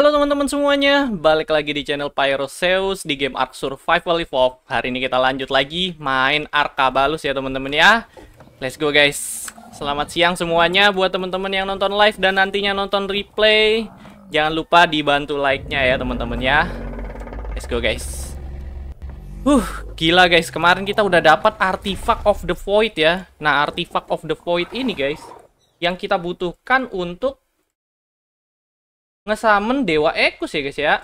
Halo teman-teman semuanya, balik lagi di channel Pyroseus di game Ark Survival Evolved. Hari ini kita lanjut lagi main Arkabalus ya teman-teman ya. Let's go guys. Selamat siang semuanya buat teman-teman yang nonton live dan nantinya nonton replay. Jangan lupa dibantu like-nya ya teman-teman ya. Let's go guys. Huh, gila guys. Kemarin kita udah dapat Artifact of the Void ya. Nah, Artifact of the Void ini guys yang kita butuhkan untuk ngesamen Dewa Ekus ya guys ya.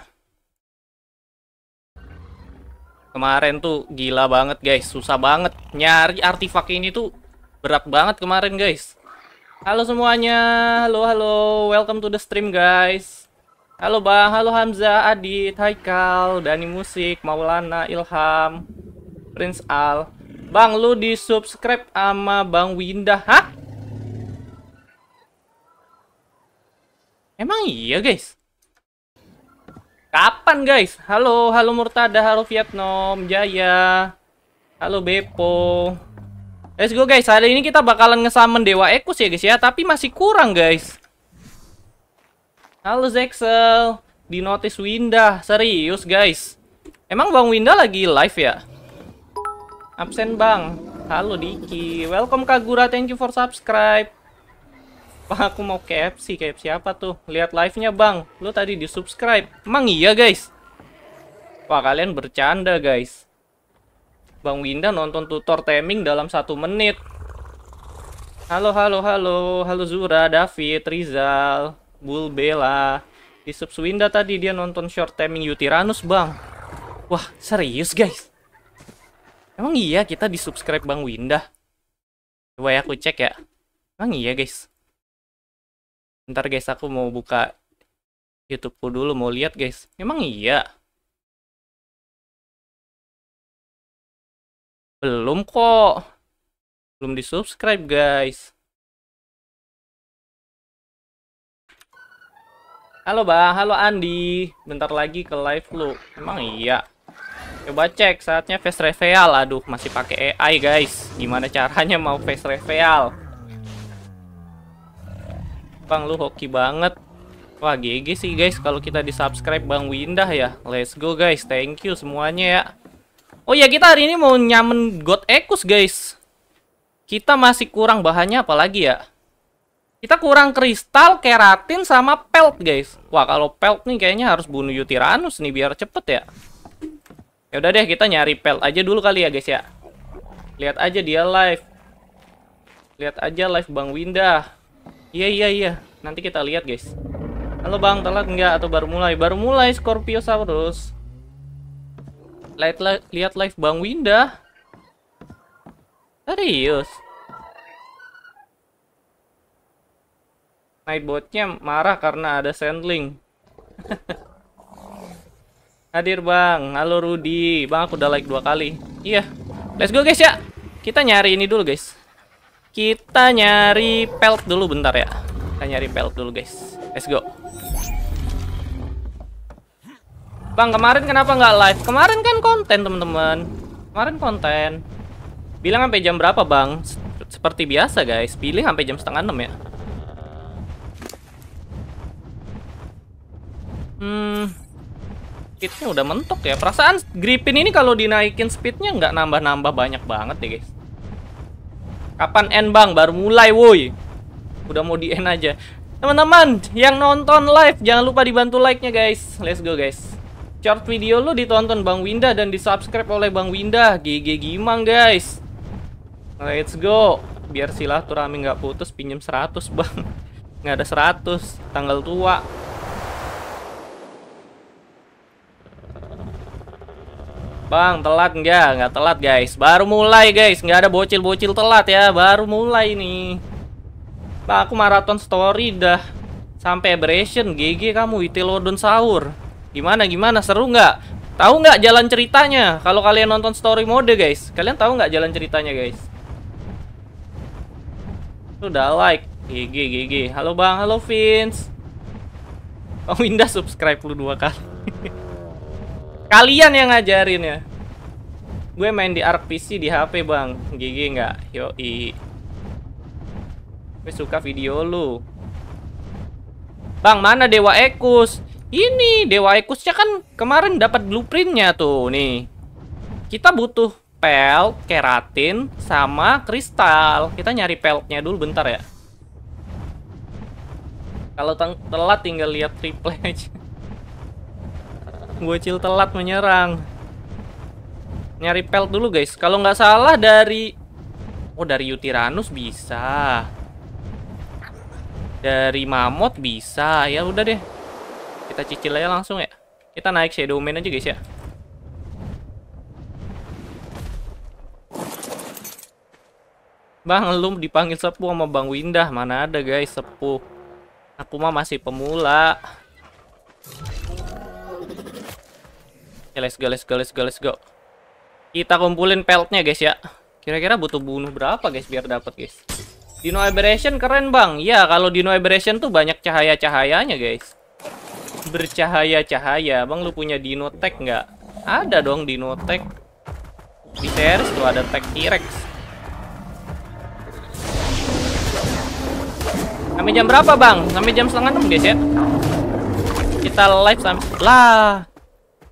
Kemarin tuh gila banget guys, susah banget nyari artifak ini tuh berat banget kemarin guys. Halo semuanya, halo halo, welcome to the stream guys. Halo Bang, halo Hamzah, Adit, Haikal, Dani Musik, Maulana, Ilham, Prince Al. Bang, lu di subscribe sama Bang Winda, hah? Emang iya guys? Kapan guys? Halo, halo Murtada, halo Vietnam, Jaya, halo Bepo. Let's go guys, hari ini kita bakalan ngesamen Dewa Ekus ya guys ya, tapi masih kurang guys. Halo Zexel, di notice Winda, serius guys. Emang Bang Winda lagi live ya? Absen Bang, halo Diki, welcome Kagura, thank you for subscribe. Pak aku mau KFC, KFC apa tuh? Lihat live-nya bang, lo tadi di subscribe. Emang iya guys? Wah kalian bercanda guys. Bang Winda nonton tutor timing dalam satu menit. Halo, halo, halo, halo Zura, David, Rizal, Bella Di subs Winda tadi dia nonton short timing Yutiranus bang. Wah serius guys? Emang iya kita di subscribe Bang Winda? Coba ya aku cek ya. Emang iya guys? Ntar guys, aku mau buka YouTubeku dulu, mau lihat guys. memang iya? Belum kok. Belum di-subscribe guys. Halo Bang, halo Andi. Bentar lagi ke live lu. Emang iya? Coba cek, saatnya face reveal. Aduh, masih pakai AI guys. Gimana caranya mau face reveal? Bang, lu hoki banget. Wah, GG sih guys kalau kita di-subscribe Bang Windah ya. Let's go guys. Thank you semuanya ya. Oh ya, kita hari ini mau nyamen God Ekus guys. Kita masih kurang bahannya apalagi ya? Kita kurang kristal, keratin, sama pelt guys. Wah, kalau pelt nih kayaknya harus bunuh Yutiranus nih biar cepet ya. Ya udah deh, kita nyari pelt aja dulu kali ya guys ya. Lihat aja dia live. Lihat aja live Bang Windah. Iya iya iya. Nanti kita lihat guys. Halo bang, telat nggak atau baru mulai? Baru mulai Scorpio Saurus. Lihat li lihat live Bang Winda. Serius. Nightbotnya marah karena ada sandling. Hadir bang, halo Rudi, bang aku udah like dua kali. Iya, let's go guys ya. Kita nyari ini dulu guys. Kita nyari pelt dulu bentar ya. Kita nyari pelt dulu guys. Let's go. Bang, kemarin kenapa nggak live? Kemarin kan konten, teman-teman. Kemarin konten. Bilang sampai jam berapa, Bang? Seperti biasa, guys. Pilih sampai jam setengah enam ya. Hmm. Speednya udah mentok ya. Perasaan Griffin ini kalau dinaikin speednya nggak nambah-nambah banyak banget deh, guys. Kapan end bang? Baru mulai woi. Udah mau di end aja. Teman-teman yang nonton live jangan lupa dibantu like-nya guys. Let's go guys. Short video lu ditonton Bang Winda dan di-subscribe oleh Bang Winda. GG Gimang guys. Let's go. Biar silaturahmi nggak putus pinjam 100 bang. Nggak ada 100. Tanggal tua. Bang, telat nggak? Nggak telat, guys. Baru mulai, guys. Nggak ada bocil-bocil telat ya. Baru mulai nih. Bang, aku maraton story dah. Sampai abrasion. GG kamu, itilodon sahur. Gimana, gimana? Seru nggak? Tahu nggak jalan ceritanya? Kalau kalian nonton story mode, guys. Kalian tahu nggak jalan ceritanya, guys? Sudah like. GG, GG. Halo Bang, halo Vince. Oh, Winda subscribe lu dua kali. Kalian yang ngajarin ya. Gue main di Arc PC di HP, Bang. Gigi nggak? Yoi. Gue suka video lu. Bang, mana Dewa Ekus? Ini Dewa Ekusnya kan kemarin dapat blueprintnya tuh, nih. Kita butuh pel keratin, sama kristal. Kita nyari pelnya dulu bentar ya. Kalau telat tinggal lihat triple aja. Bocil telat menyerang. Nyari pelt dulu guys. Kalau nggak salah dari Oh dari Utiranus bisa. Dari Mamot bisa. Ya udah deh. Kita cicil aja langsung ya. Kita naik Shadow Man aja guys ya. Bang, lu dipanggil sepuh sama Bang Windah. Mana ada guys sepuh. Aku mah masih pemula. Oke, eh, let's go, let's go, let's go, let's go. Kita kumpulin peltnya, guys ya. Kira-kira butuh bunuh berapa, guys, biar dapat, guys. Dino Aberration keren, Bang. Ya, kalau Dino Aberration tuh banyak cahaya-cahayanya, guys. Bercahaya-cahaya. Bang, lu punya Dino Tech nggak? Ada dong Dino Tech. Di series tuh ada Tech T-Rex. Sampai jam berapa, Bang? Sampai jam setengah enam, guys ya. Kita live sampai... Lah,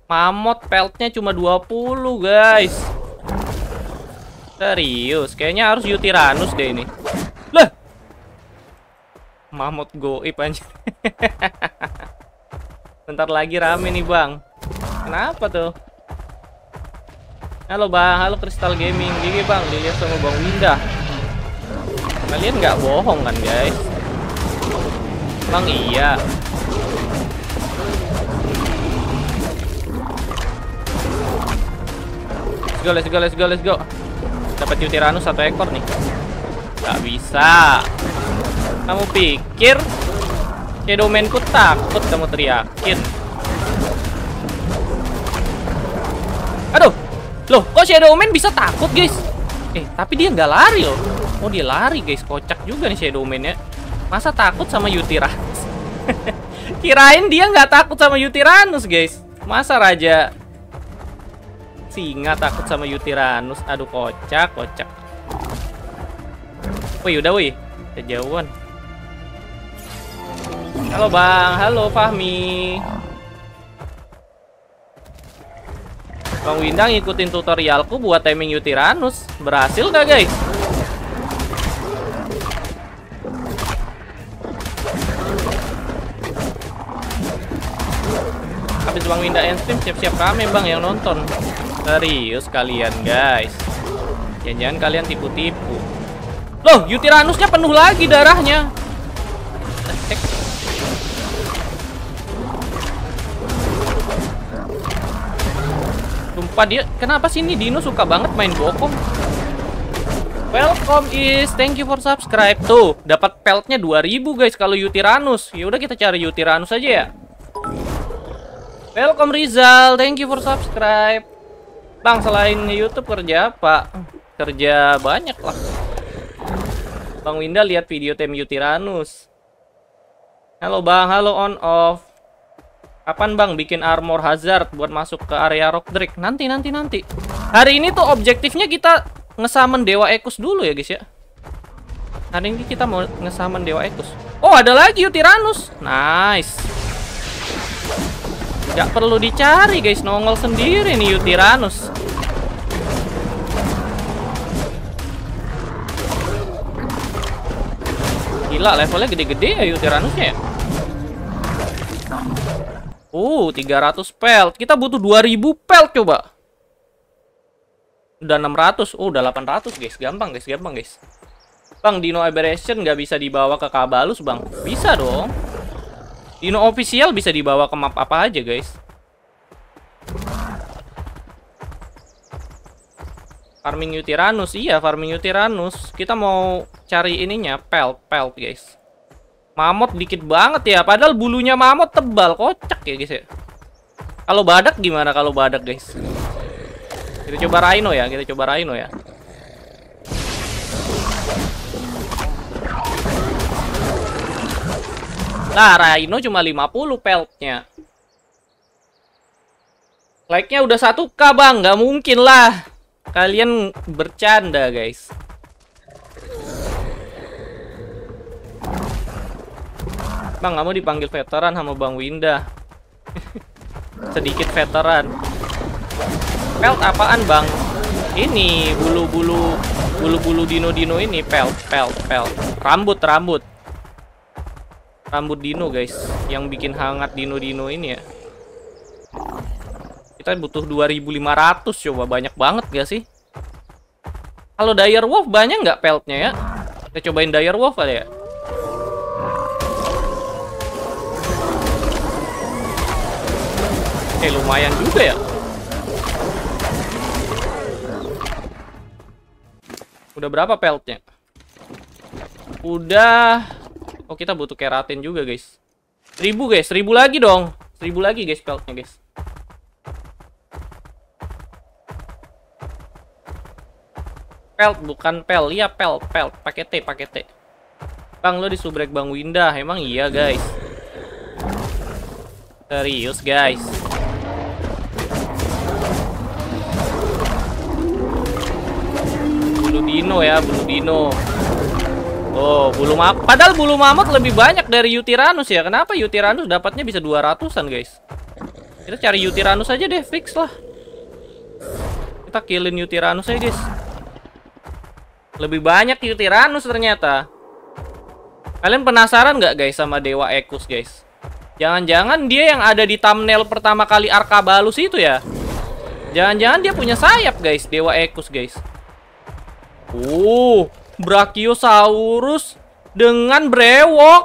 Mamot peltnya cuma 20 guys Serius Kayaknya harus Yutiranus deh ini Lah Mamot goib anjir Bentar lagi rame nih bang Kenapa tuh Halo bang, halo Crystal Gaming Gigi bang, dilihat sama bang Winda Kalian gak bohong kan guys Bang iya go, let's go, let's go, let's go. Dapat yutiranus satu ekor nih. Gak bisa. Kamu pikir kayak domainku takut kamu teriakin? Aduh, loh kok Shadow Man bisa takut guys? Eh, tapi dia nggak lari loh. Oh dia lari guys, kocak juga nih Shadow Man Masa takut sama Yutiranus? Kirain dia nggak takut sama Yutiranus guys. Masa raja singa takut sama Yutiranus. Aduh kocak, kocak. Wih, udah wih. Kejauhan. Halo Bang, halo Fahmi. Bang Windang ikutin tutorialku buat timing Yutiranus. Berhasil gak, guys? Habis Bang Winda stream, siap-siap rame, Bang, yang nonton. Serius kalian guys Jangan-jangan kalian tipu-tipu Loh Yutiranusnya penuh lagi darahnya Cek Sumpah dia Kenapa sih ini Dino suka banget main bokong Welcome is Thank you for subscribe Tuh dapat peltnya 2000 guys Kalau Yutiranus Yaudah kita cari Yutiranus aja ya Welcome Rizal Thank you for subscribe Bang, selain YouTube kerja apa? Kerja banyak lah. Bang Winda lihat video temu Tiranus. Halo Bang, halo on off. Kapan Bang bikin armor hazard buat masuk ke area rock drake? Nanti nanti nanti. Hari ini tuh objektifnya kita ngesamen Dewa Ekus dulu ya guys ya. Hari ini kita mau ngesamen Dewa Ekus. Oh, ada lagi Tiranus. Nice. Gak perlu dicari guys, nongol sendiri nih Yutiranus Gila, levelnya gede-gede ya Yutiranusnya ya. Uh, 300 pelt. Kita butuh 2000 pelt coba. Udah 600. Oh, uh, udah 800 guys. Gampang guys, gampang guys. Bang, Dino Aberration gak bisa dibawa ke Kabalus, Bang. Bisa dong. Dino official bisa dibawa ke map apa aja, guys. Farming Utiranus, iya farming Utiranus. Kita mau cari ininya, pelt, pelt, guys. Mamut dikit banget ya, padahal bulunya mamut tebal, kocak ya, guys ya. Kalau badak gimana kalau badak, guys? Kita coba Rhino ya, kita coba Rhino ya. Nah, Rhino cuma 50 peltnya. Like-nya udah 1k, Bang. Nggak mungkin lah. Kalian bercanda, guys. Bang, nggak mau dipanggil veteran sama Bang Winda. Sedikit veteran. Pelt apaan, Bang? Ini bulu-bulu bulu-bulu dino-dino ini pelt, pelt, pelt. Rambut, rambut rambut dino guys yang bikin hangat dino-dino ini ya kita butuh 2500 coba banyak banget gak sih kalau dire wolf banyak nggak peltnya ya kita cobain dire wolf kali ya eh lumayan juga ya udah berapa peltnya udah Oh kita butuh keratin juga guys. Seribu guys, seribu lagi dong. Seribu lagi guys peltnya guys. Pelt bukan pel, iya pel, pel, pakai T, pakai T. Bang lo disubrek Bang Winda, emang iya guys. Serius guys. Blue Dino ya, Blue Dino. Oh, bulu mamut. Padahal bulu mamut lebih banyak dari Yutiranus ya. Kenapa Yutiranus dapatnya bisa 200-an, guys? Kita cari Yutiranus aja deh, fix lah. Kita killin Utiranus aja, guys. Lebih banyak Yutiranus ternyata. Kalian penasaran nggak, guys, sama Dewa Ekus, guys? Jangan-jangan dia yang ada di thumbnail pertama kali Arkabalus itu ya? Jangan-jangan dia punya sayap, guys. Dewa Ekus, guys. Uh, Brachiosaurus dengan brewok.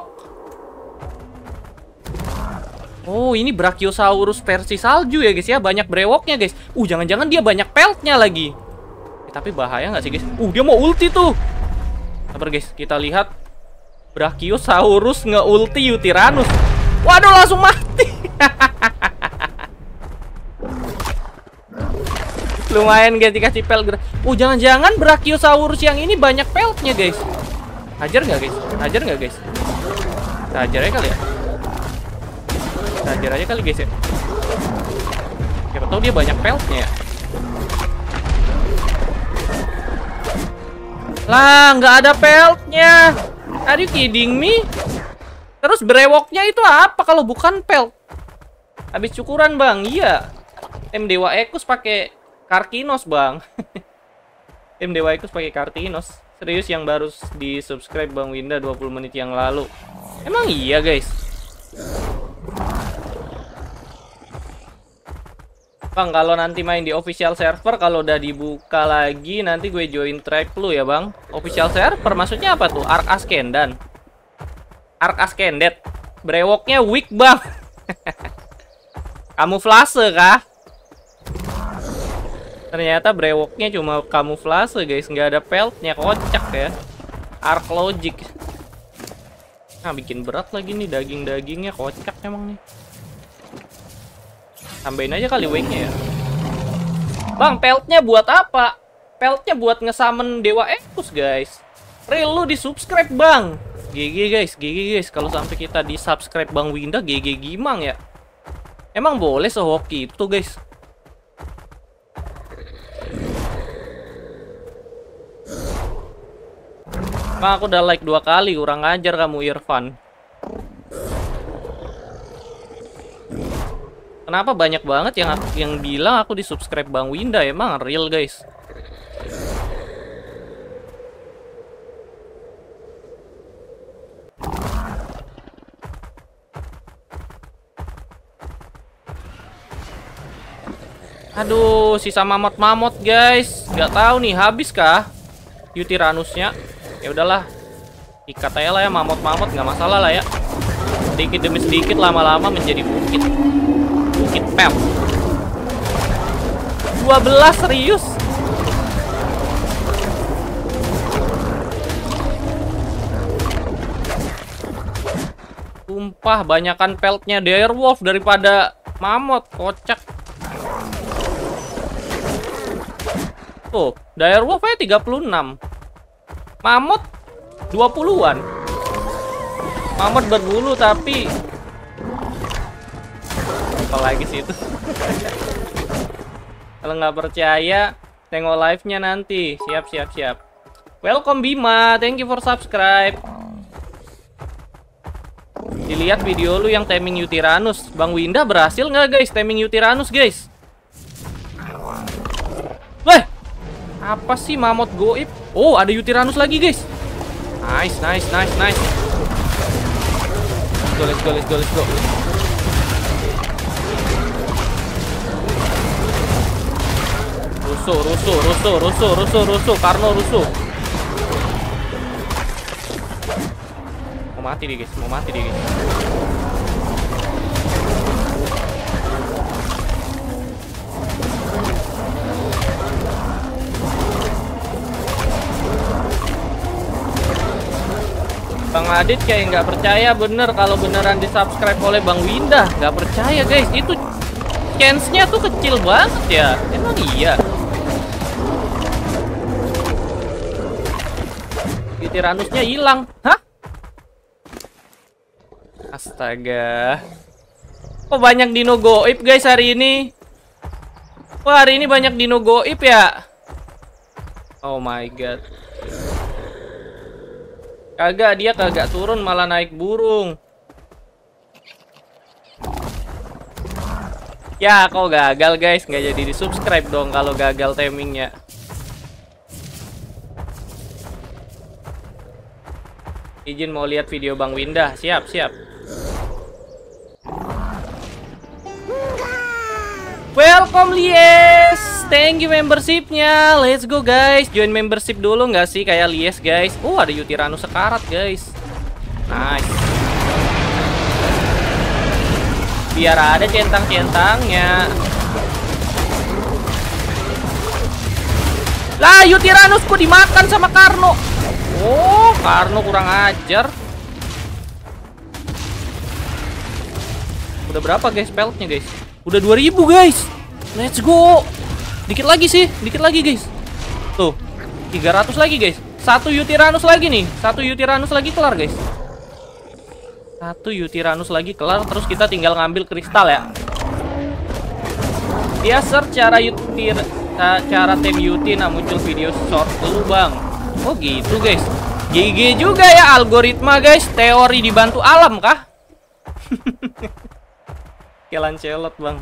Oh, ini Brachiosaurus versi salju ya, guys ya. Banyak brewoknya, guys. Uh, jangan-jangan dia banyak peltnya lagi. Eh, tapi bahaya nggak sih, guys? Uh, dia mau ulti tuh. Sabar, guys. Kita lihat Brachiosaurus nge-ulti Utiranus. Waduh, langsung mati. Lumayan guys dikasih pel gerak. Uh jangan-jangan Brachiosaurus yang ini banyak pelnya guys. Hajar nggak guys? Hajar nggak guys? Kita hajar aja kali ya. Kita hajar aja kali guys ya. Siapa tahu dia banyak pelnya ya. Lah, nggak ada pelnya Are you kidding me? Terus brewoknya itu apa kalau bukan pel Habis cukuran, Bang. Iya. Tem Dewa Ekus pakai Karkinos bang tim Dewa Ikus pakai Karkinos serius yang baru di subscribe Bang Winda 20 menit yang lalu emang iya guys Bang, kalau nanti main di official server, kalau udah dibuka lagi, nanti gue join track lu ya, Bang. Official server maksudnya apa tuh? Ark Askendan. Ark Askendet. Brewoknya weak, Bang. Kamuflase kah? Ternyata brewoknya cuma kamuflase guys, nggak ada peltnya, kocak ya. Arc logic. Nah, bikin berat lagi nih daging-dagingnya, kocak emang nih. Tambahin aja kali wingnya ya. Bang, peltnya buat apa? Peltnya buat ngesamen Dewa Ekus guys. Real di-subscribe, Bang. GG guys, GG guys. Kalau sampai kita di-subscribe Bang Winda, GG gimang ya. Emang boleh sehoki itu guys Nah, aku udah like dua kali, kurang ajar kamu Irfan. Kenapa banyak banget yang aku, yang bilang aku di subscribe Bang Winda emang real guys. Aduh, sisa mamot-mamot guys. Nggak tahu nih habis kah Yutiranusnya? ya udahlah ikat aja lah ya mamut-mamut nggak masalah lah ya sedikit demi sedikit lama-lama menjadi bukit bukit pem 12 serius Sumpah banyakan peltnya direwolf daripada mamut kocak Tuh wolf puluh 36 Mamut 20-an. Mamut berbulu tapi apalagi sih itu. Kalau nggak percaya, tengok live-nya nanti. Siap, siap, siap. Welcome Bima, thank you for subscribe. Dilihat video lu yang timing Yutiranus Bang Winda berhasil nggak guys timing Yutiranus guys? Apa sih mamot goib? Oh, ada Yutiranus lagi, guys. Nice, nice, nice, nice. Let's go, let's go, let's go, let's go. Russo, Russo, Russo, Russo, Russo, Russo, Karno Russo. Mau mati dia, guys. Mau mati dia, guys. Bang Adit kayak nggak percaya bener kalau beneran di subscribe oleh Bang Winda nggak percaya guys itu chance-nya tuh kecil banget ya emang iya Tiranusnya Tyrannusnya hilang hah astaga kok banyak dino goib guys hari ini Wah hari ini banyak dino goib ya Oh my god Kagak, dia kagak turun malah naik burung. Ya, kok gagal guys, nggak jadi di subscribe dong kalau gagal timingnya. Izin mau lihat video Bang Winda, siap siap. Welcome Lies, thank you membershipnya. Let's go guys, join membership dulu nggak sih kayak Lies guys. Oh ada Yutiranu sekarat guys, nice. Biar ada centang-centangnya. Lah Yutiranusku dimakan sama Karno. Oh Karno kurang ajar. Udah berapa guys peltnya guys? Udah 2000 guys. Let's go. Dikit lagi sih, dikit lagi guys. Tuh, 300 lagi guys. Satu yutiranus lagi nih. Satu yutiranus lagi kelar guys. Satu yutiranus lagi kelar. Terus kita tinggal ngambil kristal ya. Dia search cara Utir eh, cara tim Yuti nah muncul video short dulu bang. Oh gitu guys. GG juga ya algoritma guys. Teori dibantu alam kah? kayak Lancelot bang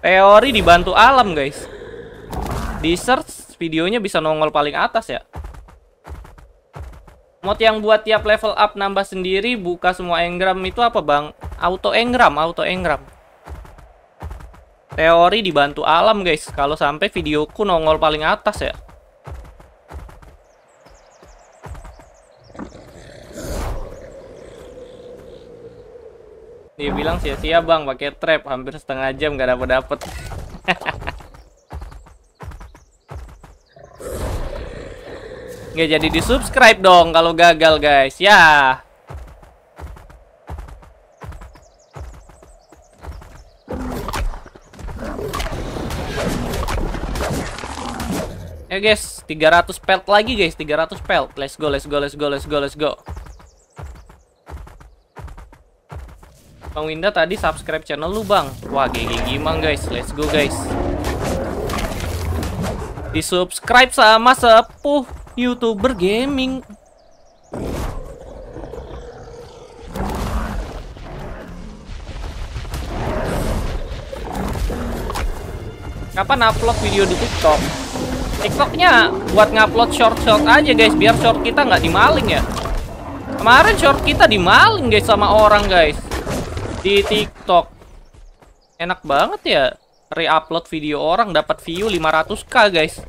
teori dibantu alam guys di search videonya bisa nongol paling atas ya mod yang buat tiap level up nambah sendiri buka semua engram itu apa bang auto engram auto engram teori dibantu alam guys kalau sampai videoku nongol paling atas ya Dia bilang sia-sia bang, pakai trap hampir setengah jam gak dapet dapet. Nggak jadi di subscribe dong kalau gagal guys ya. Eh guys, 300 pelt lagi guys, 300 pelt. Let's go, let's go, let's go, let's go, let's go. Bang Winda tadi subscribe channel lu bang Wah GG Gimang guys Let's go guys Di subscribe sama sepuh Youtuber gaming Kapan upload video di TikTok? TikToknya buat ngupload short-short aja guys Biar short kita nggak dimaling ya Kemarin short kita dimaling guys sama orang guys di TikTok. Enak banget ya reupload video orang dapat view 500k, guys.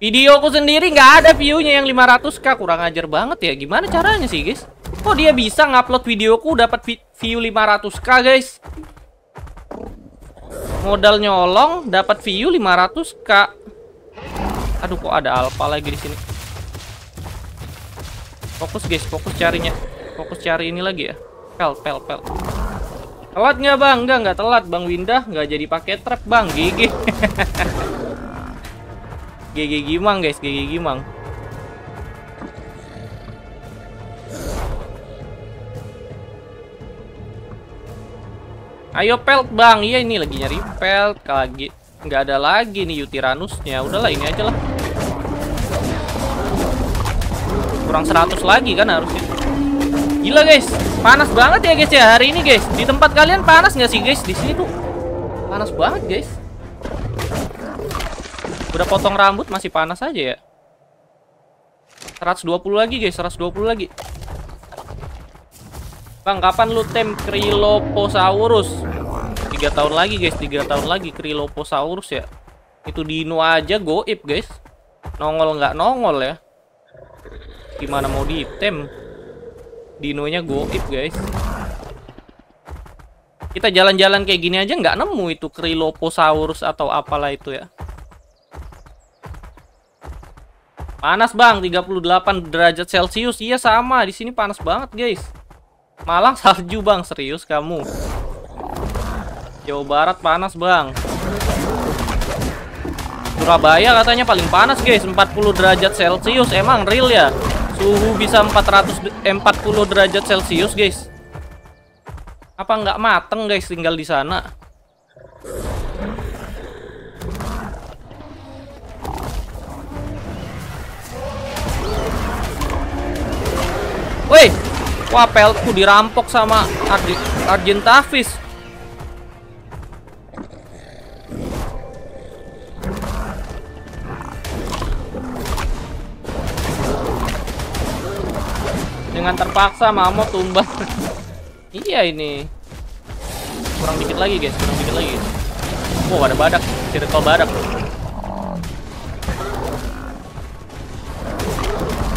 Videoku sendiri nggak ada view-nya yang 500k, kurang ajar banget ya. Gimana caranya sih, guys? Kok dia bisa ngupload videoku dapat view 500k, guys? Modal nyolong dapat view 500k. Aduh, kok ada alpha lagi di sini. Fokus, guys, fokus carinya. Fokus cari ini lagi ya. Pel, pel, pel. Telat nggak bang? Nggak, nggak telat. Bang Winda nggak jadi pakai trap bang. GG. GG Gimang guys, GG Gimang. Ayo pelt bang, iya ini lagi nyari pelt lagi. Nggak ada lagi nih Utiranusnya. Udahlah ini aja lah. Kurang 100 lagi kan harusnya. Gila guys, panas banget ya guys ya hari ini guys. Di tempat kalian panas nggak sih guys? Di sini tuh panas banget guys. Udah potong rambut masih panas aja ya. 120 lagi guys, 120 lagi. Bang, kapan lu tem Kriloposaurus? tiga tahun lagi guys, tiga tahun lagi Kriloposaurus ya. Itu dino aja goip guys. Nongol nggak nongol ya. Gimana mau di tem dinonya goib guys kita jalan-jalan kayak gini aja nggak nemu itu kriloposaurus atau apalah itu ya panas bang 38 derajat celcius iya sama di sini panas banget guys malah salju bang serius kamu Jawa Barat panas bang Surabaya katanya paling panas guys 40 derajat celcius emang real ya Suhu bisa 400 40 eh, derajat Celcius, guys. Apa nggak mateng, guys, tinggal di sana? Woi, wah pelku dirampok sama Argentavis. Dengan terpaksa Mamo tumbang. iya ini. Kurang dikit lagi guys, kurang dikit lagi. Wow oh, ada badak, circle badak.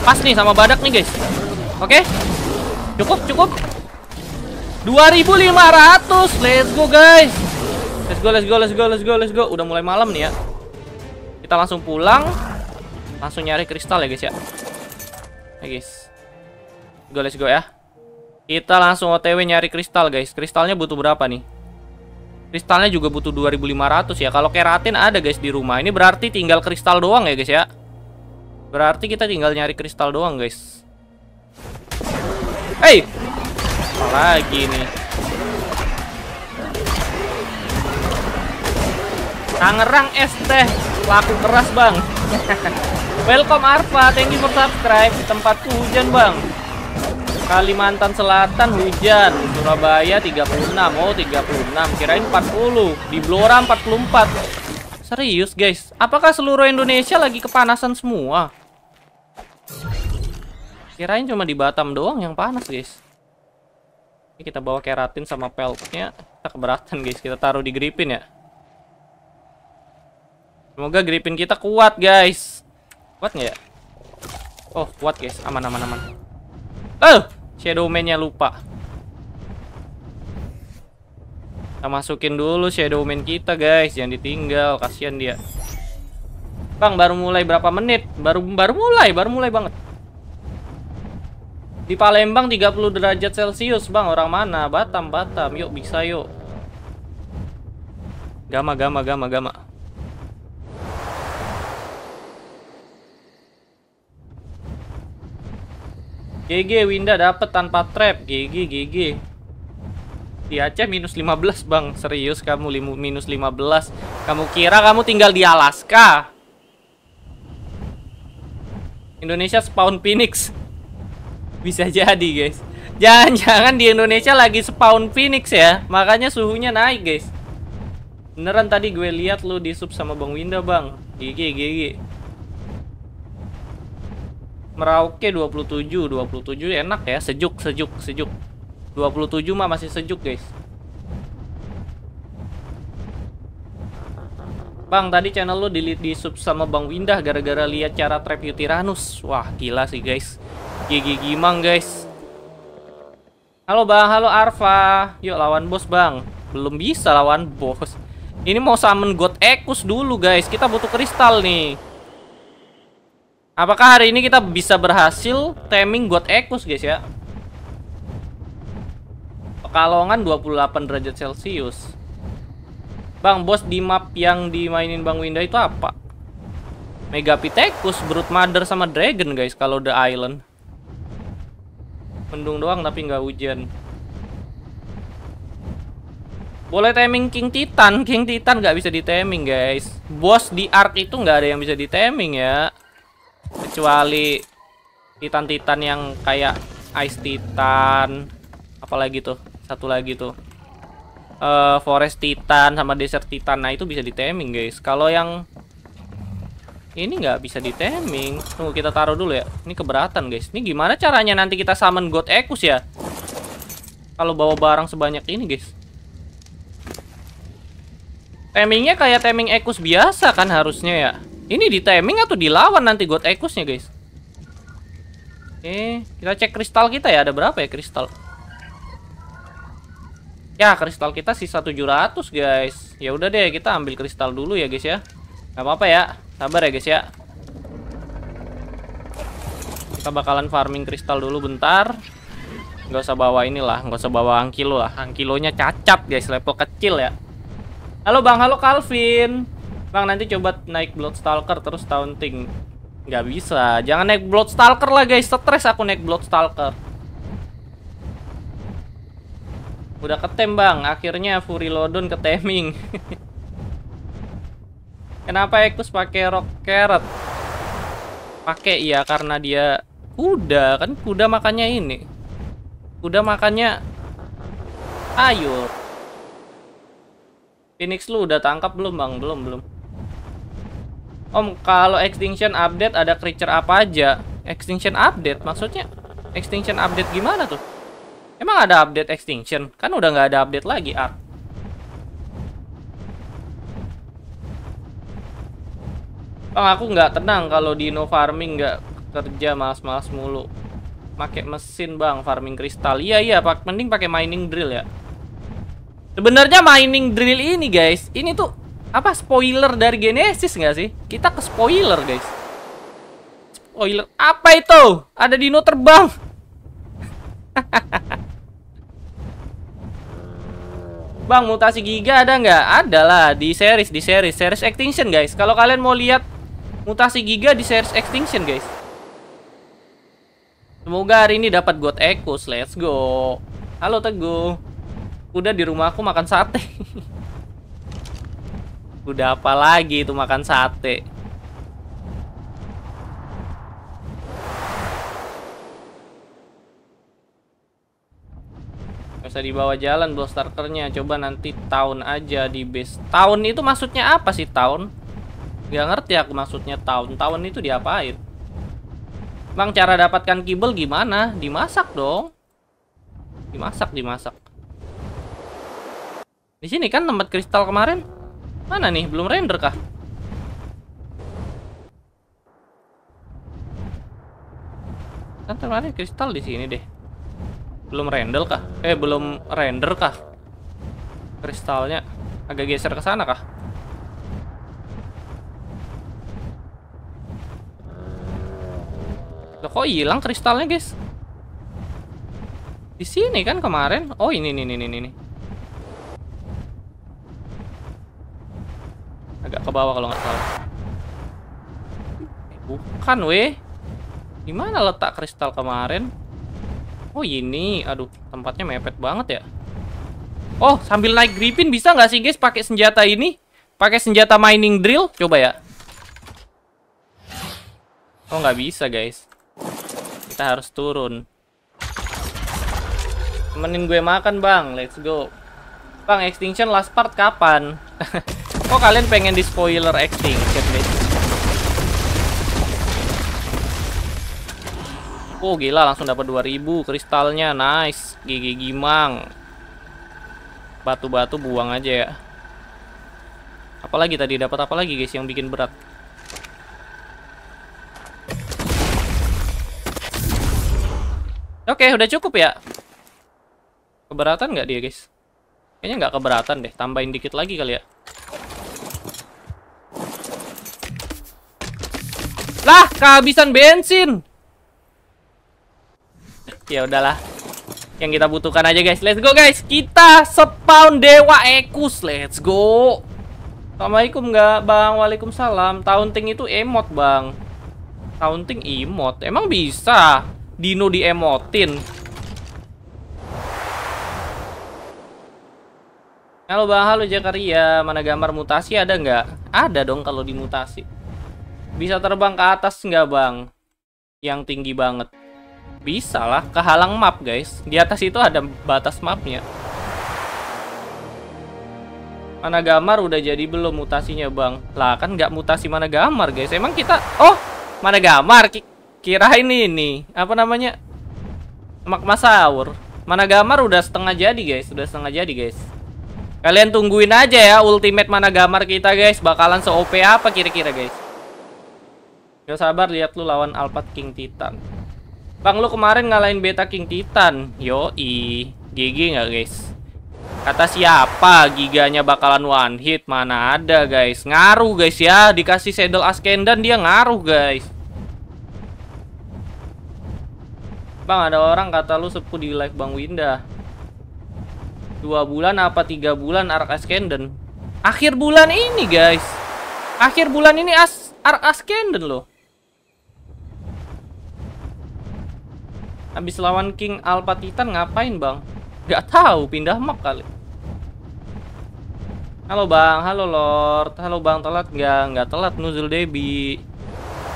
Pas nih sama badak nih guys. Oke, okay? cukup cukup. 2500 Let's go guys Let's go let's go let's go let's go let's go Udah mulai malam nih ya Kita langsung pulang Langsung nyari kristal ya guys ya Ya guys go let's go ya Kita langsung otw nyari kristal guys Kristalnya butuh berapa nih? Kristalnya juga butuh 2500 ya Kalau keratin ada guys di rumah Ini berarti tinggal kristal doang ya guys ya Berarti kita tinggal nyari kristal doang guys Hey apa lagi nih Tangerang ST, Laku keras bang Welcome Arfa Thank you for subscribe Tempat hujan bang Kalimantan Selatan hujan, Surabaya 36, oh 36, kirain 40, di Blora 44. Serius guys, apakah seluruh Indonesia lagi kepanasan semua? Kirain cuma di Batam doang yang panas guys. Ini kita bawa keratin sama peltnya, kita keberatan guys, kita taruh di gripin ya. Semoga gripin kita kuat guys. Kuat nggak ya? Oh kuat guys, aman aman aman. Oh! Shadow man nya lupa. Kita masukin dulu Shadow Man kita, guys. Jangan ditinggal, kasihan dia. Bang, baru mulai berapa menit? Baru baru mulai, baru mulai banget. Di Palembang 30 derajat Celcius, Bang. Orang mana? Batam, Batam. Yuk, bisa yuk. Gama, gama, gama, gama. GG Winda dapat tanpa trap. GG GG. Di Aceh minus 15 bang Serius kamu limu, minus 15 Kamu kira kamu tinggal di Alaska Indonesia spawn Phoenix Bisa jadi guys Jangan-jangan di Indonesia lagi spawn Phoenix ya Makanya suhunya naik guys Beneran tadi gue lihat lu di sub sama Bang Winda bang Gigi gigi Merauke 27, 27 enak ya, sejuk, sejuk, sejuk. 27 mah masih sejuk, guys. Bang, tadi channel lu di, di sub sama Bang Windah gara-gara lihat cara trap Yutiranus. Wah, gila sih, guys. Gigi gimang, guys. Halo, Bang. Halo, Arfa. Yuk, lawan bos, Bang. Belum bisa lawan bos. Ini mau summon God Ekus dulu, guys. Kita butuh kristal nih. Apakah hari ini kita bisa berhasil timing buat Ekus guys ya? Pekalongan 28 derajat Celcius. Bang, bos di map yang dimainin Bang Winda itu apa? Megapithecus, Brute Mother sama Dragon guys kalau The Island. Mendung doang tapi nggak hujan. Boleh timing King Titan, King Titan nggak bisa di timing, guys. Bos di Ark itu nggak ada yang bisa di timing ya kecuali titan-titan yang kayak ice titan apalagi tuh satu lagi tuh uh, forest titan sama desert titan nah itu bisa diteming guys kalau yang ini nggak bisa diteming tunggu kita taruh dulu ya ini keberatan guys ini gimana caranya nanti kita summon god ekus ya kalau bawa barang sebanyak ini guys temingnya kayak teming ekus biasa kan harusnya ya ini di timing atau dilawan nanti God Ekusnya guys Oke eh, Kita cek kristal kita ya Ada berapa ya kristal Ya kristal kita sisa 700 guys Ya udah deh kita ambil kristal dulu ya guys ya Gak apa-apa ya Sabar ya guys ya Kita bakalan farming kristal dulu bentar Gak usah bawa inilah Gak usah bawa angkilo lah Angkilonya cacat guys Level kecil ya Halo bang, halo Calvin Bang nanti coba naik Stalker terus taunting Nggak bisa Jangan naik Stalker lah guys Stres aku naik Stalker. Udah ketem bang Akhirnya Lodon keteming Kenapa Ekus pakai rock carrot? Pakai iya karena dia kuda kan kuda makannya ini. Kuda makannya ayur. Phoenix lu udah tangkap belum bang? Belum belum. Om, kalau extinction update ada creature apa aja? Extinction update maksudnya extinction update gimana tuh? Emang ada update extinction? Kan udah nggak ada update lagi, Art. Bang, aku nggak tenang kalau dino farming nggak kerja malas-malas mulu. Pakai mesin, Bang, farming kristal. Iya, iya, pak mending pakai mining drill ya. Sebenarnya mining drill ini, guys, ini tuh apa spoiler dari Genesis nggak sih? Kita ke spoiler guys. Spoiler apa itu? Ada dino terbang. Bang, mutasi Giga ada nggak? Ada lah di series, di series, series Extinction guys. Kalau kalian mau lihat mutasi Giga di series Extinction guys. Semoga hari ini dapat God Echoes. Let's go. Halo Teguh. Udah di rumah aku makan sate. Udah apa lagi itu makan sate? Bisa usah dibawa jalan buat starternya. Coba nanti tahun aja di base. tahun itu maksudnya apa sih tahun? Gak ngerti aku maksudnya tahun. tahun itu diapain? Bang cara dapatkan kibel gimana? Dimasak dong. Dimasak, dimasak. Di sini kan tempat kristal kemarin. Mana nih? Belum render kah? Kan kemarin kristal di sini deh. Belum render kah? Eh, belum render kah? Kristalnya agak geser ke sana kah? Loh, kok hilang kristalnya, guys? Di sini kan kemarin. Oh, ini nih ini nih nih. Agak ke bawah kalau nggak salah. Eh, bukan, weh. Gimana letak kristal kemarin? Oh, ini. Aduh, tempatnya mepet banget ya. Oh, sambil naik gripin bisa nggak sih, guys, pakai senjata ini? Pakai senjata mining drill? Coba ya. Oh, nggak bisa, guys. Kita harus turun. Temenin gue makan, Bang. Let's go. Bang, extinction last part kapan? Kok kalian pengen di spoiler acting, Catmate? Oh gila langsung dapat 2000 kristalnya. Nice. Gigi gimang. Batu-batu buang aja ya. Apalagi tadi dapat apa lagi guys yang bikin berat? Oke, udah cukup ya. Keberatan nggak dia, guys? Kayaknya nggak keberatan deh. Tambahin dikit lagi kali ya. Lah, kehabisan bensin. ya udahlah. Yang kita butuhkan aja guys. Let's go guys. Kita spawn dewa ekus. Let's go. Assalamualaikum nggak bang? Waalaikumsalam. Taunting itu emot bang. Taunting emot. Emang bisa Dino diemotin? Halo bang, halo Jakaria. Mana gambar mutasi ada nggak? Ada dong kalau dimutasi. Bisa terbang ke atas nggak bang? Yang tinggi banget. Bisa lah, kehalang map guys. Di atas itu ada batas mapnya. Mana gamar udah jadi belum mutasinya bang? Lah kan nggak mutasi mana gamar guys. Emang kita, oh mana gamar? Ki kirain ini apa namanya? Saur. Mana gamar udah setengah jadi guys, udah setengah jadi guys. Kalian tungguin aja ya ultimate mana gamar kita guys, bakalan se OP apa kira-kira guys. Gak sabar lihat lu lawan Alphard King Titan. Bang, lu kemarin ngalahin Beta King Titan. yo i GG nggak, guys? Kata siapa giganya bakalan one hit? Mana ada, guys. Ngaruh, guys, ya. Dikasih Saddle Askendan, dia ngaruh, guys. Bang, ada orang kata lu sepuh di live Bang Winda. Dua bulan apa tiga bulan Ark Ascendant? Akhir bulan ini, guys. Akhir bulan ini As Ark Ascendant loh. Habis lawan King Alpha Titan ngapain, Bang? Gak tahu, pindah map kali. Halo, Bang. Halo, Lord. Halo, Bang. Telat nggak? Nggak telat, Nuzul Debi.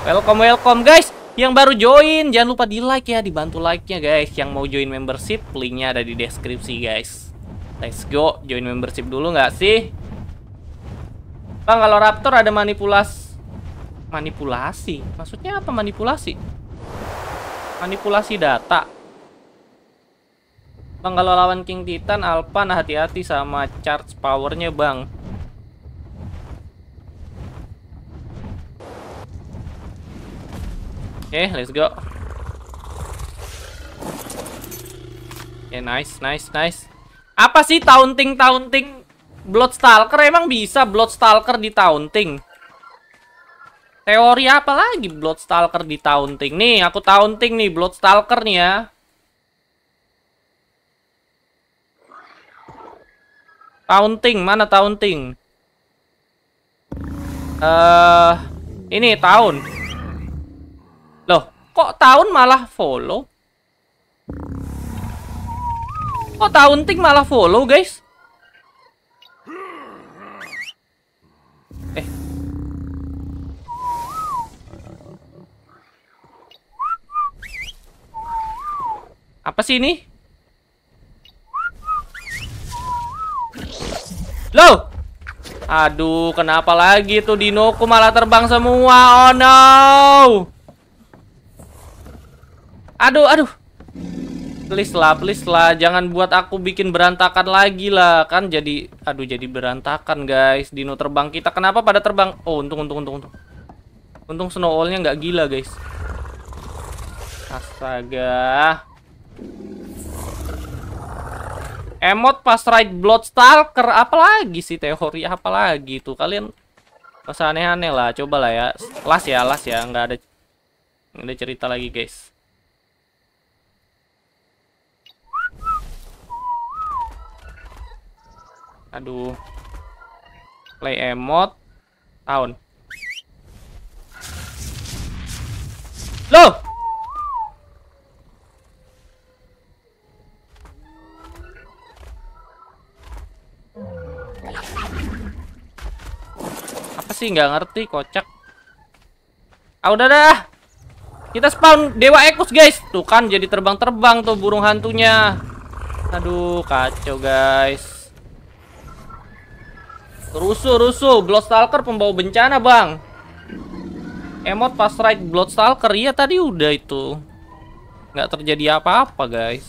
Welcome, welcome, guys. Yang baru join, jangan lupa di like ya, dibantu like-nya, guys. Yang mau join membership, linknya ada di deskripsi, guys. Let's go, join membership dulu nggak sih? Bang, kalau Raptor ada manipulasi... Manipulasi? Maksudnya apa manipulasi? Manipulasi data. Bang, kalau lawan King Titan, Alpan hati-hati sama charge powernya, Bang. Oke, okay, let's go. Oke, okay, nice, nice, nice. Apa sih taunting-taunting Bloodstalker? Emang bisa Bloodstalker di taunting? Teori apa lagi Bloodstalker di taunting? Nih, aku taunting nih Bloodstalker nih ya. Taunting, mana taunting? Eh, uh, ini taun. Loh, kok taun malah follow? Kok taunting malah follow, guys? Apa sih ini? Loh! Aduh, kenapa lagi tuh dinoku malah terbang semua? Oh no! Aduh, aduh. Please lah, please lah, jangan buat aku bikin berantakan lagi lah. Kan jadi aduh jadi berantakan, guys. Dino terbang kita kenapa pada terbang? Oh, untung untung untung untung. Untung Snow snowballnya nggak gila, guys. Astaga. Emot pas ride Bloodstalker lagi sih teori apa lagi tuh kalian masa aneh-aneh lah coba lah ya las ya las ya nggak ada nggak ada cerita lagi guys aduh play emot tahun loh sih nggak ngerti kocak ah udah dah kita spawn dewa ekus guys tuh kan jadi terbang-terbang tuh burung hantunya aduh kacau guys rusuh rusuh bloodstalker pembawa bencana bang emot pas right bloodstalker iya tadi udah itu nggak terjadi apa-apa guys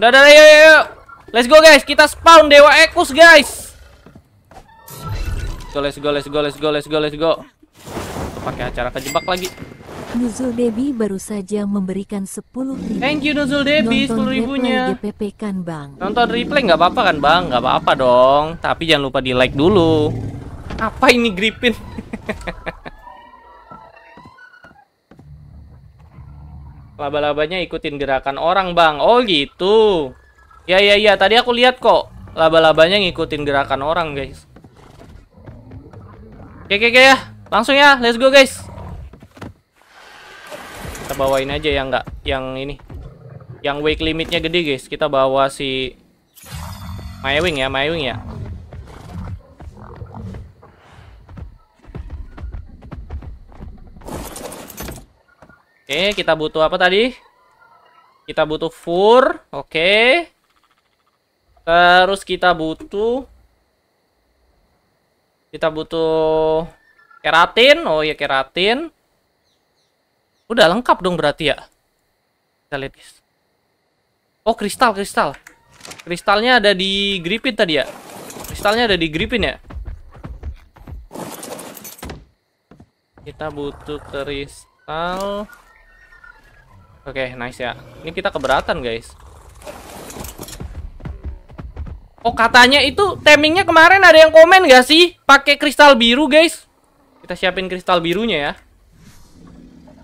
udah yuk yuk, yuk. Let's go guys, kita spawn Dewa Ekus guys. Go let's go let's go let's go let's go let's go. Pakai acara kejebak lagi. Nuzul Debi baru saja memberikan ribu. Thank you Nuzul Debi 10 ribunya. GPP kan Bang. Nonton replay nggak apa-apa kan Bang? Nggak apa-apa dong. Tapi jangan lupa di like dulu. Apa ini Gripin? Laba-labanya ikutin gerakan orang Bang. Oh gitu. Ya ya ya, tadi aku lihat kok laba-labanya ngikutin gerakan orang, guys. Oke oke oke ya. Langsung ya, let's go guys. Kita bawain aja yang enggak yang ini. Yang wake limitnya gede, guys. Kita bawa si Maywing ya, Maywing ya. Oke, kita butuh apa tadi? Kita butuh fur. Oke. Terus kita butuh kita butuh keratin. Oh ya keratin. Udah lengkap dong berarti ya. Kita lihat guys. Oh kristal kristal. Kristalnya ada di gripin tadi ya. Kristalnya ada di gripin ya. Kita butuh kristal. Oke, okay, nice ya. Ini kita keberatan, guys. Oh katanya itu timingnya kemarin ada yang komen gak sih? Pakai kristal biru guys. Kita siapin kristal birunya ya.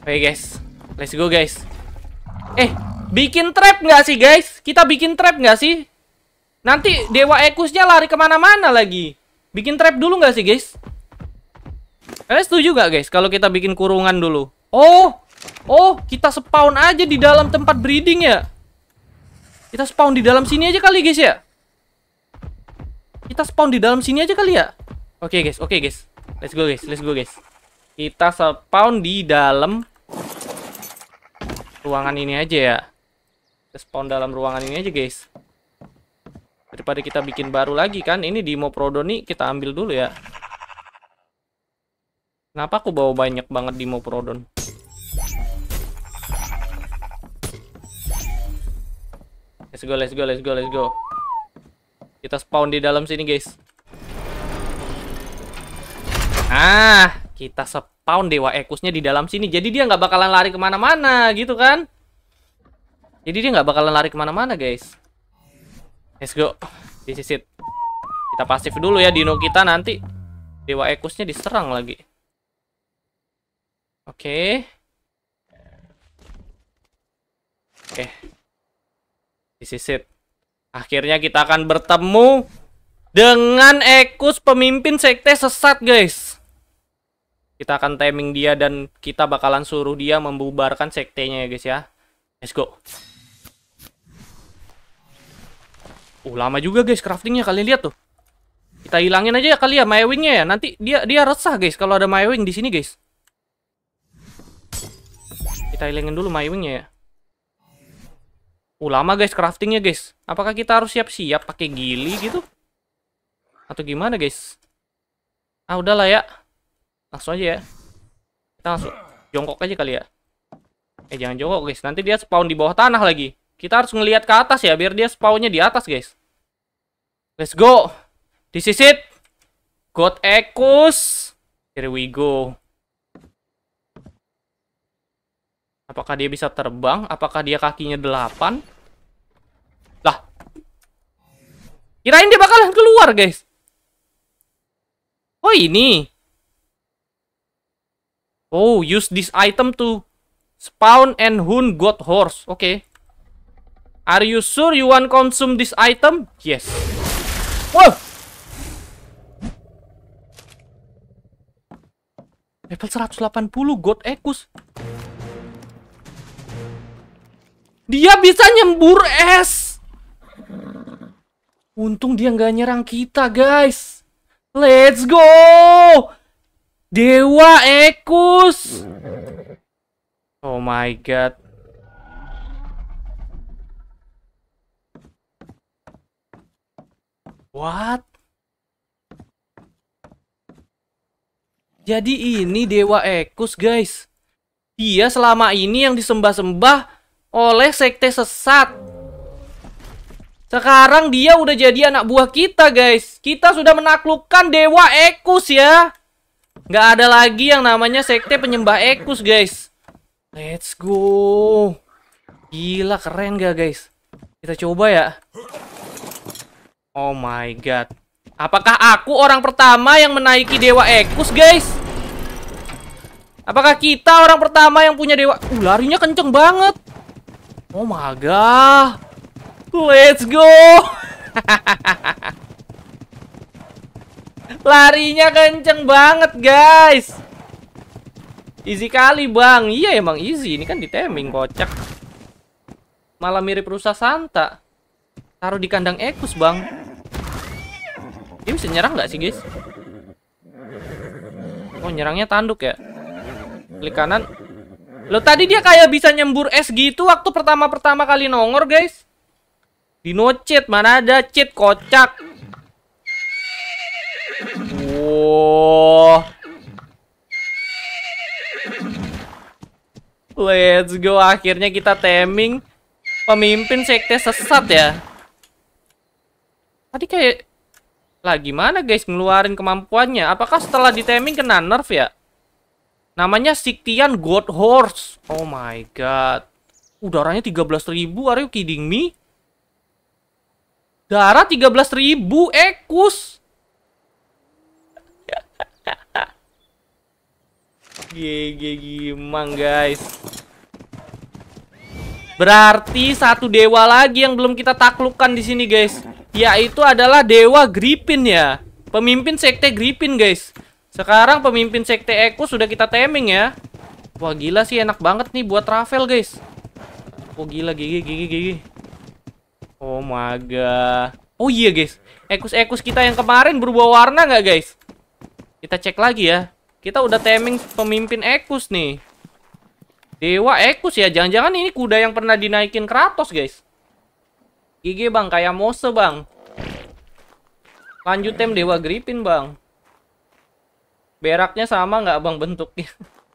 Oke guys, let's go guys. Eh, bikin trap gak sih guys? Kita bikin trap gak sih? Nanti dewa ekusnya lari kemana-mana lagi. Bikin trap dulu gak sih guys? Kalian eh, setuju gak guys? Kalau kita bikin kurungan dulu. Oh, oh kita spawn aja di dalam tempat breeding ya. Kita spawn di dalam sini aja kali guys ya. Kita spawn di dalam sini aja kali ya? Oke okay, guys, oke okay, guys. Let's go guys, let's go guys. Kita spawn di dalam ruangan ini aja ya. Kita spawn dalam ruangan ini aja guys. Daripada kita bikin baru lagi kan. Ini di Moprodo nih kita ambil dulu ya. Kenapa aku bawa banyak banget di prodon? Let's go, let's go, let's go, let's go. Kita spawn di dalam sini, guys. Ah, kita spawn dewa ekusnya di dalam sini. Jadi dia nggak bakalan lari kemana-mana, gitu kan? Jadi dia nggak bakalan lari kemana-mana, guys. Let's go. This is it. Kita pasif dulu ya dino kita nanti. Dewa ekusnya diserang lagi. Oke. Okay. Oke. Okay. This is it. Akhirnya kita akan bertemu dengan Ekus pemimpin sekte sesat, guys. Kita akan timing dia dan kita bakalan suruh dia membubarkan sektenya ya, guys ya. Let's go. Uh, lama juga guys craftingnya kalian lihat tuh. Kita hilangin aja ya kali ya mywing-nya ya. Nanti dia dia resah guys kalau ada mywing di sini guys. Kita hilangin dulu mywing-nya ya. Uh, lama guys craftingnya guys. Apakah kita harus siap-siap pakai gili gitu? Atau gimana guys? Ah, udahlah ya. Langsung aja ya. Kita langsung jongkok aja kali ya. Eh, jangan jongkok guys. Nanti dia spawn di bawah tanah lagi. Kita harus ngelihat ke atas ya, biar dia spawnnya di atas guys. Let's go. This is it. God Echoes. Here we go. Apakah dia bisa terbang? Apakah dia kakinya delapan? Lah. Kirain dia bakalan keluar, guys. Oh, ini. Oh, use this item to spawn and hunt god horse. Oke. Okay. Are you sure you want consume this item? Yes. Wow. Level 180 god ekus. Dia bisa nyembur es. Untung dia nggak nyerang kita, guys. Let's go. Dewa Ekus. Oh my god. What? Jadi ini Dewa Ekus guys. Dia selama ini yang disembah-sembah oleh sekte sesat. Sekarang dia udah jadi anak buah kita, guys. Kita sudah menaklukkan Dewa Ekus ya. Nggak ada lagi yang namanya sekte penyembah Ekus, guys. Let's go. Gila, keren gak, guys? Kita coba ya. Oh my god. Apakah aku orang pertama yang menaiki Dewa Ekus, guys? Apakah kita orang pertama yang punya Dewa... Uh, larinya kenceng banget. Oh my god. Let's go. Larinya kenceng banget, guys. Easy kali, Bang. Iya, emang easy. Ini kan di timing kocak. Malah mirip rusa santa. Taruh di kandang ekus, Bang. Dia bisa nyerang nggak sih, guys? Oh, nyerangnya tanduk ya? Klik kanan. Lo tadi dia kayak bisa nyembur es gitu waktu pertama-pertama kali nongor, guys. Di no cheat, mana ada cheat kocak. Wow. Let's go, akhirnya kita taming pemimpin sekte sesat ya. Tadi kayak lah gimana guys ngeluarin kemampuannya? Apakah setelah diteming kena nerf ya? Namanya Siktian God Horse. Oh my god. Udaranya 13.000, are you kidding me? Darah 13.000, ekus. GG gimang guys. Berarti satu dewa lagi yang belum kita taklukkan di sini guys, yaitu adalah dewa Gripin ya. Pemimpin sekte Gripin guys. Sekarang pemimpin sekte Eko sudah kita teming ya. Wah gila sih enak banget nih buat travel guys. Oh gila gigi gigi gigi. Oh my god. Oh iya guys. Ekus-ekus kita yang kemarin berubah warna nggak guys? Kita cek lagi ya. Kita udah teming pemimpin Ekus nih. Dewa Ekus ya. Jangan-jangan ini kuda yang pernah dinaikin Kratos guys. Gigi bang kayak Mose bang. Lanjut tem Dewa Gripin bang. Beraknya sama nggak bang bentuknya?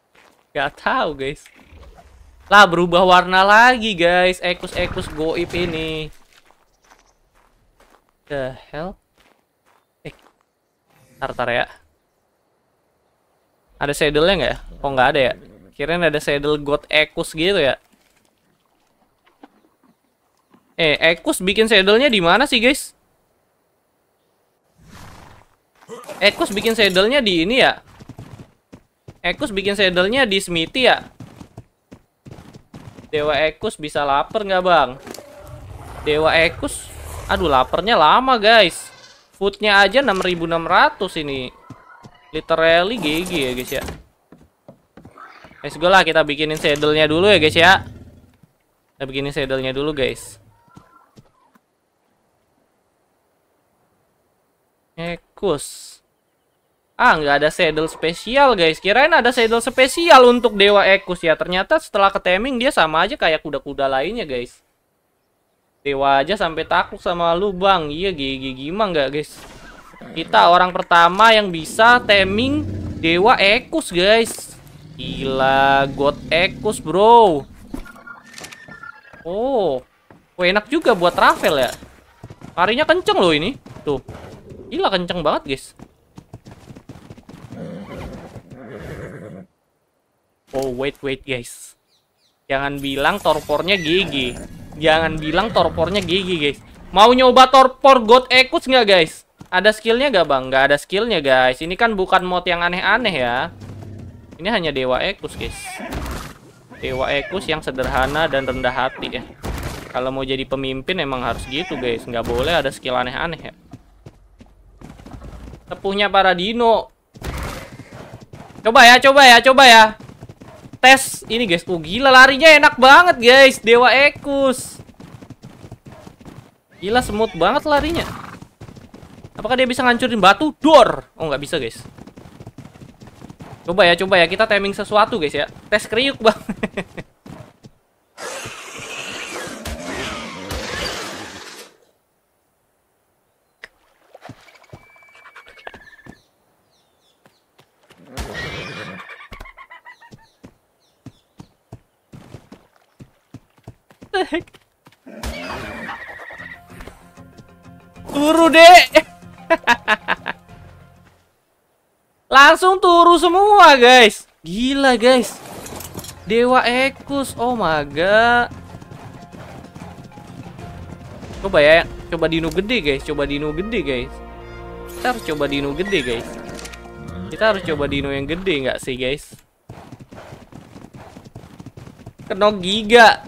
Gak tahu guys. Lah berubah warna lagi guys. Ekus-ekus goip ini. The hell? Eh, tartar ya. Ada saddle nggak ya? Kok oh, nggak ada ya? Kirain ada saddle god ekus gitu ya. Eh, ekus bikin saddle-nya di mana sih guys? Ekus bikin saddlenya di ini ya? Ekus bikin saddlenya di Smithy ya? Dewa Ekus bisa lapar nggak bang? Dewa Ekus, aduh laparnya lama guys. Foodnya aja 6.600 ini. Literally GG ya guys ya. Let's go lah kita bikinin saddlenya dulu ya guys ya. Kita bikinin saddlenya dulu guys. Ekus. Ah, nggak ada saddle spesial, guys. Kirain ada saddle spesial untuk Dewa Ekus ya. Ternyata setelah keteming dia sama aja kayak kuda-kuda lainnya, guys. Dewa aja sampai takluk sama lubang, Iya, gigi gimang nggak, guys? Kita orang pertama yang bisa teming Dewa Ekus, guys. Gila, God Ekus, bro. Oh. Oh, enak juga buat travel ya. Parinya kenceng loh ini. Tuh. Gila kenceng banget, guys. Oh, wait, wait, guys. Jangan bilang torpornya GG. Jangan bilang torpornya GG, guys. Mau nyoba torpor God Ekus nggak, guys? Ada skillnya gak Bang? Gak ada skillnya, guys. Ini kan bukan mod yang aneh-aneh ya. Ini hanya Dewa Ekus, guys. Dewa Ekus yang sederhana dan rendah hati ya. Kalau mau jadi pemimpin emang harus gitu, guys. Nggak boleh ada skill aneh-aneh ya sepuhnya para dino. Coba ya, coba ya, coba ya. Tes ini guys. tuh oh gila larinya enak banget guys. Dewa Ekus. Gila semut banget larinya. Apakah dia bisa ngancurin batu? Dor. Oh, nggak bisa guys. Coba ya, coba ya. Kita timing sesuatu guys ya. Tes kriuk bang. heck? Turu, deh. Langsung turu semua, guys. Gila, guys. Dewa Ekus. Oh my god. Coba ya, coba dino gede, guys. Coba dino gede, guys. Kita harus coba dino gede, guys. Kita harus coba dino yang gede nggak sih, guys? Kena giga.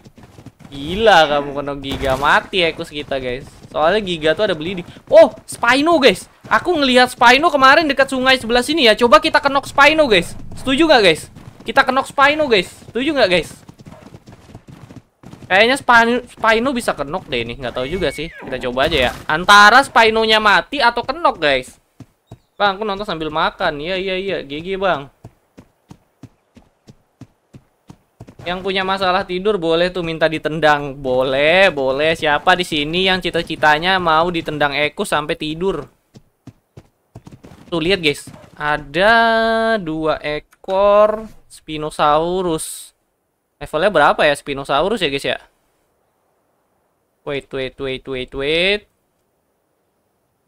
Gila kamu kena giga mati ekus kita guys. Soalnya giga tuh ada beli di. Oh, Spino guys. Aku ngelihat Spino kemarin dekat sungai sebelah sini ya. Coba kita kenok Spino guys. Setuju nggak guys? Kita kenok Spino guys. Setuju nggak guys? Kayaknya Spino, Spino bisa kenok deh ini. Nggak tahu juga sih. Kita coba aja ya. Antara spino nya mati atau kenok guys. Bang, aku nonton sambil makan. Iya iya iya. gigi bang. Yang punya masalah tidur boleh tuh minta ditendang. Boleh, boleh. Siapa di sini yang cita-citanya mau ditendang Ekus sampai tidur? Tuh lihat guys, ada dua ekor Spinosaurus. Levelnya berapa ya Spinosaurus ya guys ya? Wait, wait, wait, wait, wait.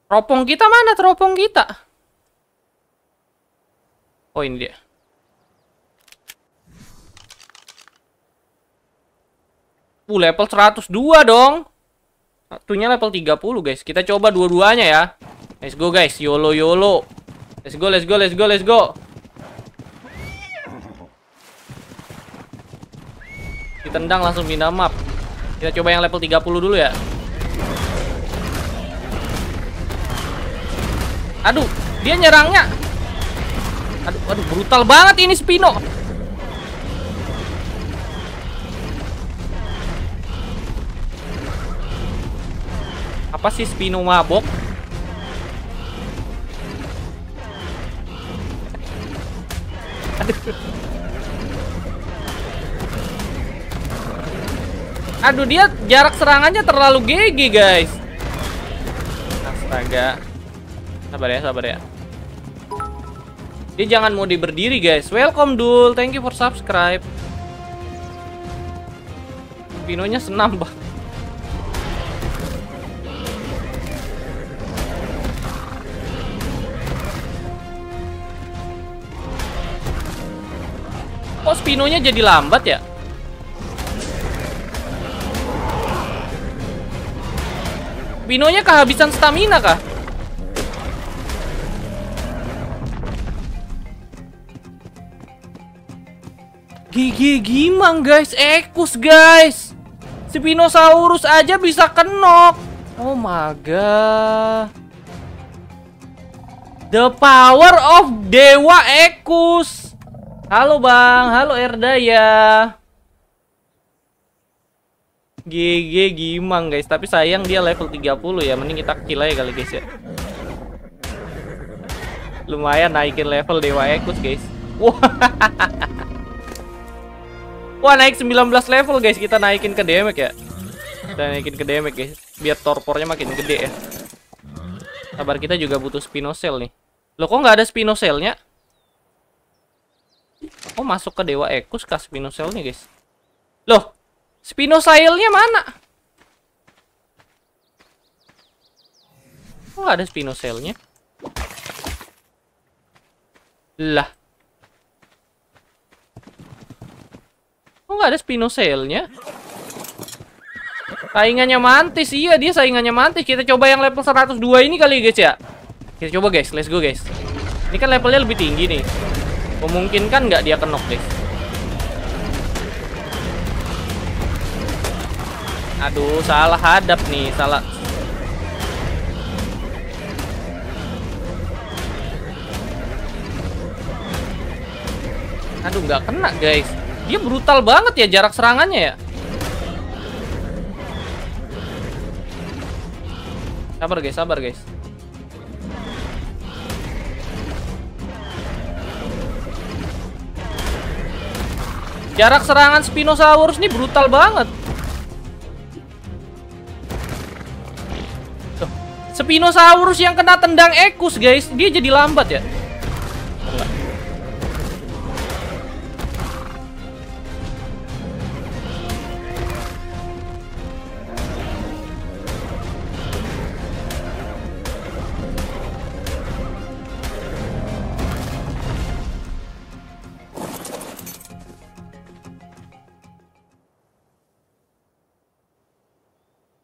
Teropong kita mana teropong kita? Oh ini dia. Uh, level 102 dong. Satunya level 30, guys. Kita coba dua-duanya ya. Let's go, guys. YOLO, YOLO. Let's go, let's go, let's go, let's go. Ditendang langsung pindah map. Kita coba yang level 30 dulu ya. Aduh, dia nyerangnya. Aduh, aduh, brutal banget ini Spino. Apa sih Spino mabok? Aduh. Aduh dia jarak serangannya terlalu gigi guys. Astaga. Sabar ya, sabar ya. Dia jangan mau diberdiri guys. Welcome Dul, thank you for subscribe. Pinonya senam banget. Kok Spinonya jadi lambat ya? Spinonya kehabisan stamina kah? Gigi Gimang guys, Ekus guys Spinosaurus aja bisa kenok Oh my god The power of Dewa Ekus Halo Bang, halo Erda ya. GG Gimang guys, tapi sayang dia level 30 ya. Mending kita kill aja kali guys ya. Lumayan naikin level Dewa Ekus guys. Wah. Wah, naik 19 level guys. Kita naikin ke damage ya. Kita naikin ke damage guys. Biar torpornya makin gede ya. Kabar kita juga butuh spinosel nih. Loh kok nggak ada Spinocellnya? nya Oh, masuk ke Dewa Ekus kah Spinosail nih, guys? Loh, spinosailnya mana? Oh, ada Spinosailnya? Lah. Oh nggak ada Spinosailnya? Saingannya mantis, iya dia saingannya mantis. Kita coba yang level 102 ini kali guys ya. Kita coba guys, let's go guys. Ini kan levelnya lebih tinggi nih. Memungkinkan nggak dia kenok deh? Aduh, salah hadap nih, salah. Aduh, nggak kena guys. Dia brutal banget ya jarak serangannya ya. Sabar guys, sabar guys. Jarak serangan Spinosaurus ini brutal banget. Tuh. Spinosaurus yang kena tendang Ekus, guys. Dia jadi lambat ya.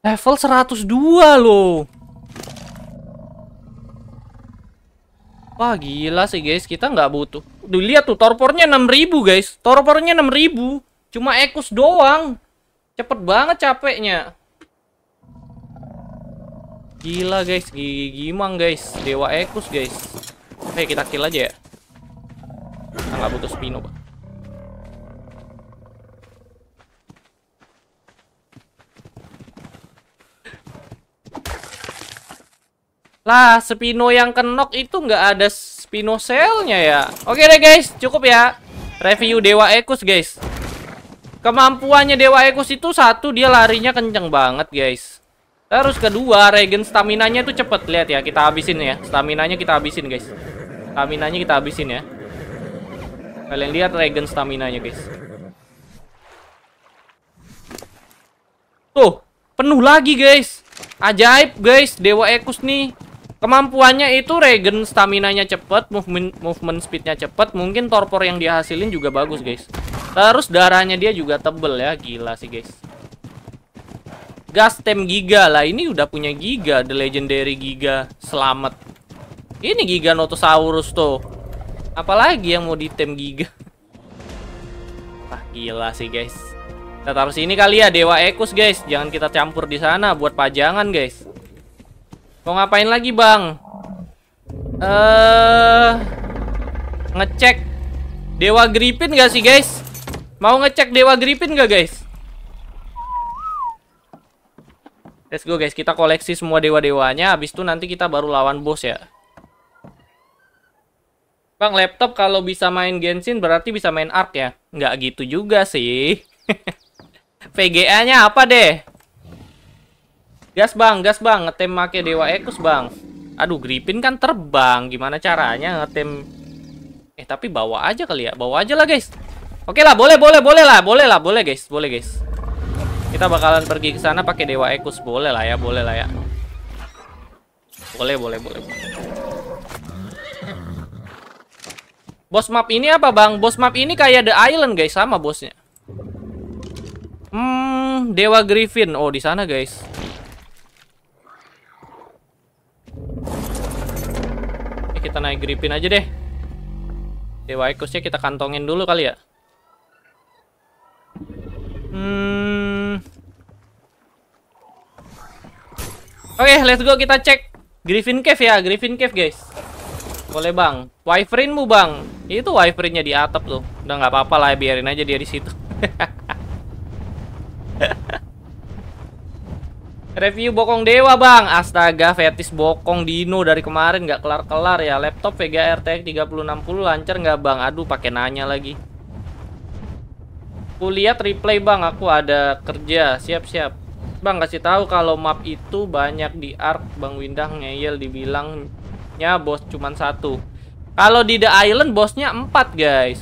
Level 102 loh. Wah gila sih guys, kita nggak butuh. Dilihat tuh torpornya 6000 guys. Torpornya 6000. Cuma ekus doang. Cepet banget capeknya. Gila guys, gigi gimang guys. Dewa ekus guys. Oke, kita kill aja ya. Kita nggak butuh spino, Pak. Lah, Spino yang kenok itu nggak ada Spino selnya ya. Oke deh guys, cukup ya. Review Dewa Ekus guys. Kemampuannya Dewa Ekus itu satu dia larinya kenceng banget guys. Terus kedua, regen stamina-nya itu cepet. Lihat ya, kita habisin ya. Stamina-nya kita habisin guys. Stamina-nya kita habisin ya. Kalian lihat regen stamina-nya guys. Tuh, penuh lagi guys. Ajaib guys, Dewa Ekus nih. Kemampuannya itu regen stamina-nya cepet, movement movement speed-nya cepet, mungkin torpor yang dihasilin juga bagus, guys. Terus darahnya dia juga tebel ya, gila sih, guys. Gas tem Giga lah, ini udah punya Giga, The Legendary Giga, selamat. Ini Giga Notosaurus tuh. Apalagi yang mau di tem Giga. Wah, gila sih, guys. Kita taruh sini kali ya, Dewa Ekus, guys. Jangan kita campur di sana buat pajangan, guys. Mau ngapain lagi, Bang? Eh, uh, ngecek Dewa Gripin gak sih, guys? Mau ngecek Dewa Gripin gak, guys? Let's go, guys. Kita koleksi semua dewa-dewanya. abis itu nanti kita baru lawan bos ya. Bang, laptop kalau bisa main Genshin berarti bisa main Ark ya? Nggak gitu juga sih. VGA-nya apa deh? Gas bang, gas bang, ngetem make Dewa Ekus bang. Aduh, griffin kan terbang. Gimana caranya ngetem? Eh, tapi bawa aja kali ya. Bawa aja lah, guys. Oke lah, boleh, boleh, boleh lah. Boleh lah, boleh, guys. Boleh, guys. Kita bakalan pergi ke sana pakai Dewa Ekus. Boleh lah ya, boleh lah ya. Boleh, boleh, boleh. Bos map ini apa, Bang? Bos map ini kayak The Island, guys. Sama bosnya. Hmm, Dewa Griffin. Oh, di sana, guys. kita naik gripin aja deh. Dewa Ekusnya kita kantongin dulu kali ya. Hmm. Oke, okay, let's go kita cek Griffin Cave ya, Griffin Cave guys. Boleh bang. Wyvern mu bang. Itu wyvernnya di atap loh. Udah nggak apa-apa lah, biarin aja dia di situ. Review bokong dewa bang Astaga fetis bokong dino dari kemarin gak kelar-kelar ya Laptop Vega RTX 3060 lancar gak bang Aduh pakai nanya lagi Aku lihat replay bang Aku ada kerja siap-siap Bang kasih tahu kalau map itu banyak di arc Bang Windang, ngeyel dibilangnya bos cuman satu Kalau di The Island bosnya empat guys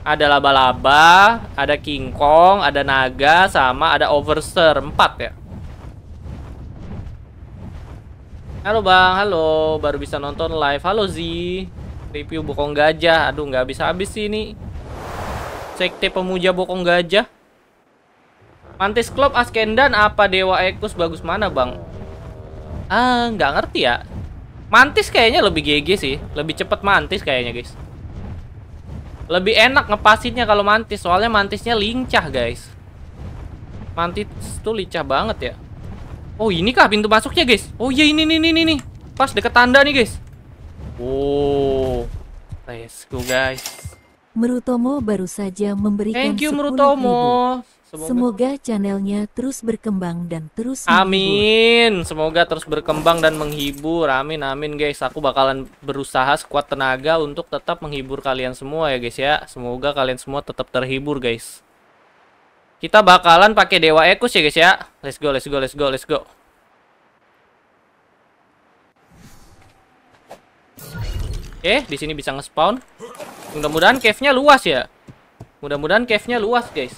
Ada laba-laba Ada King Kong Ada naga Sama ada overser Empat ya Halo bang, halo. Baru bisa nonton live. Halo Zi. Review bokong gajah. Aduh, nggak bisa habis sih ini. Sekte pemuja bokong gajah. Mantis Club Askendan apa Dewa Ekus bagus mana bang? Ah, nggak ngerti ya. Mantis kayaknya lebih GG sih. Lebih cepet mantis kayaknya guys. Lebih enak ngepasinnya kalau mantis. Soalnya mantisnya lincah guys. Mantis tuh lincah banget ya. Oh ini kah pintu masuknya guys? Oh iya ini ini ini nih. Pas deket tanda nih guys. Oh, let's go guys. Merutomo baru saja memberikan Thank you Merutomo. Semoga... Semoga channelnya terus berkembang dan terus Amin. Semoga terus berkembang dan menghibur. Amin amin guys. Aku bakalan berusaha sekuat tenaga untuk tetap menghibur kalian semua ya guys ya. Semoga kalian semua tetap terhibur guys. Kita bakalan pakai Dewa Ekus ya guys ya. Let's go, let's go, let's go, let's go. Oke, eh, di sini bisa nge-spawn. Mudah-mudahan cave-nya luas ya. Mudah-mudahan cave-nya luas, guys.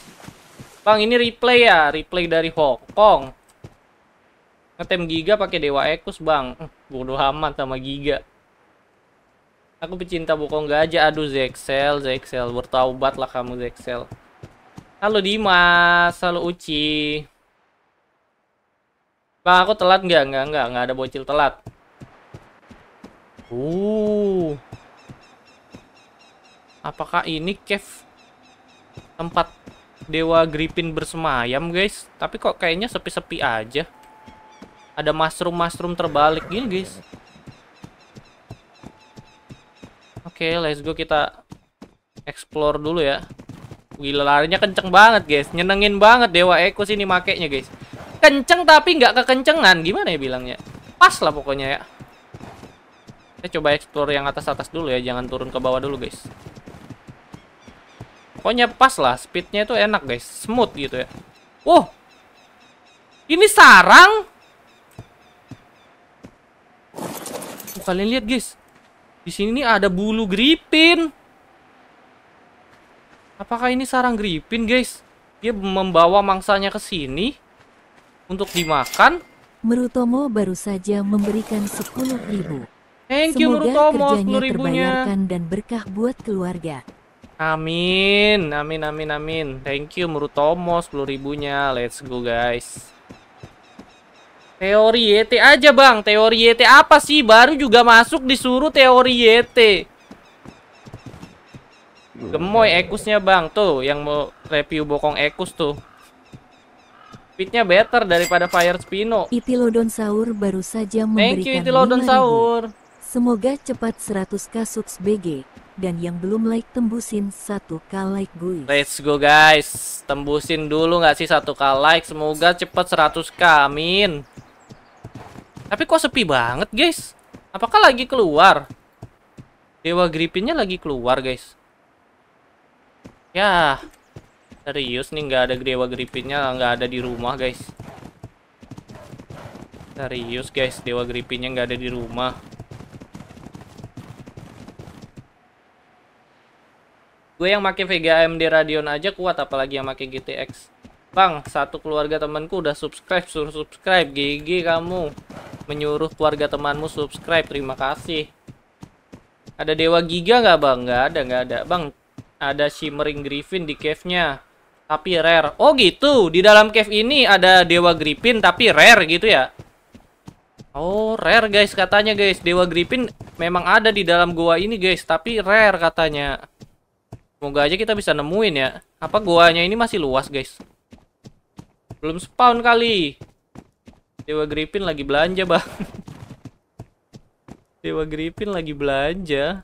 Bang, ini replay ya, replay dari Kong. Ngetem Giga pakai Dewa Ekus, Bang. Hm, bodoh amat sama Giga. Aku pecinta bokong gajah. Aduh, Zexel, Zexel. Bertaubatlah kamu, Zexel. Halo Dimas, halo Uci. Bang, aku telat nggak? Nggak, nggak, nggak ada bocil telat. Uh. Apakah ini cave tempat Dewa Gripin bersemayam, guys? Tapi kok kayaknya sepi-sepi aja. Ada mushroom-mushroom terbalik gini, guys. Oke, okay, let's go kita explore dulu ya. Gila larinya kenceng banget guys Nyenengin banget Dewa Ekus ini makainya guys Kenceng tapi nggak kekencengan Gimana ya bilangnya Pas lah pokoknya ya Saya coba explore yang atas-atas dulu ya Jangan turun ke bawah dulu guys Pokoknya pas lah Speednya itu enak guys Smooth gitu ya Wow oh! Ini sarang Kalian lihat guys di sini ada bulu gripin. Apakah ini sarang Gripin, guys? Dia membawa mangsanya ke sini untuk dimakan. Merutomo baru saja memberikan 10.000. Thank you Semoga Merutomo 10000 terbayarkan dan berkah buat keluarga. Amin, amin, amin, amin. Thank you Merutomo 10.000-nya. Let's go, guys. Teori YT aja bang, teori YT apa sih? Baru juga masuk disuruh teori YT. Gemoy ekusnya bang tuh yang mau review bokong ekus tuh. Speednya better daripada Fire Spino. Itilodon Saur baru saja memberikan Thank you Itilodon Saur. Semoga cepat 100k subs BG dan yang belum like tembusin satu k like gue. Let's go guys. Tembusin dulu nggak sih 1k like. Semoga cepat 100k. Amin. Tapi kok sepi banget guys? Apakah lagi keluar? Dewa Gripinnya lagi keluar guys. Ya, serius nih nggak ada dewa Gripinnya nggak ada di rumah guys. Serius guys, Dewa Gripinnya nggak ada di rumah. Gue yang pakai Vega AMD Radeon aja kuat, apalagi yang pakai GTX. Bang, satu keluarga temanku udah subscribe, suruh subscribe. GG kamu menyuruh keluarga temanmu subscribe, terima kasih. Ada Dewa Giga nggak bang? Nggak ada, nggak ada. Bang, ada Shimmering Griffin di cave-nya. Tapi rare. Oh gitu, di dalam cave ini ada Dewa Griffin tapi rare gitu ya? Oh, rare guys katanya guys. Dewa Griffin memang ada di dalam gua ini guys, tapi rare katanya. Semoga aja kita bisa nemuin ya. Apa guanya ini masih luas guys? Belum spawn kali. Dewa Griffin lagi belanja, Bang. Dewa Griffin lagi belanja.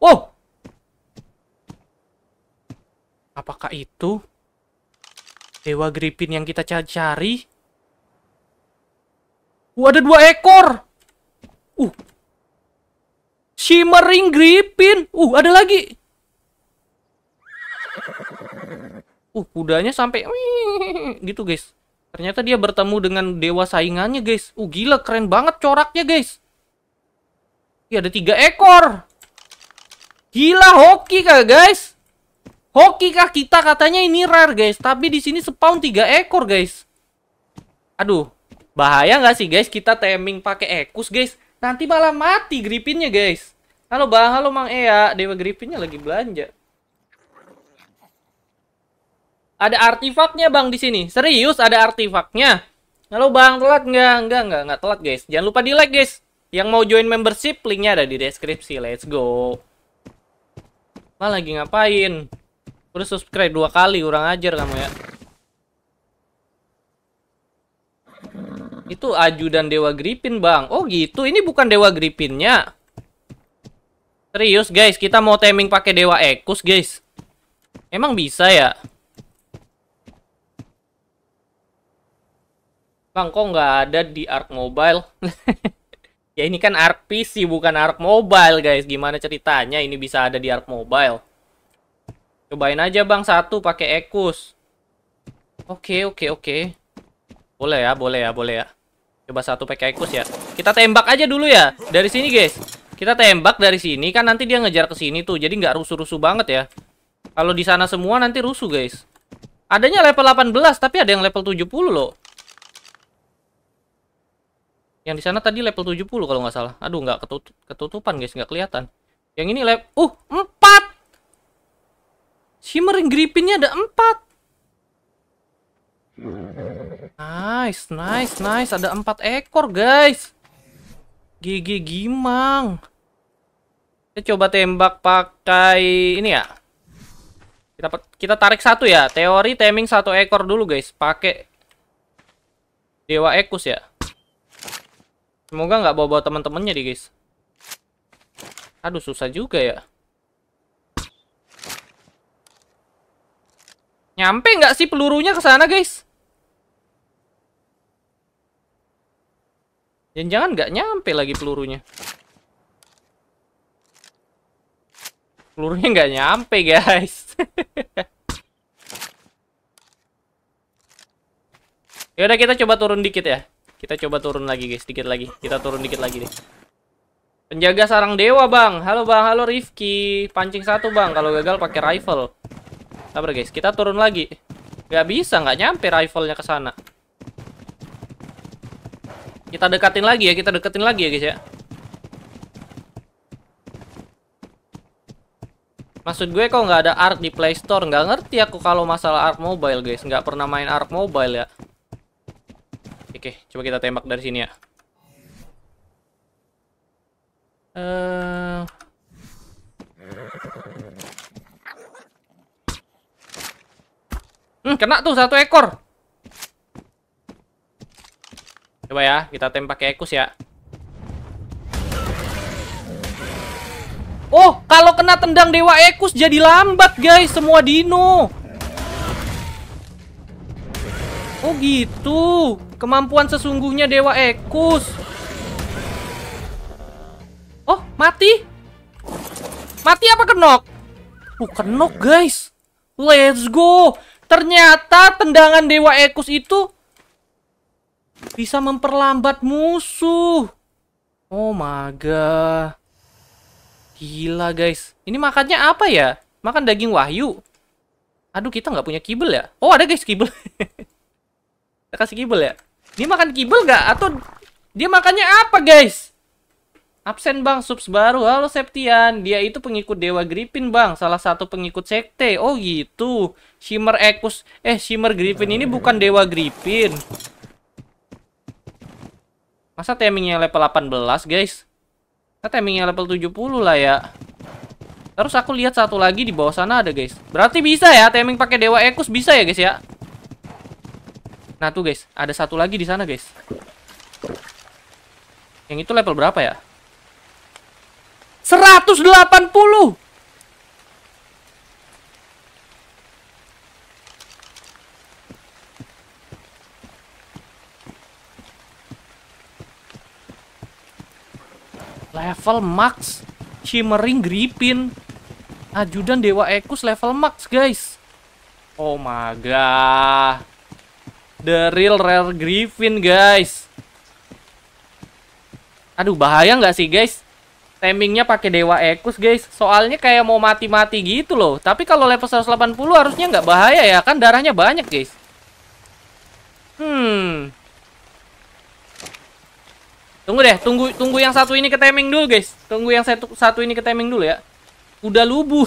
Oh, Apakah itu Dewa Gripin yang kita cari? Wah, ada dua ekor! Uh. Shimmering Gripin! Uh, ada lagi! Uh, kudanya sampai gitu, guys. Ternyata dia bertemu dengan dewa saingannya, guys. Uh, gila, keren banget coraknya, guys. Iya, ada tiga ekor. Gila, hoki kah, guys? Hoki kah kita katanya ini rare guys, tapi di sini spawn 3 ekor guys. Aduh, bahaya nggak sih guys kita timing pakai ekus guys? Nanti malah mati gripinnya guys. Halo Bang, halo Mang Ea, Dewa Gripinnya lagi belanja. Ada artifaknya Bang di sini. Serius ada artifaknya? Halo Bang, telat nggak? Nggak, nggak, nggak telat guys. Jangan lupa di like guys. Yang mau join membership, linknya ada di deskripsi. Let's go. Ma lagi ngapain? Udah subscribe dua kali, kurang ajar kamu ya. Itu Aju dan Dewa Gripin, Bang. Oh, gitu. Ini bukan Dewa Gripinnya. Serius, guys. Kita mau timing pakai Dewa Ekus, guys. Emang bisa ya? Bang, kok nggak ada di Ark Mobile? ya ini kan Ark PC, bukan Ark Mobile, guys. Gimana ceritanya ini bisa ada di Ark Mobile? Cobain aja bang satu pakai ekus. Oke oke oke. Boleh ya, boleh ya, boleh ya. Coba satu pakai ekus ya. Kita tembak aja dulu ya dari sini guys. Kita tembak dari sini kan nanti dia ngejar ke sini tuh. Jadi nggak rusuh-rusuh banget ya. Kalau di sana semua nanti rusuh guys. Adanya level 18 tapi ada yang level 70 loh. Yang di sana tadi level 70 kalau nggak salah. Aduh nggak ketutupan guys, nggak kelihatan. Yang ini level uh 4 Shimmering Gripinnya ada empat. Nice, nice, nice. Ada empat ekor, guys. GG Gimang. Kita coba tembak pakai ini ya. Kita kita tarik satu ya. Teori timing satu ekor dulu, guys. Pakai Dewa Ekus ya. Semoga nggak bawa-bawa teman-temannya guys. Aduh, susah juga ya. Nyampe nggak sih pelurunya ke sana, guys? dan jangan nggak nyampe lagi pelurunya. Pelurunya nggak nyampe, guys. yaudah kita coba turun dikit ya. Kita coba turun lagi, guys. Dikit lagi. Kita turun dikit lagi deh. Penjaga sarang dewa, Bang. Halo, Bang. Halo, Rifki. Pancing satu, Bang. Kalau gagal pakai rifle. Sabar guys, kita turun lagi. Gak bisa, nggak nyampe rifle-nya ke sana. Kita dekatin lagi ya, kita deketin lagi ya guys ya. Maksud gue kok nggak ada art di Play Store? Nggak ngerti aku kalau masalah art mobile guys. Nggak pernah main art mobile ya. Oke, coba kita tembak dari sini ya. Uh... Hmm, kena tuh satu ekor. Coba ya, kita tembak kayak ekus ya. Oh, kalau kena tendang dewa ekus jadi lambat, guys. Semua dino. Oh gitu. Kemampuan sesungguhnya dewa ekus. Oh, mati. Mati apa kenok? Oh, kenok, guys. Let's go. Ternyata tendangan Dewa Ekus itu bisa memperlambat musuh. Oh my god. Gila guys. Ini makannya apa ya? Makan daging wahyu. Aduh kita nggak punya kibel ya? Oh ada guys kibel. kita kasih kibel ya. Dia makan kibel nggak? Atau dia makannya apa guys? Absen bang, subs baru. Halo Septian. Dia itu pengikut Dewa Gripin bang. Salah satu pengikut sekte. Oh gitu. Shimmer Ekus. Eh, Shimmer Griffin ini bukan Dewa Griffin. Masa timingnya level 18, guys? Masa timingnya level 70 lah ya. Terus aku lihat satu lagi di bawah sana ada, guys. Berarti bisa ya, timing pakai Dewa Ekus bisa ya, guys ya? Nah, tuh guys, ada satu lagi di sana, guys. Yang itu level berapa ya? 180! Level max Shimmering Griffin. Ajudan Dewa Ekus level max, guys. Oh my god. The real rare Griffin, guys. Aduh, bahaya nggak sih, guys? Timingnya pakai Dewa Ekus, guys. Soalnya kayak mau mati-mati gitu loh. Tapi kalau level 180 harusnya nggak bahaya ya. Kan darahnya banyak, guys. Hmm. Tunggu deh, tunggu tunggu yang satu ini ke timing dulu, guys. Tunggu yang satu satu ini ke timing dulu ya. Udah lubu.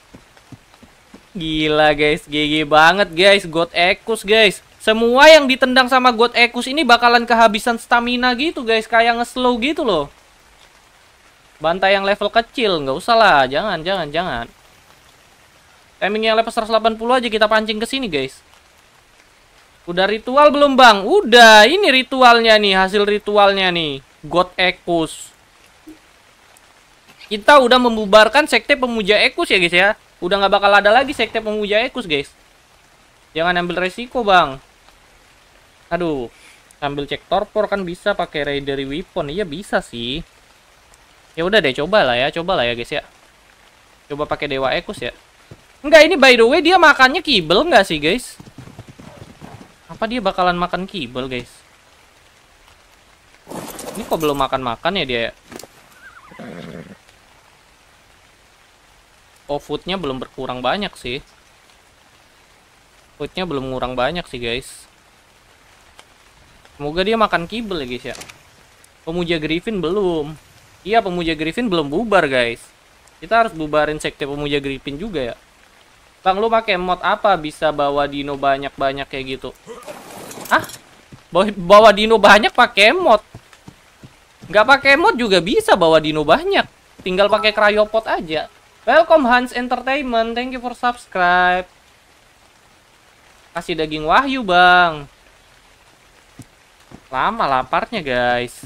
Gila, guys. GG banget, guys. God Ekus, guys. Semua yang ditendang sama God Ekus ini bakalan kehabisan stamina gitu, guys. Kayak ngeslow gitu loh. Bantai yang level kecil, nggak usah lah. Jangan, jangan, jangan. Timing yang level 180 aja kita pancing ke sini, guys. Udah ritual belum bang? Udah, ini ritualnya nih, hasil ritualnya nih. God Ekus. Kita udah membubarkan sekte pemuja Ekus ya guys ya. Udah gak bakal ada lagi sekte pemuja Ekus guys. Jangan ambil resiko bang. Aduh, sambil cek torpor kan bisa pakai raider weapon. Iya bisa sih. Ya udah deh, coba lah ya, coba lah ya guys ya. Coba pakai dewa Ekus ya. Enggak, ini by the way dia makannya kibel nggak sih guys? Apa dia bakalan makan kibel, guys? Ini kok belum makan-makan ya dia? ya? Oh, foodnya belum berkurang banyak sih. Foodnya belum ngurang banyak sih, guys. Semoga dia makan kibel ya, guys ya. Pemuja Griffin belum. Iya, pemuja Griffin belum bubar, guys. Kita harus bubarin sekte pemuja Griffin juga ya. Bang, lu pakai mod apa bisa bawa dino banyak-banyak kayak gitu? Ah? Bawa, bawa dino banyak pakai mod. Nggak pakai mod juga bisa bawa dino banyak. Tinggal pakai cryopod aja. Welcome Hans Entertainment, thank you for subscribe. Kasih daging wahyu, Bang. Lama laparnya, guys.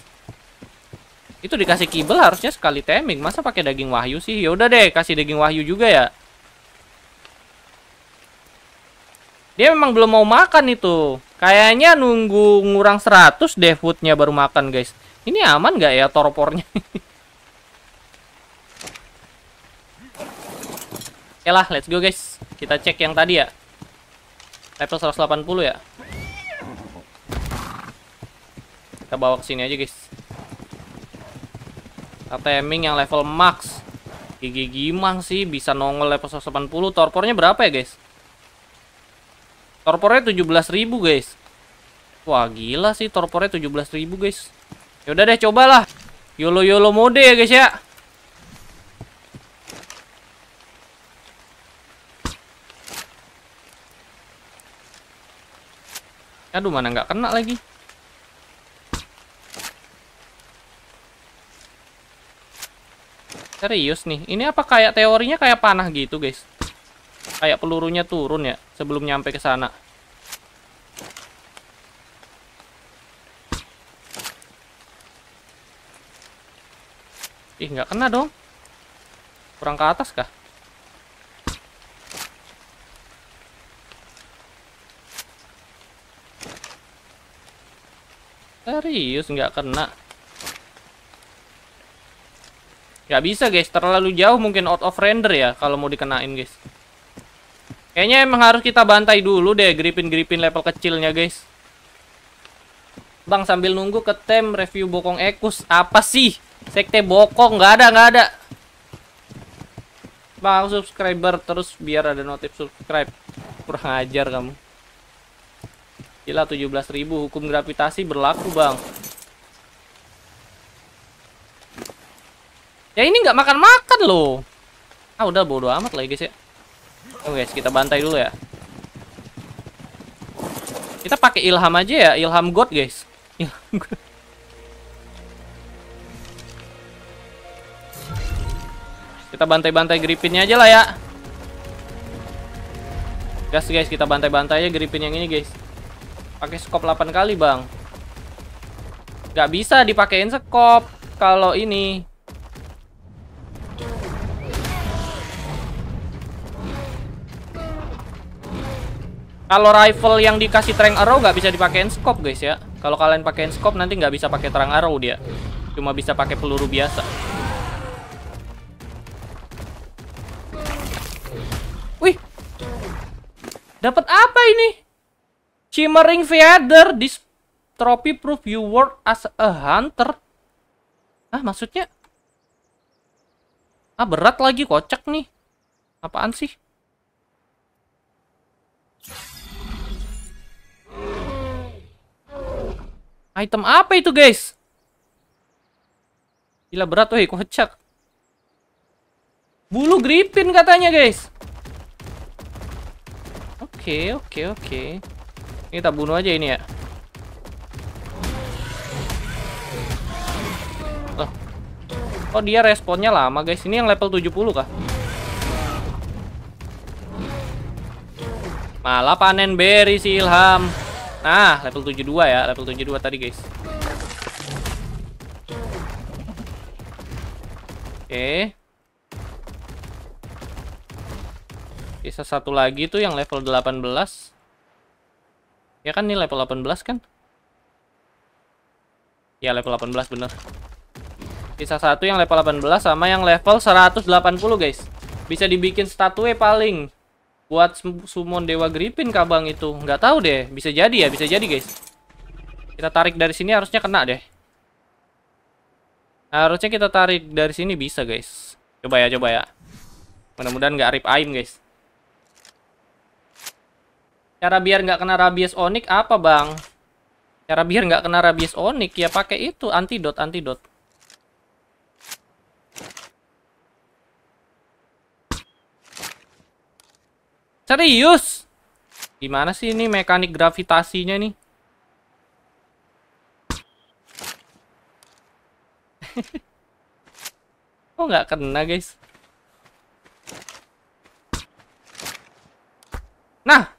Itu dikasih kibel harusnya sekali teming. Masa pakai daging wahyu sih? yaudah deh, kasih daging wahyu juga ya. Dia memang belum mau makan itu. Kayaknya nunggu ngurang 100 deh foodnya baru makan, guys. Ini aman nggak ya torpornya? Oke ya lah, let's go guys. Kita cek yang tadi ya. Level 180 ya. Kita bawa ke sini aja guys. Ateming yang level max. Gigi Gimang sih bisa nongol level 180. Torpornya berapa ya guys? Torpornya 17.000 guys. Wah gila sih torpornya 17.000 guys. Yaudah deh cobalah. Yolo yolo mode ya guys ya. Aduh mana nggak kena lagi. Serius nih, ini apa kayak teorinya kayak panah gitu guys? kayak pelurunya turun ya sebelum nyampe ke sana. Ih, nggak kena dong. Kurang ke atas kah? Serius nggak kena. Nggak bisa guys, terlalu jauh mungkin out of render ya kalau mau dikenain guys. Kayaknya emang harus kita bantai dulu deh gripin-gripin level kecilnya guys. Bang sambil nunggu ke tem review bokong ekus apa sih? Sekte bokong nggak ada nggak ada. Bang subscriber terus biar ada notif subscribe. Kurang ajar kamu. Gila 17.000 hukum gravitasi berlaku, Bang. Ya ini nggak makan-makan loh. Ah udah bodo amat lah ya, guys ya guys, kita bantai dulu ya. Kita pakai ilham aja ya, ilham god guys. Kita bantai-bantai gripinnya aja lah ya. Gas guys, kita bantai-bantai aja gripin yang ini guys. Pakai skop 8 kali, Bang. Gak bisa dipakein skop kalau ini Kalau rifle yang dikasih terang arrow nggak bisa dipakein scope guys ya. Kalau kalian pakein scope nanti nggak bisa pakai terang arrow dia. Cuma bisa pakai peluru biasa. Wih. Dapat apa ini? Shimmering Feather this trophy proof you work as a hunter. Ah, maksudnya? Ah, berat lagi kocak nih. Apaan sih? Item apa itu, guys? Gila berat, woi, kocak. Bulu gripin katanya, guys. Oke, okay, oke, okay, oke. Okay. Ini tak bunuh aja ini ya. Loh. Oh, dia responnya lama, guys. Ini yang level 70 kah? Malah panen berry si Ilham. Nah, level 72 ya, level 72 tadi, guys. Oke. Okay. Bisa satu lagi tuh yang level 18. Ya kan nih level 18 kan? Ya level 18 bener. Bisa satu yang level 18 sama yang level 180, guys. Bisa dibikin statue paling buat summon dewa Gripin kabang itu nggak tahu deh bisa jadi ya bisa jadi guys kita tarik dari sini harusnya kena deh harusnya kita tarik dari sini bisa guys coba ya coba ya mudah-mudahan nggak rip aim guys cara biar nggak kena rabies onik apa bang cara biar nggak kena rabies onik ya pakai itu antidot antidot Serius? Gimana sih ini mekanik gravitasinya nih? Kok oh, nggak kena guys? Nah!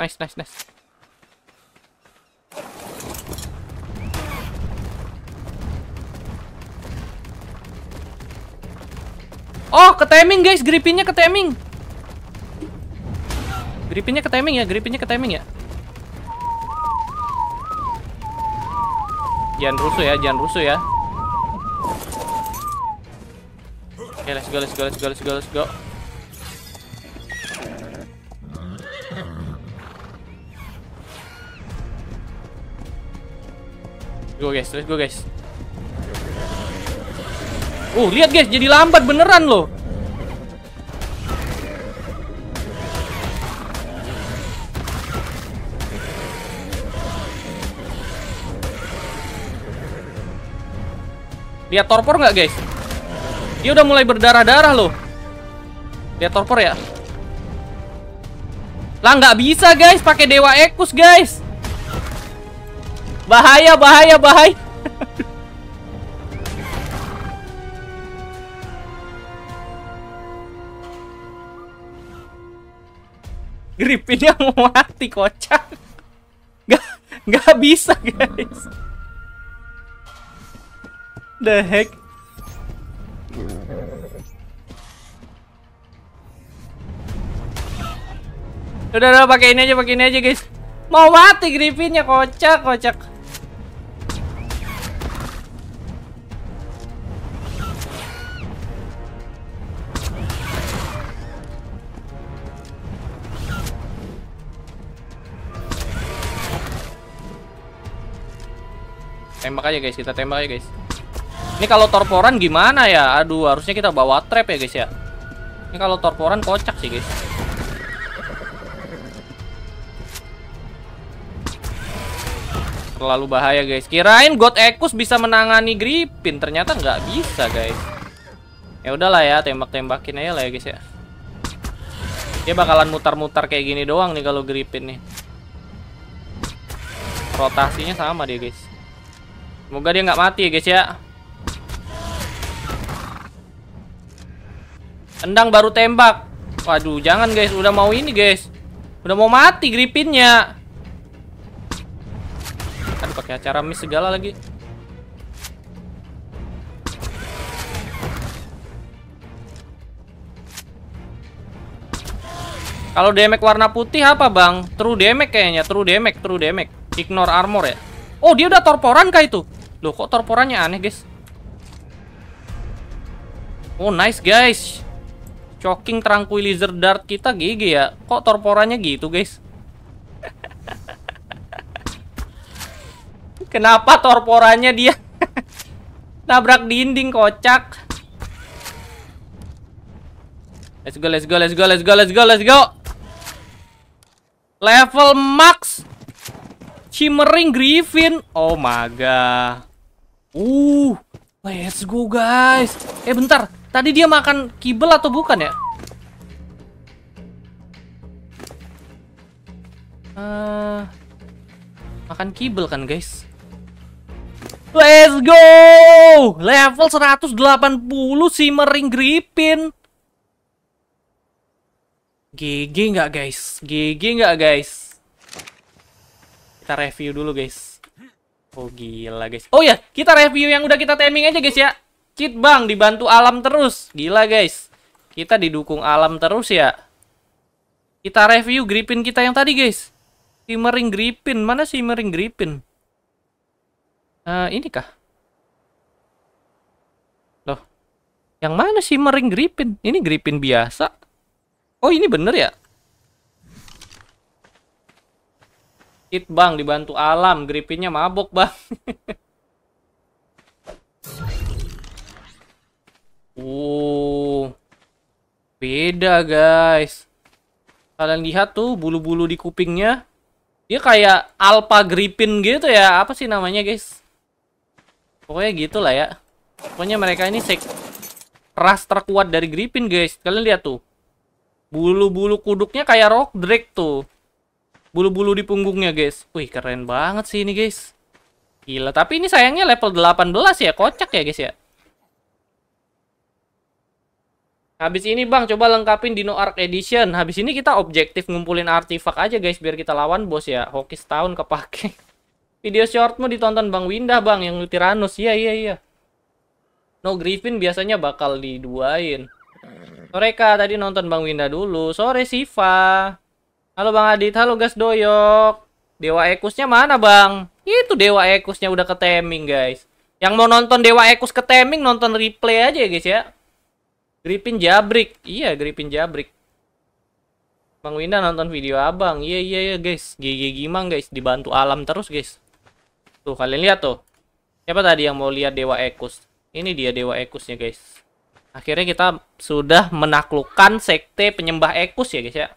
Nice, nice, nice. Oh, ke timing guys, gripinnya timing. Gripinnya ke timing ya, gripinnya ke timing ya. Jangan rusuh ya, jangan rusuh ya. Oke, okay, let's go, let's go, let's go, let's go, let's go. go guys, let's go guys. Uh, lihat guys, jadi lambat beneran loh. Lihat torpor nggak guys? Dia udah mulai berdarah-darah loh. Lihat torpor ya. Lah nggak bisa guys, pakai dewa ekus guys. Bahaya, bahaya, bahaya. Gripinnya mau mati kocak. Nggak, nggak bisa guys the heck? Udah, udah, pakai ini aja, pakai ini aja, guys. Mau mati Griffinnya, kocak, kocak. Tembak aja guys, kita tembak aja guys. Ini kalau torporan gimana ya? Aduh, harusnya kita bawa trap ya guys ya. Ini kalau torporan kocak sih guys. Terlalu bahaya guys. Kirain God Ekus bisa menangani Gripin, ternyata nggak bisa guys. Ya udahlah ya, tembak-tembakin aja lah ya guys ya. Dia bakalan mutar-mutar kayak gini doang nih kalau Gripin nih. Rotasinya sama dia guys. Semoga dia nggak mati ya guys ya. Tendang baru tembak. Waduh, jangan guys, udah mau ini guys. Udah mau mati gripinnya. kan pakai acara miss segala lagi. Kalau damage warna putih apa, Bang? True damage kayaknya, true damage, true damage. Ignore armor ya. Oh, dia udah torporan kah itu? Loh, kok torporannya aneh, guys? Oh, nice, guys. Choking Tranquilizer Dart kita GG ya. Kok torporannya gitu, guys? Kenapa torporannya dia nabrak dinding kocak? Let's go, let's go, let's go, let's go, let's go, let's go. Level max. Shimmering Griffin. Oh my god. Uh, let's go guys. Eh bentar, Tadi dia makan kibel atau bukan ya? Uh, makan kibel kan guys Let's go Level 180 si mering gripin. GG nggak guys GG nggak guys Kita review dulu guys Oh gila guys Oh ya yeah. kita review yang udah kita timing aja guys ya Cheat bang dibantu alam terus. Gila guys. Kita didukung alam terus ya. Kita review gripin kita yang tadi guys. Simmering gripin. Mana simmering gripin? Uh, eh, ini kah? Loh. Yang mana simmering gripin? Ini gripin biasa. Oh ini bener ya? Kit bang dibantu alam. Gripinnya mabok bang. Uh, beda guys. Kalian lihat tuh bulu-bulu di kupingnya. Dia kayak alpha gripin gitu ya. Apa sih namanya guys? Pokoknya gitulah ya. Pokoknya mereka ini sek ras terkuat dari gripin guys. Kalian lihat tuh. Bulu-bulu kuduknya kayak rock drake tuh. Bulu-bulu di punggungnya guys. Wih keren banget sih ini guys. Gila, tapi ini sayangnya level 18 ya, kocak ya guys ya. Habis ini bang, coba lengkapin Dino Arc Edition. Habis ini kita objektif ngumpulin artifak aja guys, biar kita lawan bos ya. Hoki setahun kepake. Video shortmu ditonton Bang Winda bang, yang Tyrannus Iya, iya, iya. No Griffin biasanya bakal diduain. soreka tadi nonton Bang Winda dulu. Sore Siva. Halo Bang Adit, halo Gas Doyok. Dewa Ekusnya mana bang? Itu Dewa Ekusnya udah ke teming guys. Yang mau nonton Dewa Ekus ke teming, nonton replay aja ya guys ya. Gripin Jabrik. Iya, Gripin Jabrik. Bang Winda nonton video abang. Iya, iya, iya, guys. GG Gimang, guys. Dibantu alam terus, guys. Tuh, kalian lihat tuh. Siapa tadi yang mau lihat Dewa Ekus? Ini dia Dewa Ekusnya, guys. Akhirnya kita sudah menaklukkan sekte penyembah Ekus ya, guys, ya.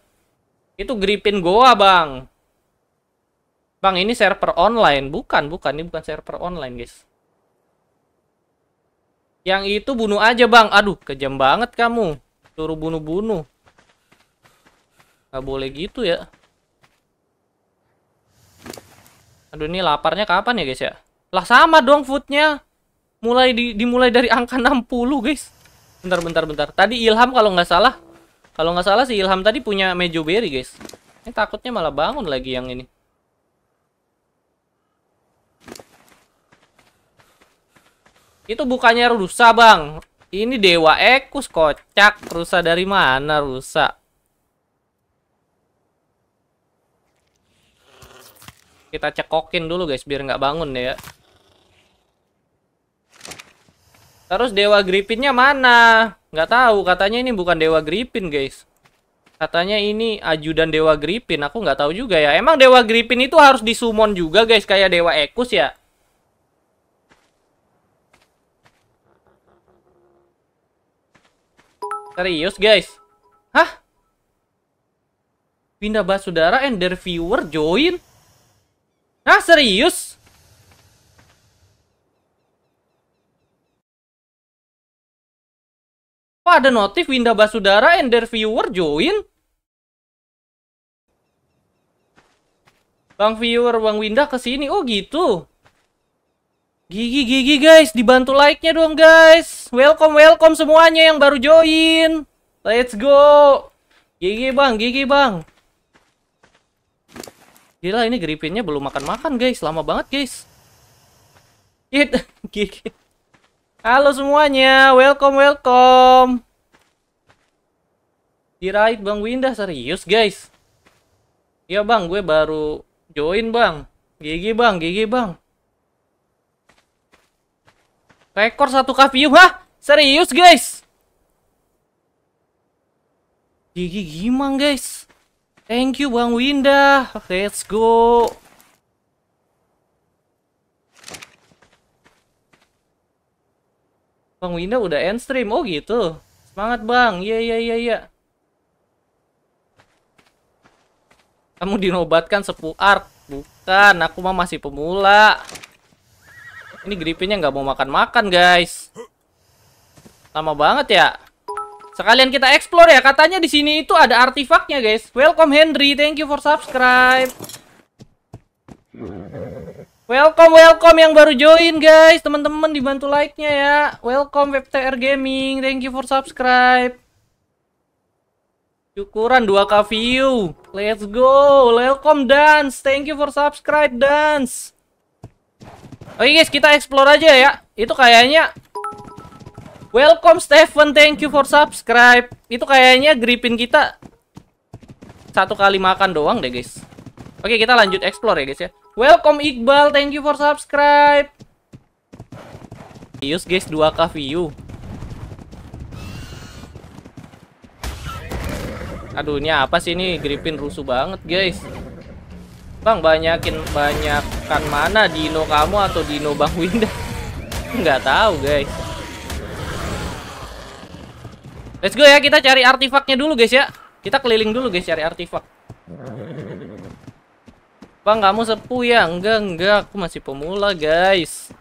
Itu Gripin Goa, Bang. Bang, ini server online. Bukan, bukan. Ini bukan server online, guys. Yang itu bunuh aja bang. Aduh, kejam banget kamu. Suruh bunuh-bunuh. Gak boleh gitu ya. Aduh, ini laparnya kapan ya guys ya? Lah sama dong foodnya. Mulai di, dimulai dari angka 60 guys. Bentar, bentar, bentar. Tadi Ilham kalau nggak salah. Kalau nggak salah si Ilham tadi punya Mejo Berry guys. Ini takutnya malah bangun lagi yang ini. Itu bukannya rusa, Bang. Ini dewa ekus kocak. Rusa dari mana rusa? Kita cekokin dulu, guys, biar nggak bangun ya. Terus dewa gripinnya mana? Nggak tahu, katanya ini bukan dewa gripin, guys. Katanya ini ajudan Dewa Gripin. Aku nggak tahu juga ya. Emang Dewa Gripin itu harus disummon juga guys. Kayak Dewa Ekus ya. Serius guys? Hah? Pindah bahas saudara and their viewer join? Hah serius? wah ada notif Winda Basudara and their viewer join? Bang viewer Bang Winda ke sini. Oh gitu. Gigi gigi guys, dibantu like-nya dong guys. Welcome welcome semuanya yang baru join. Let's go. Gigi bang, gigi bang. Gila ini gripinnya belum makan-makan guys, lama banget guys. It, gigi. Halo semuanya, welcome welcome. Diraid Bang Winda serius guys. Iya bang, gue baru join bang. Gigi bang, gigi bang. Rekor satu view, hah? Serius, guys? Gigi gimang, guys. Thank you, Bang Winda. Let's go. Bang Winda udah end stream. Oh, gitu. Semangat, Bang. Iya, iya, iya, iya. Kamu dinobatkan sepuh art. Bukan, aku mah masih pemula. Ini Griffinnya nggak mau makan-makan, guys. Lama banget ya. Sekalian kita explore ya. Katanya di sini itu ada artifaknya, guys. Welcome Henry, thank you for subscribe. Welcome, welcome yang baru join, guys. Teman-teman dibantu like-nya ya. Welcome WebTR Gaming, thank you for subscribe. Syukuran 2k view. Let's go. Welcome Dance. Thank you for subscribe Dance. Oke oh, guys, kita explore aja ya. Itu kayaknya Welcome Stephen, thank you for subscribe. Itu kayaknya gripin kita satu kali makan doang deh guys. Oke, kita lanjut explore ya guys ya. Welcome Iqbal, thank you for subscribe. Use, guys, 2k view. Aduh, ini apa sih ini gripin rusuh banget guys. Bang, banyakin banyakkan mana dino kamu atau dino Bang Winda? Enggak tahu, guys. Let's go ya, kita cari artefaknya dulu, guys ya. Kita keliling dulu, guys, cari artefak. Bang, kamu sepuh ya? Enggak, enggak. Aku masih pemula, guys.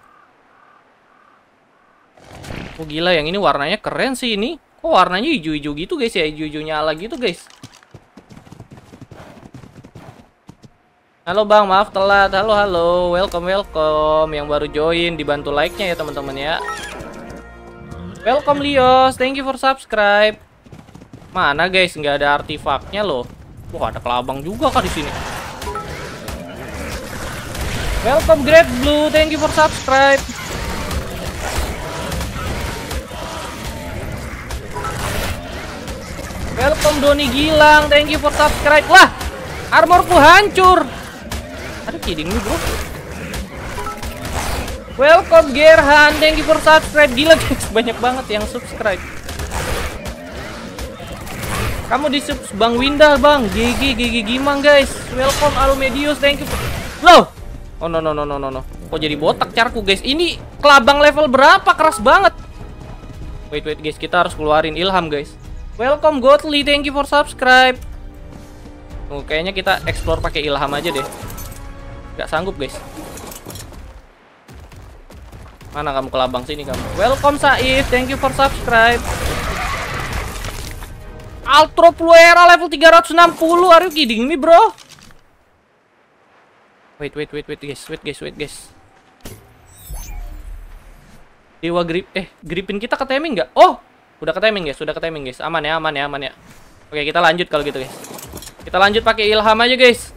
Oh, gila. Yang ini warnanya keren sih ini. Kok warnanya hijau-hijau gitu, guys ya? Hijau-hijau nyala gitu, guys. Halo Bang, maaf telat. Halo, halo. Welcome, welcome. Yang baru join, dibantu like-nya ya teman-teman ya. Welcome Lios, thank you for subscribe. Mana guys, nggak ada artifaknya loh. Wah ada kelabang juga kah di sini? Welcome Great Blue, thank you for subscribe. Welcome Doni Gilang, thank you for subscribe. Lah, armorku hancur. Are you kidding me bro? Welcome Gerhan, thank you for subscribe Gila guys, banyak banget yang subscribe Kamu di subs Bang Winda bang Gigi, Gigi Gimang guys Welcome Alumedius, thank you Loh Oh no no no no no no Kok jadi botak carku guys Ini kelabang level berapa? Keras banget Wait wait guys, kita harus keluarin Ilham guys Welcome Godly, thank you for subscribe. Oh kayaknya kita explore pakai ilham aja deh. Gak sanggup guys Mana kamu ke labang sini kamu Welcome Saif Thank you for subscribe Altro Pluera level 360 Are you kidding me bro? Wait wait wait wait guys Wait guys wait guys Dewa grip Eh gripin kita ke timing gak Oh Udah ke timing guys Udah ke timing guys Aman ya aman ya aman ya Oke kita lanjut kalau gitu guys Kita lanjut pakai ilham aja guys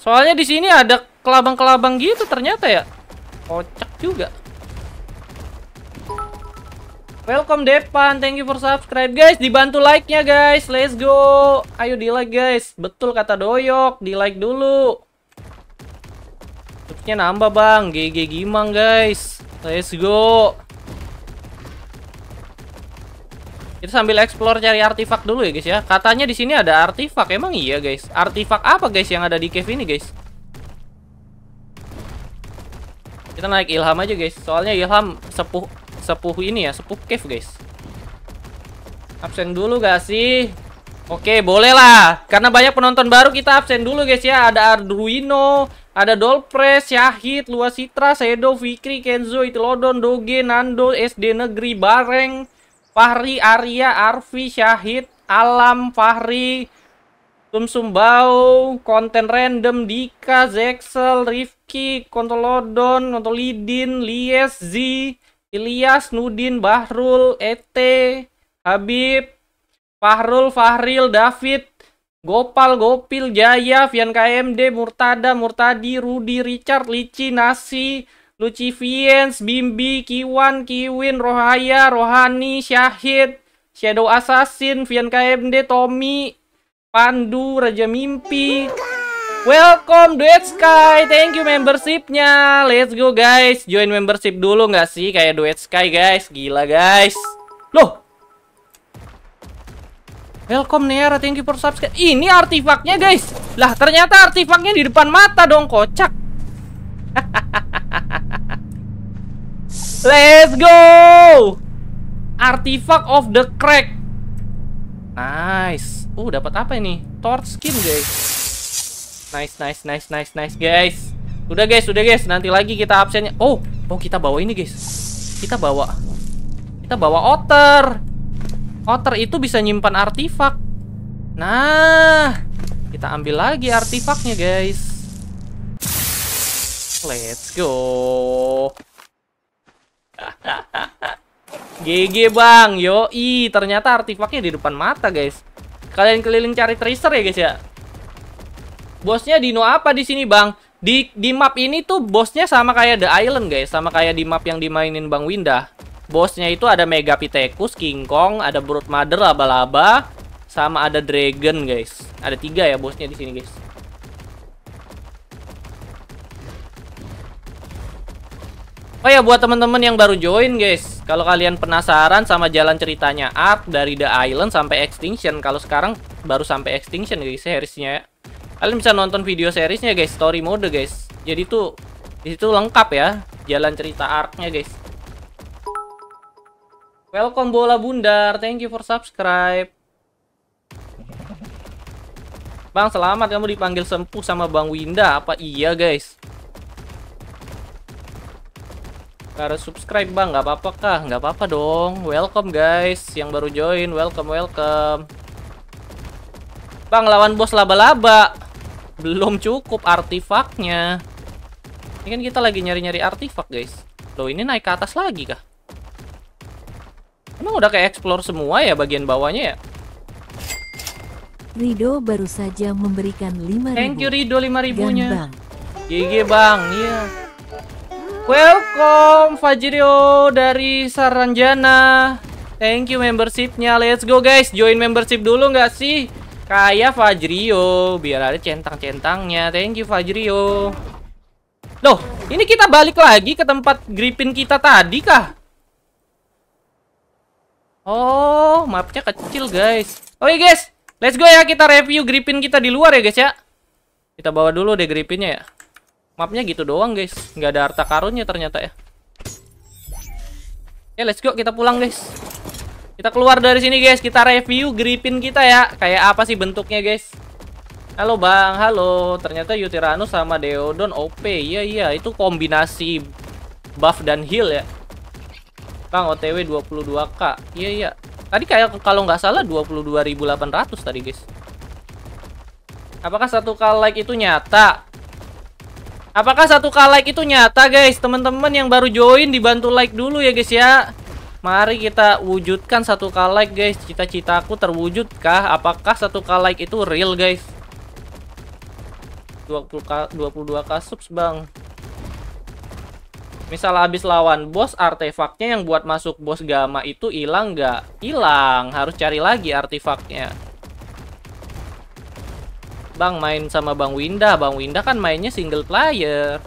Soalnya di sini ada kelabang-kelabang gitu ternyata ya. Kocak juga. Welcome Depan, thank you for subscribe guys. Dibantu like-nya guys. Let's go. Ayo di-like guys. Betul kata Doyok, di-like dulu. Subsnya nambah, Bang. GG Gimang guys. Let's go. Kita sambil explore cari artefak dulu ya guys ya. Katanya di sini ada artefak. Emang iya guys. Artefak apa guys yang ada di cave ini guys? Kita naik Ilham aja guys. Soalnya Ilham sepuh sepuh ini ya, sepuh cave guys. Absen dulu gak sih? Oke, boleh lah. Karena banyak penonton baru kita absen dulu guys ya. Ada Arduino, ada Dolpres, Syahid, Luasitra, Sedo, Fikri, Kenzo, Itilodon, Doge, Nando, SD Negeri, Bareng, Fahri, Arya, Arfi, Syahid, Alam, Fahri, Sumsum Bau, konten random, Dika, Zexel, Rifki, Kontolodon, Kontolidin, Lies, Z, Ilyas, Nudin, Bahrul, Ete, Habib, Fahrul, Fahril, David, Gopal, Gopil, Jaya, Vian KMD, Murtada, Murtadi, Rudi, Richard, Lici, Nasi, Viens, Bimbi, Kiwan, Kiwin, Rohaya, Rohani, Syahid, Shadow Assassin, Vian KMD, Tommy, Pandu Raja Mimpi. Welcome Duet Sky, thank you membershipnya. Let's go guys, join membership dulu nggak sih kayak Duet Sky guys, gila guys. Loh, welcome Nera, thank you for subscribe. Ini artifaknya guys, lah ternyata artifaknya di depan mata dong, kocak. Let's go, artifak of the crack. Nice. Uh, dapat apa ini? Torch skin, guys. Nice, nice, nice, nice, nice, guys. Udah, guys, udah, guys. Nanti lagi kita absennya. Oh, oh kita bawa ini, guys. Kita bawa kita bawa otter. Otter itu bisa nyimpan artifak. Nah, kita ambil lagi artifaknya, guys. Let's go. GG, Bang. Yo, i ternyata artifaknya di depan mata, guys. Kalian keliling cari tracer ya guys ya. Bosnya Dino apa di sini bang? Di di map ini tuh bosnya sama kayak The Island guys, sama kayak di map yang dimainin Bang Winda. Bosnya itu ada mega pitekus King Kong, ada mother, laba-laba, sama ada Dragon guys. Ada tiga ya bosnya di sini guys. Oh ya buat teman-teman yang baru join guys, kalau kalian penasaran sama jalan ceritanya Ark dari The Island sampai Extinction, kalau sekarang baru sampai Extinction guys seriesnya. Ya. Kalian bisa nonton video seriesnya guys, story mode guys. Jadi tuh di lengkap ya jalan cerita Arknya guys. Welcome bola bundar, thank you for subscribe. Bang, selamat kamu dipanggil sempuh sama Bang Winda. Apa iya, guys? Karena subscribe bang, nggak apa-apa kah? Nggak apa-apa dong. Welcome guys, yang baru join, welcome welcome. Bang lawan bos laba-laba, belum cukup artifaknya. Ini kan kita lagi nyari-nyari artifak guys. Lo ini naik ke atas lagi kah? Emang udah kayak explore semua ya bagian bawahnya ya? Rido baru saja memberikan 5000 Thank you Rido 5000 nya Bang. bang, iya Welcome Fajirio dari Saranjana. Thank you membershipnya. Let's go guys. Join membership dulu nggak sih? Kayak Fajrio, biar ada centang-centangnya. Thank you Fajrio. Loh, ini kita balik lagi ke tempat gripin kita tadi kah? Oh, mapnya kecil guys. Oke guys, let's go ya kita review gripin kita di luar ya guys ya. Kita bawa dulu deh gripinnya ya. Mapnya gitu doang guys Nggak ada harta karunnya ternyata ya Oke eh, let's go kita pulang guys Kita keluar dari sini guys Kita review gripin kita ya Kayak apa sih bentuknya guys Halo bang, halo Ternyata Yutiranus sama Deodon OP Iya iya itu kombinasi buff dan heal ya Bang OTW 22k Iya iya Tadi kayak kalau nggak salah 22.800 tadi guys Apakah satu kali like itu nyata? Apakah satu like itu nyata guys? Teman-teman yang baru join dibantu like dulu ya guys ya. Mari kita wujudkan satu like guys. Cita-citaku terwujudkah? Apakah satu like itu real guys? 20 22 subs bang. Misal habis lawan bos, artefaknya yang buat masuk bos gamma itu hilang nggak? Hilang, harus cari lagi artefaknya. Bang, main sama Bang Winda. Bang Winda kan mainnya single player.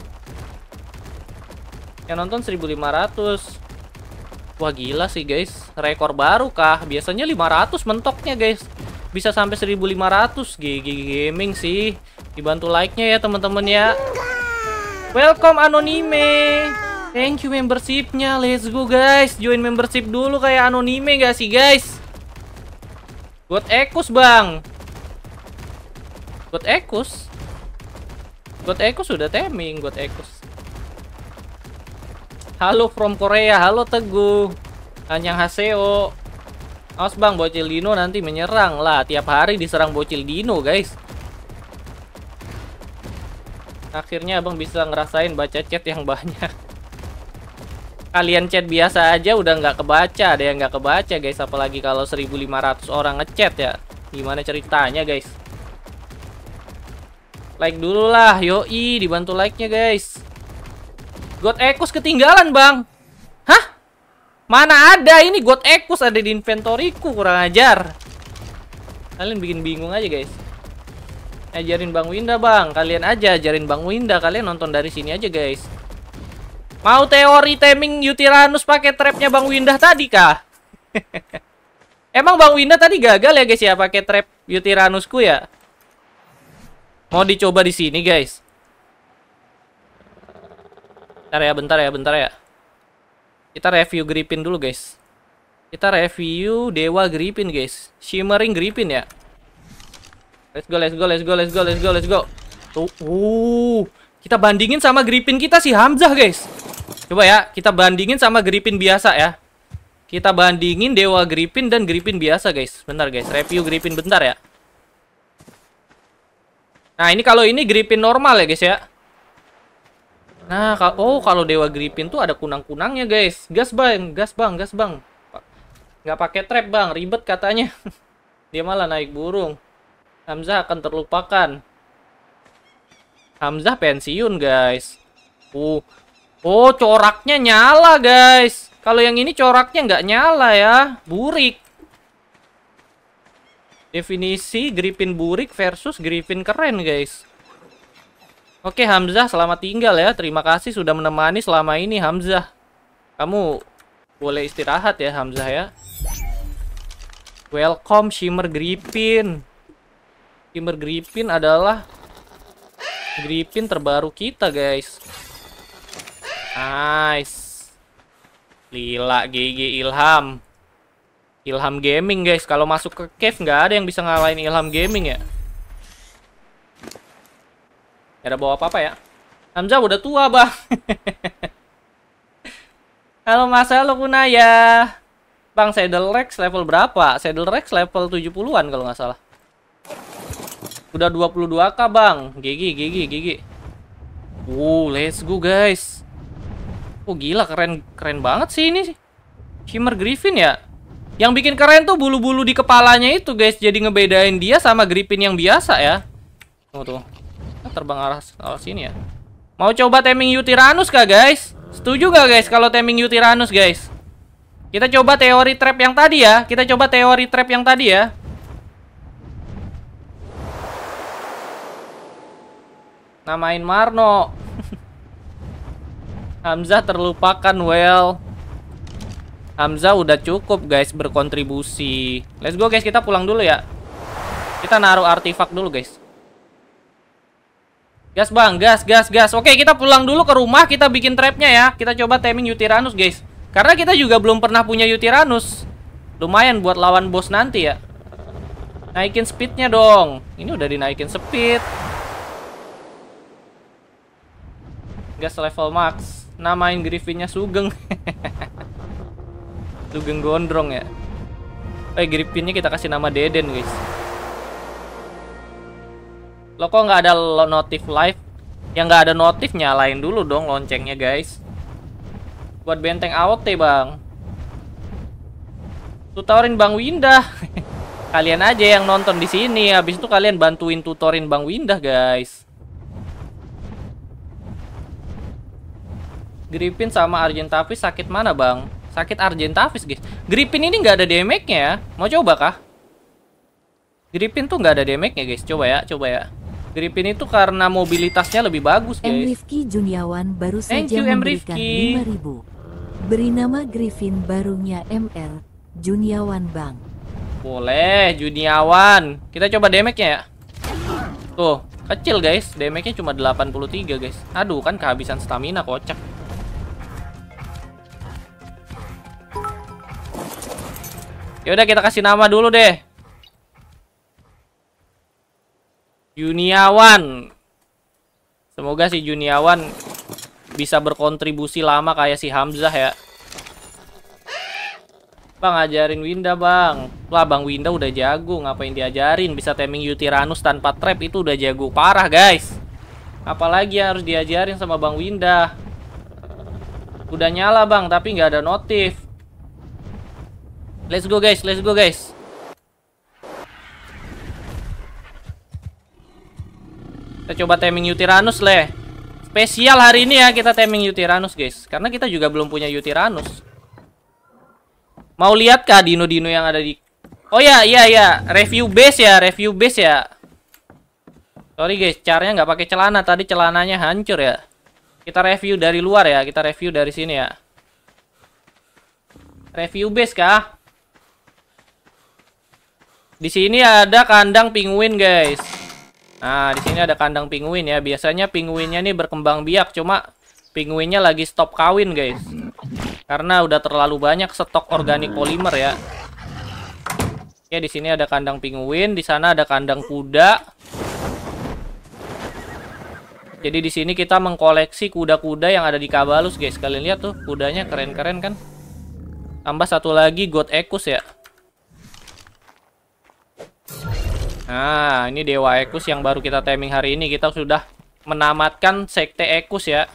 Yang nonton 1500. Wah, gila sih, guys. Rekor baru kah? Biasanya 500 mentoknya, guys. Bisa sampai 1500 GG Gaming sih. Dibantu like-nya ya, teman-teman ya. Welcome Anonime. Thank you membershipnya. Let's go, guys. Join membership dulu kayak Anonime gak sih, guys? Buat Ekus, Bang. God Ekus. God Ekus sudah teming, God Ekus. Halo from Korea, halo Teguh. Anyang Haseo. Awas bang, bocil Dino nanti menyerang lah. Tiap hari diserang bocil Dino, guys. Akhirnya abang bisa ngerasain baca chat yang banyak. Kalian chat biasa aja udah nggak kebaca, ada yang nggak kebaca guys. Apalagi kalau 1.500 orang ngechat ya. Gimana ceritanya guys? Like dulu lah, yoi dibantu like-nya guys. God Ekus ketinggalan bang. Hah? Mana ada ini God Ekus ada di inventoriku kurang ajar. Kalian bikin bingung aja guys. Ajarin Bang Winda bang, kalian aja ajarin Bang Winda kalian nonton dari sini aja guys. Mau teori taming Yutiranus pakai trapnya Bang Winda tadi kah? Emang Bang Winda tadi gagal ya guys ya pakai trap Yutiranusku ya? Mau dicoba di sini, guys. Bentar ya, bentar ya, bentar ya. Kita review Griffin dulu, guys. Kita review Dewa Griffin, guys. Shimmering Griffin ya. Let's go, let's go, let's go, let's go, let's go, let's go. Tuh, uh. Kita bandingin sama Griffin kita si Hamzah, guys. Coba ya, kita bandingin sama Griffin biasa ya. Kita bandingin Dewa Griffin dan Griffin biasa, guys. Bentar, guys. Review Griffin bentar ya. Nah, ini kalau ini gripin normal ya, guys ya. Nah, ka oh kalau Dewa gripin tuh ada kunang-kunangnya, guys. Gas, Bang. Gas, Bang. Gas, Bang. Nggak pakai trap, Bang. Ribet katanya. Dia malah naik burung. Hamzah akan terlupakan. Hamzah pensiun, guys. Uh. Oh, coraknya nyala, guys. Kalau yang ini coraknya nggak nyala ya. Burik. Definisi Griffin burik versus Griffin keren, guys. Oke, Hamzah, selamat tinggal ya. Terima kasih sudah menemani selama ini, Hamzah. Kamu boleh istirahat ya, Hamzah ya. Welcome, Shimmer Griffin. Shimmer Griffin adalah Griffin terbaru kita, guys. Nice. Lila, GG Ilham. Ilham Gaming guys. Kalau masuk ke cave nggak ada yang bisa ngalahin Ilham Gaming ya. ada bawa apa-apa ya. Hamzah udah tua bang. Halo Mas, halo Kunaya. Bang, Saddle Rex level berapa? Saddle Rex level 70-an kalau nggak salah. Udah 22k bang. Gigi, gigi, gigi. Wow, uh, let's go guys. Oh gila, keren keren banget sih ini. Shimmer Griffin ya? Yang bikin keren tuh bulu-bulu di kepalanya itu guys Jadi ngebedain dia sama Griffin yang biasa ya Tunggu tuh Terbang arah, arah sini ya Mau coba taming U Tyrannus kah guys? Setuju gak guys kalau taming U Tyrannus guys? Kita coba teori trap yang tadi ya Kita coba teori trap yang tadi ya Namain Marno Hamzah terlupakan well Hamzah udah cukup guys berkontribusi. Let's go guys, kita pulang dulu ya. Kita naruh artefak dulu guys. Gas bang, gas, gas, gas. Oke, kita pulang dulu ke rumah, kita bikin trapnya ya. Kita coba taming Utiranus guys. Karena kita juga belum pernah punya Utiranus. Lumayan buat lawan bos nanti ya. Naikin speednya dong. Ini udah dinaikin speed. Gas level max. Namain Griffinnya Sugeng. Dugeng Gondrong ya. Eh, Gripinnya kita kasih nama Deden, guys. Lo kok nggak ada notif live? Yang nggak ada notif nyalain dulu dong loncengnya, guys. Buat benteng AOT, Bang. Tutorin Bang Winda. kalian aja yang nonton di sini, habis itu kalian bantuin tutorin Bang Winda guys. Gripin sama Argentavis sakit mana bang? Sakit Argentavis, guys. Griffin ini nggak ada damage-nya ya. Mau coba kah? Griffin tuh nggak ada damage-nya, guys. Coba ya, coba ya. Griffin itu karena mobilitasnya lebih bagus, guys. M. Rifki Juniawan baru Thank saja you, memberikan 5000 Beri nama Griffin barunya MR Juniawan Bang. Boleh, Juniawan. Kita coba damage-nya ya. Tuh, kecil guys. Damage-nya cuma 83, guys. Aduh, kan kehabisan stamina kocak. Yaudah kita kasih nama dulu deh. Juniawan. Semoga si Juniawan bisa berkontribusi lama kayak si Hamzah ya. Bang ajarin Winda bang Lah bang Winda udah jago Ngapain diajarin Bisa timing yutiranus tanpa trap Itu udah jago parah guys Apalagi yang harus diajarin sama bang Winda Udah nyala bang Tapi nggak ada notif Let's go guys, let's go guys. Kita coba timing Yutiranus leh. Spesial hari ini ya kita timing Yutiranus guys, karena kita juga belum punya Yutiranus. Mau lihat kah dino-dino yang ada di Oh ya, iya ya, review base ya, review base ya. Sorry guys, caranya nggak pakai celana, tadi celananya hancur ya. Kita review dari luar ya, kita review dari sini ya. Review base kah? Di sini ada kandang penguin, guys. Nah, di sini ada kandang penguin ya. Biasanya penguinnya nih berkembang biak, cuma penguinnya lagi stop kawin, guys. Karena udah terlalu banyak stok organik polimer ya. ya di sini ada kandang penguin, di sana ada kandang kuda. Jadi di sini kita mengkoleksi kuda-kuda yang ada di Kabalus, guys. Kalian lihat tuh, kudanya keren-keren kan? Tambah satu lagi God Ekus ya. Nah, ini Dewa Ekus yang baru kita timing hari ini. Kita sudah menamatkan Sekte Ekus ya.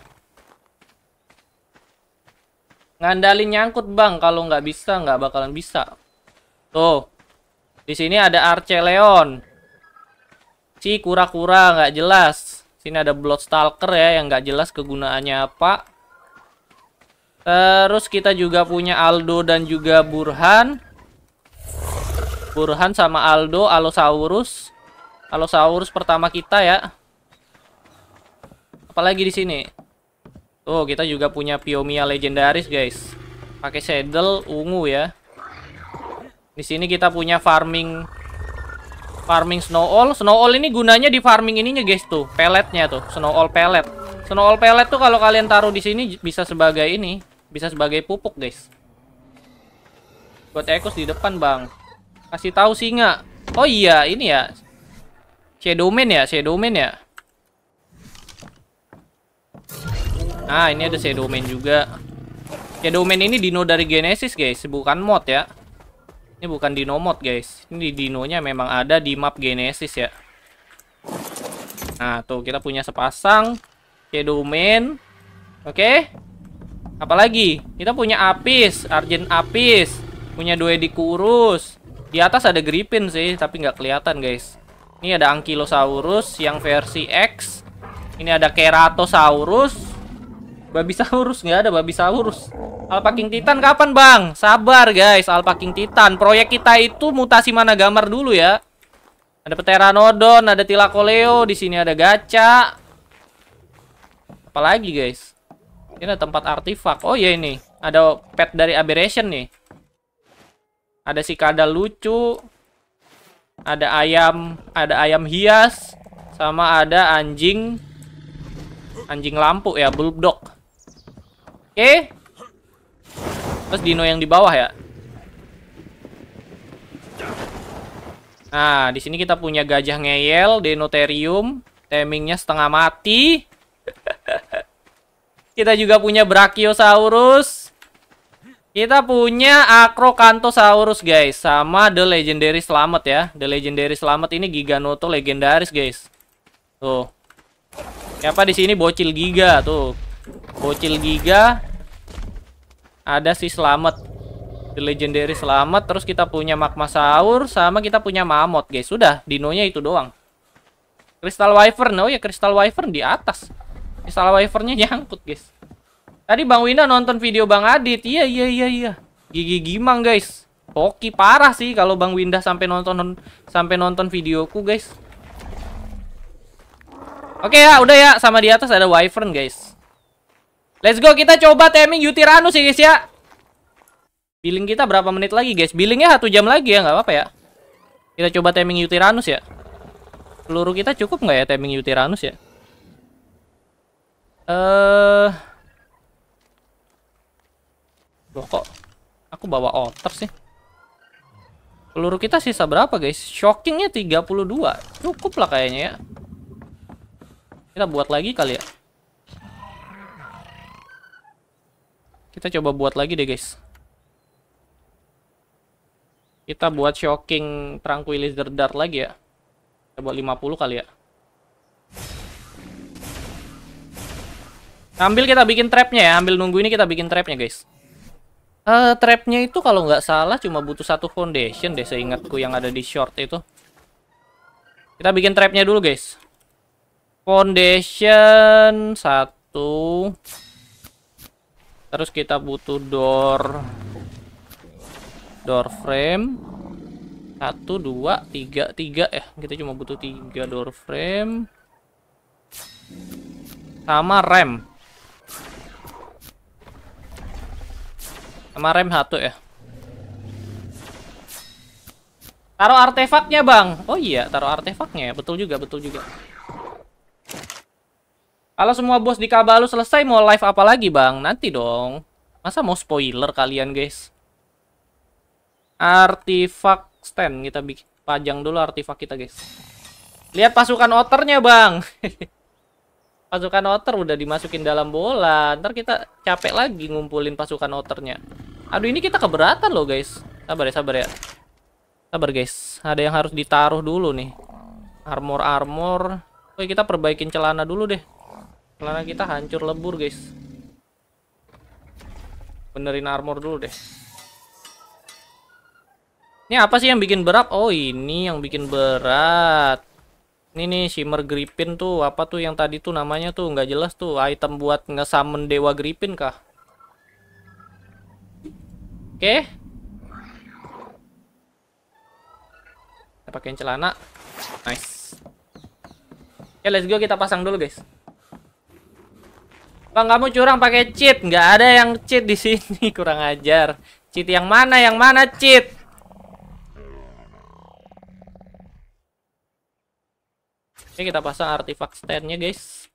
Ngandalin nyangkut, Bang. Kalau nggak bisa, nggak bakalan bisa. Tuh. Di sini ada Archeleon. Si kura-kura nggak jelas. Sini ada Bloodstalker ya yang nggak jelas kegunaannya apa. Terus kita juga punya Aldo dan juga Burhan. Burhan sama Aldo, Allosaurus. Allosaurus pertama kita ya. Apalagi di sini. Oh, kita juga punya Piomia legendaris, guys. Pakai saddle ungu ya. Di sini kita punya farming farming snow all. Snow all ini gunanya di farming ininya, guys, tuh. Peletnya tuh, snow all pelet. Snow all pelet tuh kalau kalian taruh di sini bisa sebagai ini, bisa sebagai pupuk, guys. Buat ekos di depan, Bang. Kasih tahu singa. Oh iya, ini ya. Shadowman ya, Shadowman ya. Nah, ini ada Shadowman juga. Shadowman ini dino dari Genesis, guys. Bukan mod ya. Ini bukan dino mod, guys. Ini dinonya memang ada di map Genesis ya. Nah, tuh kita punya sepasang Shadowman. Oke. Okay? Apalagi? Kita punya Apis, Arjen Apis. Punya dua dikurus. Di atas ada Griffin sih, tapi nggak kelihatan guys. Ini ada Ankylosaurus yang versi X. Ini ada Keratosaurus. Babisaurus nggak ada Babisaurus. Alpaking Titan kapan bang? Sabar guys, Alpaking Titan. Proyek kita itu mutasi mana gambar dulu ya. Ada Pteranodon, ada Tilakoleo, di sini ada Gacha. Apalagi guys? Ini ada tempat artifak. Oh ya ini, ada pet dari Aberration nih. Ada si kadal lucu. Ada ayam, ada ayam hias sama ada anjing anjing lampu ya, bulldog. Oke. Okay. Terus dino yang di bawah ya. Nah, di sini kita punya gajah ngeyel, denoterium, timingnya setengah mati. kita juga punya brachiosaurus, kita punya Acrocanthosaurus guys sama The Legendary selamat ya. The Legendary selamat ini Giganoto legendaris guys. Tuh. Siapa di sini bocil giga tuh. Bocil giga ada si selamat, The Legendary selamat, terus kita punya magma saur sama kita punya mamot guys. Sudah, dinonya itu doang. Crystal Wyvern. Oh ya Crystal Wyvern di atas. Crystal Wyvernnya nyangkut guys. Tadi Bang winda nonton video Bang Adit. Iya, iya, iya, iya. Gigi Gimang, guys. Oke, parah sih kalau Bang Winda sampai nonton sampai nonton videoku, guys. Oke ya, udah ya. Sama di atas ada Wyvern, guys. Let's go, kita coba timing yutiranus ya, guys ya. Billing kita berapa menit lagi, guys? Billingnya satu jam lagi ya, nggak apa-apa ya. Kita coba timing yutiranus ya. Peluru kita cukup nggak ya timing yutiranus ya? Eh... Uh... Loh kok aku bawa otter sih? Peluru kita sisa berapa guys? Shockingnya 32 Cukup lah kayaknya ya Kita buat lagi kali ya Kita coba buat lagi deh guys Kita buat shocking tranquilizer dart lagi ya Kita buat 50 kali ya Ambil kita bikin trapnya ya Ambil nunggu ini kita bikin trapnya guys Uh, trapnya itu kalau nggak salah cuma butuh satu foundation deh seingatku yang ada di short itu. Kita bikin trapnya dulu guys. Foundation satu. Terus kita butuh door door frame satu dua tiga tiga eh kita cuma butuh tiga door frame sama rem Sama rem satu ya. Taruh artefaknya, Bang. Oh iya, taruh artefaknya ya. Betul juga, betul juga. Kalau semua bos di Kabalu selesai mau live apa lagi, Bang? Nanti dong. Masa mau spoiler kalian, guys? Artefak stand kita bikin pajang dulu artefak kita, guys. Lihat pasukan oternya, Bang. pasukan otter udah dimasukin dalam bola ntar kita capek lagi ngumpulin pasukan otternya aduh ini kita keberatan loh guys sabar ya sabar ya sabar guys ada yang harus ditaruh dulu nih armor armor Oke kita perbaikin celana dulu deh celana kita hancur lebur guys benerin armor dulu deh ini apa sih yang bikin berat? Oh ini yang bikin berat ini nih Shimmer Griffin tuh apa tuh yang tadi tuh namanya tuh nggak jelas tuh item buat ngesamen Dewa Griffin kah? Oke. Okay. Kita celana. Nice. Ya okay, let's go kita pasang dulu guys. Bang kamu curang pakai cheat, nggak ada yang cheat di sini kurang ajar. Cheat yang mana? Yang mana cheat? Ini kita pasang artifact standnya guys.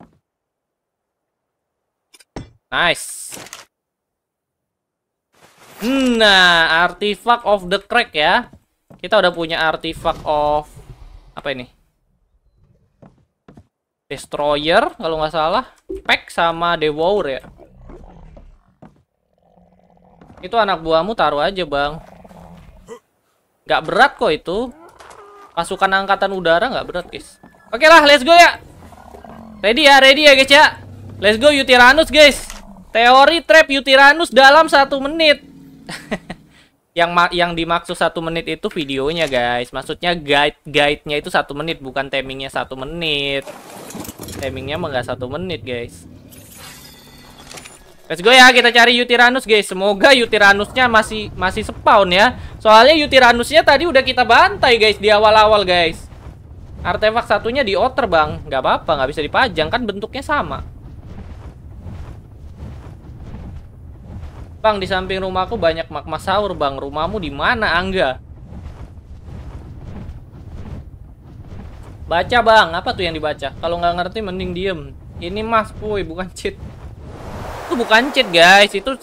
Nice. Nah, artifact of the crack ya. Kita udah punya artifact of apa ini? Destroyer kalau nggak salah, pack sama Devour ya. Itu anak buahmu taruh aja, Bang. Nggak berat kok itu. Pasukan angkatan udara nggak berat, guys. Oke lah, let's go ya. Ready ya, ready ya guys ya. Let's go Yutiranus guys. Teori trap Yutiranus dalam satu menit. yang yang dimaksud satu menit itu videonya guys. Maksudnya guide guide-nya itu satu menit, bukan timingnya satu menit. Timingnya mah nggak satu menit guys. Let's go ya, kita cari Yutiranus guys. Semoga Yutiranusnya masih masih spawn ya. Soalnya Yutiranusnya tadi udah kita bantai guys di awal-awal guys. Artefak satunya di outer bang Gak apa-apa gak bisa dipajang Kan bentuknya sama Bang di samping rumahku banyak magma sahur bang Rumahmu di mana Angga? Baca bang Apa tuh yang dibaca? Kalau gak ngerti mending diem Ini mas puy bukan cheat Itu bukan cheat guys Itu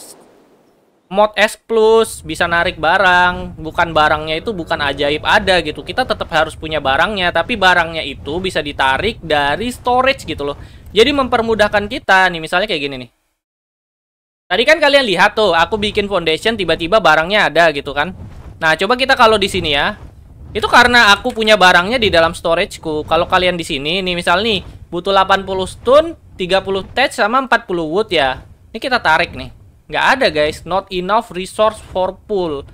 mod S plus bisa narik barang bukan barangnya itu bukan ajaib ada gitu kita tetap harus punya barangnya tapi barangnya itu bisa ditarik dari storage gitu loh jadi mempermudahkan kita nih misalnya kayak gini nih tadi kan kalian lihat tuh aku bikin foundation tiba-tiba barangnya ada gitu kan nah coba kita kalau di sini ya itu karena aku punya barangnya di dalam storageku kalau kalian di sini nih misal nih butuh 80 stone 30 touch sama 40 wood ya ini kita tarik nih Nggak ada guys, not enough resource for pool.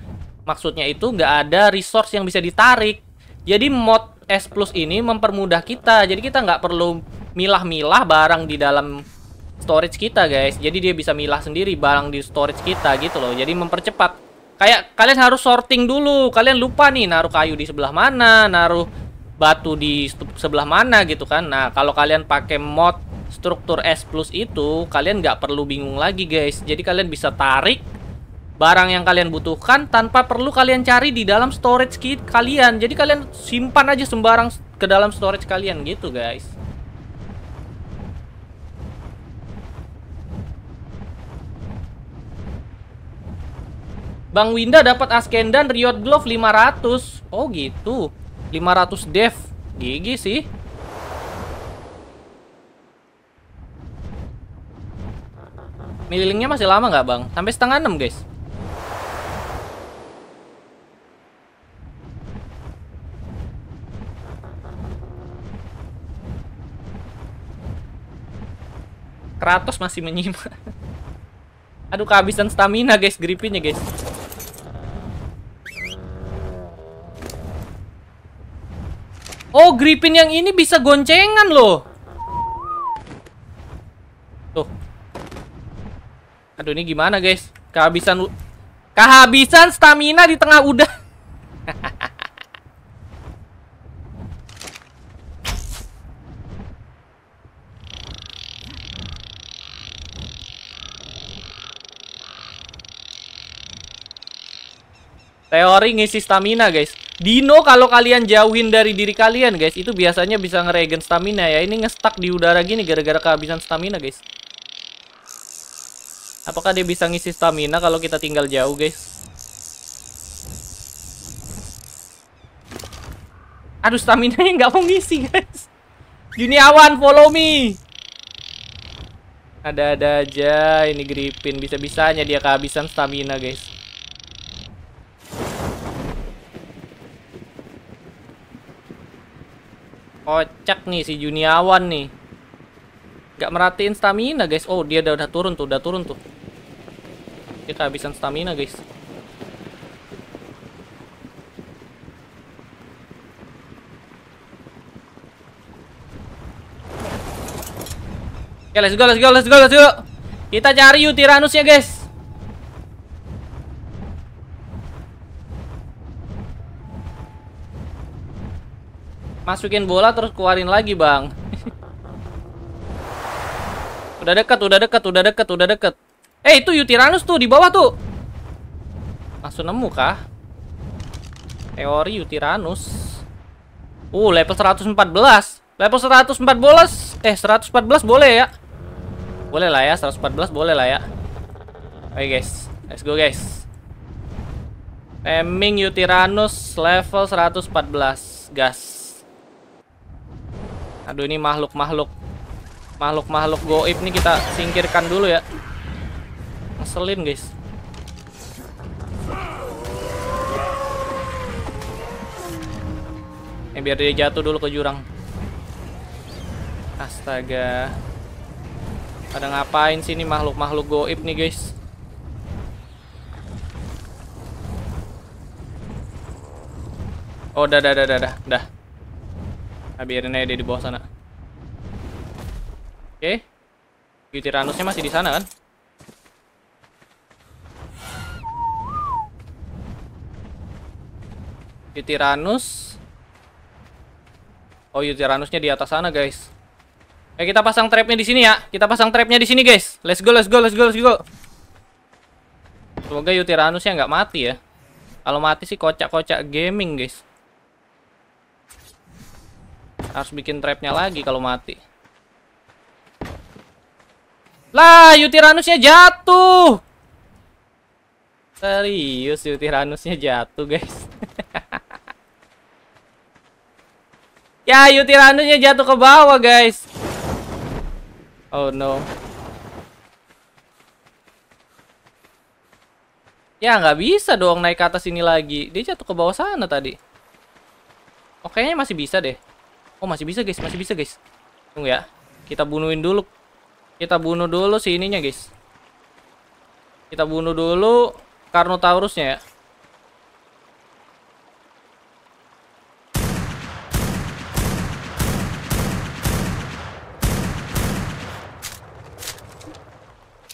Maksudnya itu nggak ada resource yang bisa ditarik. Jadi mod S Plus ini mempermudah kita. Jadi kita nggak perlu milah-milah barang di dalam storage kita guys. Jadi dia bisa milah sendiri barang di storage kita gitu loh. Jadi mempercepat. Kayak kalian harus sorting dulu. Kalian lupa nih naruh kayu di sebelah mana, naruh batu di sebelah mana gitu kan. Nah, kalau kalian pakai mod struktur S plus itu kalian nggak perlu bingung lagi guys jadi kalian bisa tarik barang yang kalian butuhkan tanpa perlu kalian cari di dalam storage kit kalian jadi kalian simpan aja sembarang ke dalam storage kalian gitu guys Bang Winda dapat Askendan Riot Glove 500. Oh gitu. 500 dev. Gigi sih. Milingnya masih lama nggak bang? Sampai setengah enam guys. Kratos masih menyimak. Aduh kehabisan stamina guys, gripinnya guys. Oh, Griffin yang ini bisa goncengan loh. Tuh. Aduh ini gimana guys? Kehabisan kehabisan stamina di tengah udah. Teori ngisi stamina guys Dino kalau kalian jauhin dari diri kalian guys Itu biasanya bisa ngeregen stamina ya Ini ngestak di udara gini gara-gara kehabisan stamina guys Apakah dia bisa ngisi stamina kalau kita tinggal jauh, guys? Aduh, stamina-nya nggak mau ngisi, guys. Juniawan, follow me. Ada-ada aja ini gripin bisa-bisanya dia kehabisan stamina, guys. Kocak nih si Juniawan nih. Gak merhatiin stamina, guys. Oh, dia udah, udah turun tuh, udah turun tuh kita kehabisan stamina, guys. Oke, let's go, let's go, let's go, let's go. Kita cari yuk ya guys. Masukin bola terus keluarin lagi, Bang. udah dekat, udah dekat, udah dekat, udah dekat. Eh itu Yutiranus tuh di bawah tuh Langsung nemu kah? Teori Yutiranus. Uh level 114 Level 114 Eh 114 boleh ya Boleh lah ya 114 boleh lah ya Oke guys Let's go guys Framing Yutiranus level 114 Gas Aduh ini makhluk-makhluk Makhluk-makhluk goib nih kita singkirkan dulu ya ngeselin guys eh biar dia jatuh dulu ke jurang astaga ada ngapain sih sini makhluk-makhluk goib nih guys Oh, dah, dah, dah, dah, dah, dah. Nah, biarin aja dia di bawah sana. Oke. Okay. Gutiranusnya masih di sana kan? Yutiranus. Oh, Yutiranusnya di atas sana, guys. Eh, kita pasang trapnya di sini ya. Kita pasang trapnya di sini, guys. Let's go, let's go, let's go, let's go. Semoga Utiranusnya nggak mati ya. Kalau mati sih kocak-kocak gaming, guys. Harus bikin trapnya lagi kalau mati. Lah, Yutiranusnya jatuh. Serius Yutiranusnya jatuh, guys. Ya, Ayu jatuh ke bawah, guys. Oh no. Ya, nggak bisa dong naik ke atas ini lagi. Dia jatuh ke bawah sana tadi. Oh, kayaknya masih bisa deh. Oh, masih bisa, guys. Masih bisa, guys. Tunggu ya. Kita bunuhin dulu. Kita bunuh dulu si ininya, guys. Kita bunuh dulu Carnotaurusnya ya.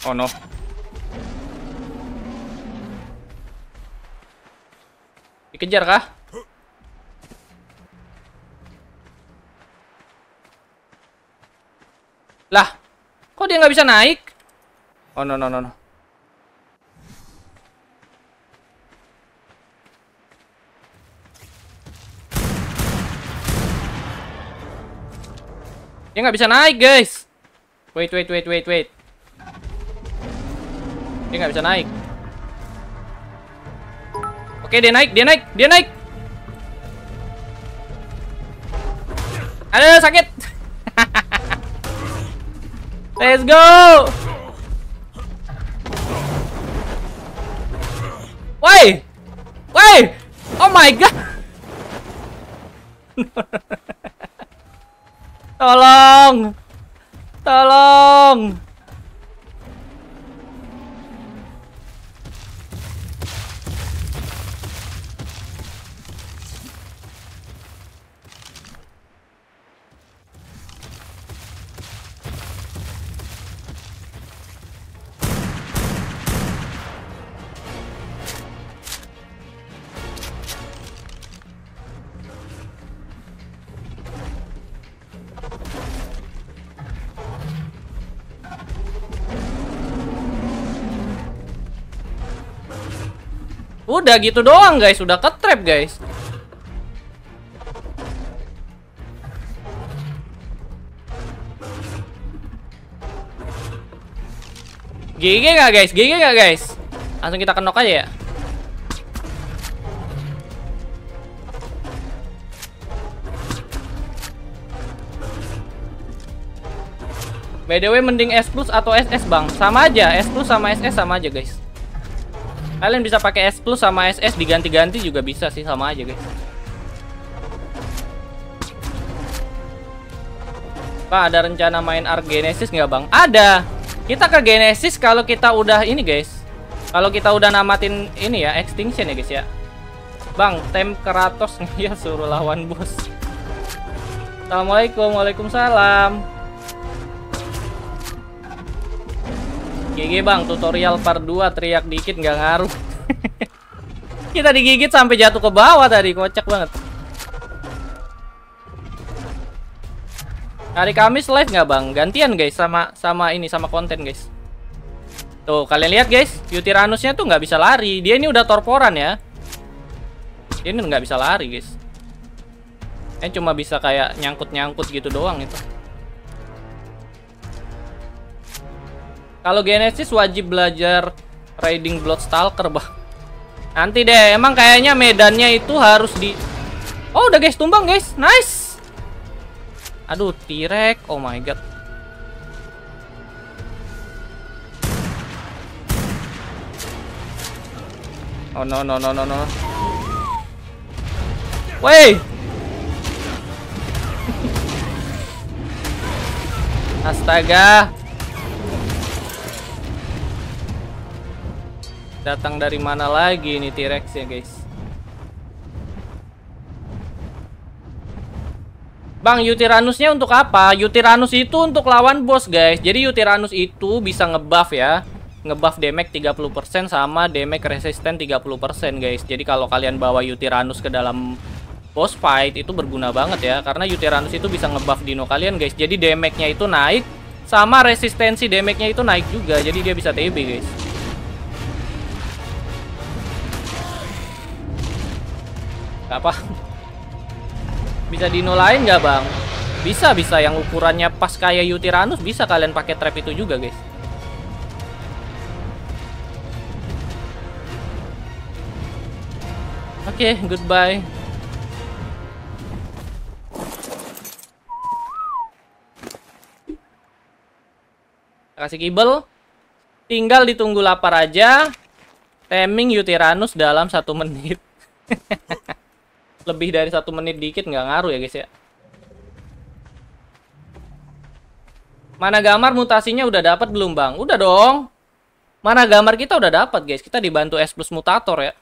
Oh no. Dikejar kah? Lah, kok dia nggak bisa naik? Oh no no no no. Dia nggak bisa naik, guys. Wait, wait, wait, wait, wait. Dia nggak bisa naik. Oke, dia naik, dia naik, dia naik. Ada sakit. Let's go. Woi. Woi. Oh my god. Tolong. Tolong. Udah gitu doang guys, udah ke guys. GG nggak guys? GG nggak guys? Langsung kita kenok aja ya. By the way, mending S plus atau SS bang? Sama aja, S plus sama SS sama aja guys. Kalian bisa pakai S plus sama SS diganti-ganti juga bisa sih sama aja guys. Pak ada rencana main Ark Genesis nggak bang? Ada. Kita ke Genesis kalau kita udah ini guys. Kalau kita udah namatin ini ya Extinction ya guys ya. Bang, tem Kratos ya suruh lawan bos. Assalamualaikum, waalaikumsalam. GG bang, tutorial part 2 teriak dikit nggak ngaruh. Kita digigit sampai jatuh ke bawah tadi, kocak banget. Hari Kamis live nggak bang? Gantian guys sama sama ini sama konten guys. Tuh kalian lihat guys, yutiranusnya tuh nggak bisa lari. Dia ini udah torporan ya. Dia ini nggak bisa lari guys. Ini cuma bisa kayak nyangkut-nyangkut gitu doang itu. Kalau Genesis wajib belajar Riding Bloodstalker, bah. Nanti deh, emang kayaknya medannya itu harus di Oh, udah guys, tumbang guys. Nice. Aduh, T-Rex. Oh my god. Oh no no no no no. Wey. Astaga. Datang dari mana lagi ini T-Rex ya guys? Bang, Utiranusnya untuk apa? Utiranus itu untuk lawan bos guys. Jadi Utiranus itu bisa ngebuff ya. Ngebuff damage 30% sama damage resisten 30% guys. Jadi kalau kalian bawa Utiranus ke dalam boss fight itu berguna banget ya. Karena Utiranus itu bisa ngebuff dino kalian guys. Jadi damage-nya itu naik sama resistensi damage-nya itu naik juga. Jadi dia bisa TB guys. Gak apa Bisa dinolain lain nggak bang? Bisa bisa yang ukurannya pas kayak Utiranus bisa kalian pakai trap itu juga guys. Oke, okay, goodbye. Kasih kibel. Tinggal ditunggu lapar aja. Taming Utiranus dalam satu menit. lebih dari satu menit dikit nggak ngaruh ya guys ya. Mana gamar mutasinya udah dapat belum bang? Udah dong. Mana gamar kita udah dapat guys. Kita dibantu S plus mutator ya.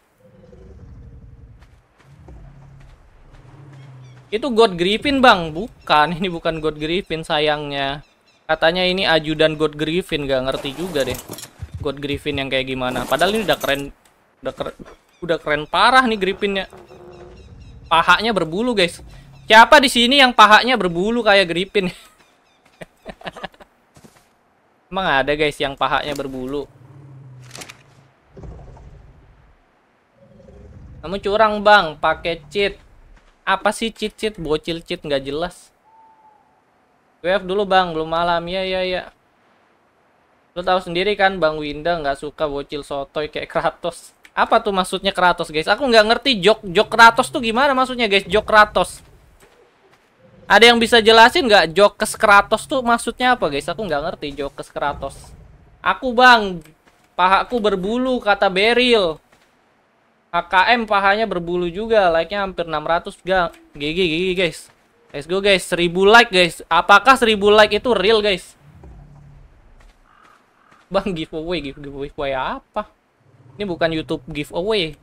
Itu God Griffin bang, bukan. Ini bukan God Griffin sayangnya. Katanya ini ajudan God Griffin, nggak ngerti juga deh. God Griffin yang kayak gimana. Padahal ini udah keren, udah keren, udah keren parah nih Griffinnya pahanya berbulu, guys. Siapa di sini yang pahanya berbulu kayak Gripin? Emang ada, guys, yang pahanya berbulu. Kamu curang, Bang, pakai cheat. Apa sih cheat-cheat? Bocil cheat nggak jelas. WF dulu, Bang, belum malam. Ya, ya, ya. Lo tahu sendiri kan Bang Winda nggak suka bocil sotoy kayak Kratos. Apa tuh maksudnya Kratos, guys? Aku nggak ngerti jok jok Kratos tuh gimana maksudnya, guys? Jok Kratos. Ada yang bisa jelasin nggak Jokes Kratos tuh maksudnya apa, guys? Aku nggak ngerti Jokes Kratos. Aku, Bang, paha aku berbulu kata Beril. AKM pahanya berbulu juga, like-nya hampir 600 gang. GG GG, guys. Let's go, guys. 1000 like, guys. Apakah 1000 like itu real, guys? Bang giveaway, giveaway apa? Ini bukan YouTube giveaway.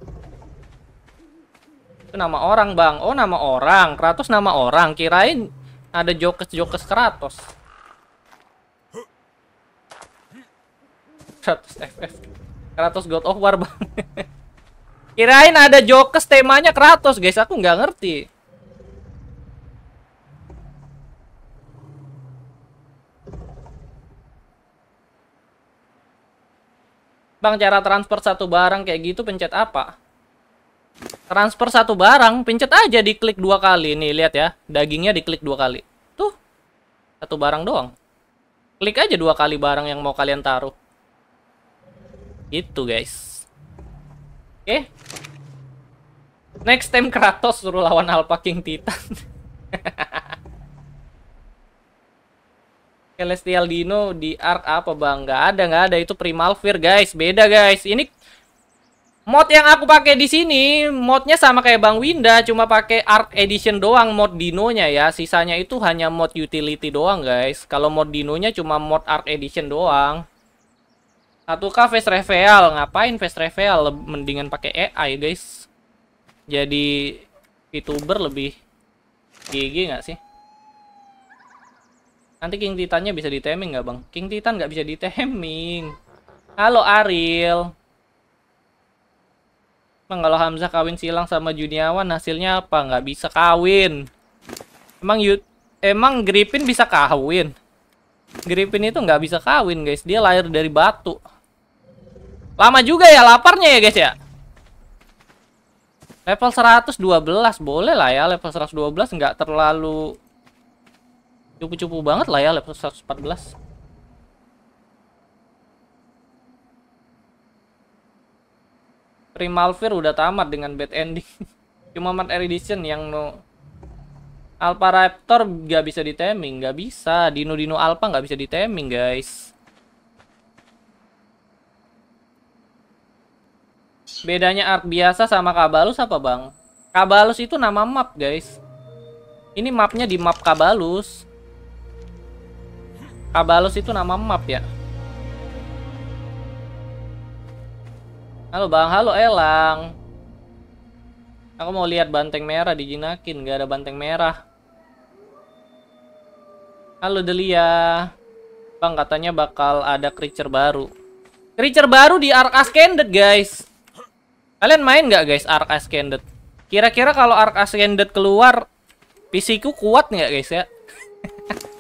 Itu nama orang, Bang. Oh, nama orang. Kratos nama orang. Kirain ada jokes-jokes Kratos. Kratos FF. Kratos God of War, Bang. Kirain ada jokes temanya Kratos, guys. Aku nggak ngerti. Bang, cara transfer satu barang kayak gitu pencet apa? Transfer satu barang, pencet aja diklik dua kali. Nih, lihat ya. Dagingnya diklik dua kali. Tuh. Satu barang doang. Klik aja dua kali barang yang mau kalian taruh. Itu, guys. Oke. Okay. Next time Kratos suruh lawan Alpha King Titan. Celestial Dino di arc apa bang? Gak ada, gak ada. Itu primal fear guys. Beda guys. Ini mod yang aku pakai di sini, modnya sama kayak Bang Winda, cuma pakai art edition doang mod Dinonya ya. Sisanya itu hanya mod utility doang guys. Kalau mod Dinonya cuma mod art edition doang. k face reveal? Ngapain face reveal? Mendingan pakai AI guys. Jadi VTuber lebih GG nggak sih? Nanti King Titannya bisa diteming nggak bang? King Titan nggak bisa diteming. Halo Ariel. Emang kalau Hamzah kawin silang sama Juniawan hasilnya apa? Nggak bisa kawin. Emang Yud emang Griffin bisa kawin? Gripin itu nggak bisa kawin guys. Dia lahir dari batu. Lama juga ya laparnya ya guys ya. Level 112 boleh lah ya. Level 112 nggak terlalu cupu-cupu banget lah ya level 114 Primalfir udah tamat dengan bad ending cuma mat Edition yang no Alpha Raptor gak bisa diteming, gak bisa. Dino Dino Alpha gak bisa diteming, guys. Bedanya art biasa sama Kabalus apa, Bang? Kabalus itu nama map, guys. Ini mapnya di map Kabalus. Abalos itu nama map ya? Halo Bang, halo Elang. Aku mau lihat banteng merah dijinakin, gak ada banteng merah. Halo Delia. Bang, katanya bakal ada creature baru. Creature baru di Ark Ascended, guys. Kalian main nggak guys Ark Ascended? Kira-kira kalau Ark Ascended keluar, PC ku kuat nggak guys ya?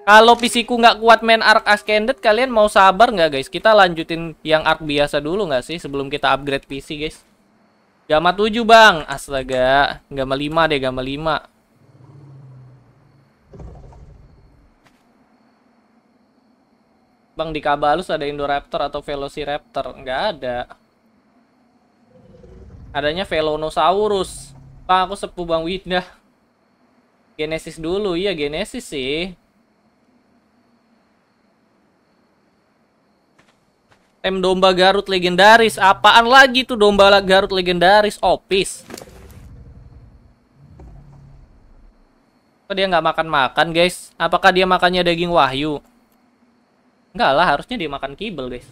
Kalau PC-ku nggak kuat main Ark Ascended, kalian mau sabar nggak guys? Kita lanjutin yang Ark biasa dulu nggak sih sebelum kita upgrade PC guys? Gamma 7 bang, astaga. Gamma 5 deh, Gamma 5. Bang di Kabalus ada Indoraptor atau Velociraptor? Nggak ada. Adanya Velonosaurus. Pak, aku sepuh Bang Winda. Genesis dulu, iya Genesis sih. Tem domba Garut legendaris. Apaan lagi tuh domba Garut legendaris? Opis. Apa dia nggak makan-makan, guys? Apakah dia makannya daging wahyu? Enggak lah, harusnya dia makan kibel, guys.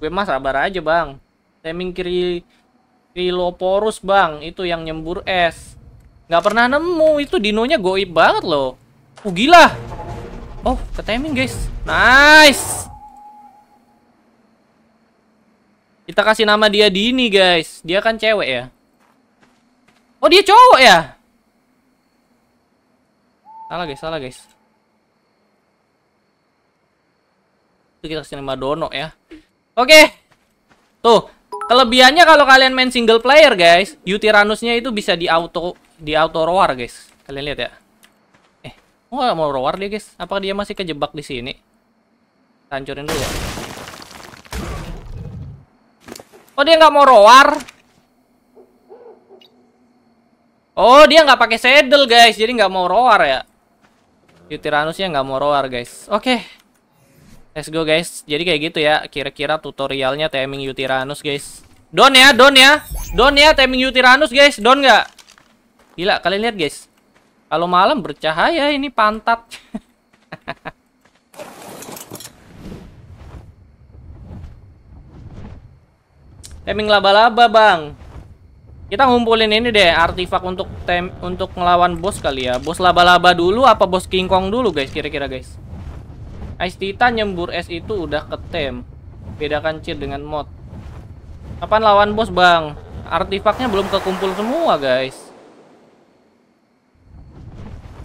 Gue mas sabar aja, Bang. Timing kiri kiloporus Bang. Itu yang nyembur es. Nggak pernah nemu. Itu dinonya goib banget loh. oh gila. Oh, ke timing, guys. Nice. Kita kasih nama dia Dini, guys. Dia kan cewek ya. Oh, dia cowok ya? Salah, guys. Salah, guys. Itu kita kasih nama Dono ya. Oke. Tuh, kelebihannya kalau kalian main single player, guys, yutiranusnya itu bisa di auto di auto roar, guys. Kalian lihat ya. Eh, oh, mau roar dia, guys. Apakah dia masih kejebak di sini? Hancurin dulu ya. Oh dia nggak mau roar. Oh dia nggak pakai saddle guys, jadi nggak mau roar ya. Yutiranus ya nggak mau roar guys. Oke. Okay. Let's go guys. Jadi kayak gitu ya. Kira-kira tutorialnya timing Yutiranus guys. Don ya, don ya. Don ya timing Yutiranus guys. Don nggak? Gila, kalian lihat guys. Kalau malam bercahaya ini pantat. teming laba-laba, Bang. Kita ngumpulin ini deh Artifak untuk tem untuk ngelawan bos kali ya. Bos laba-laba dulu apa bos King Kong dulu, guys? Kira-kira, guys. Ice Titan nyembur es itu udah ke tem. Bedakan cheat dengan mod. Kapan lawan bos, Bang? Artifaknya belum kekumpul semua, guys.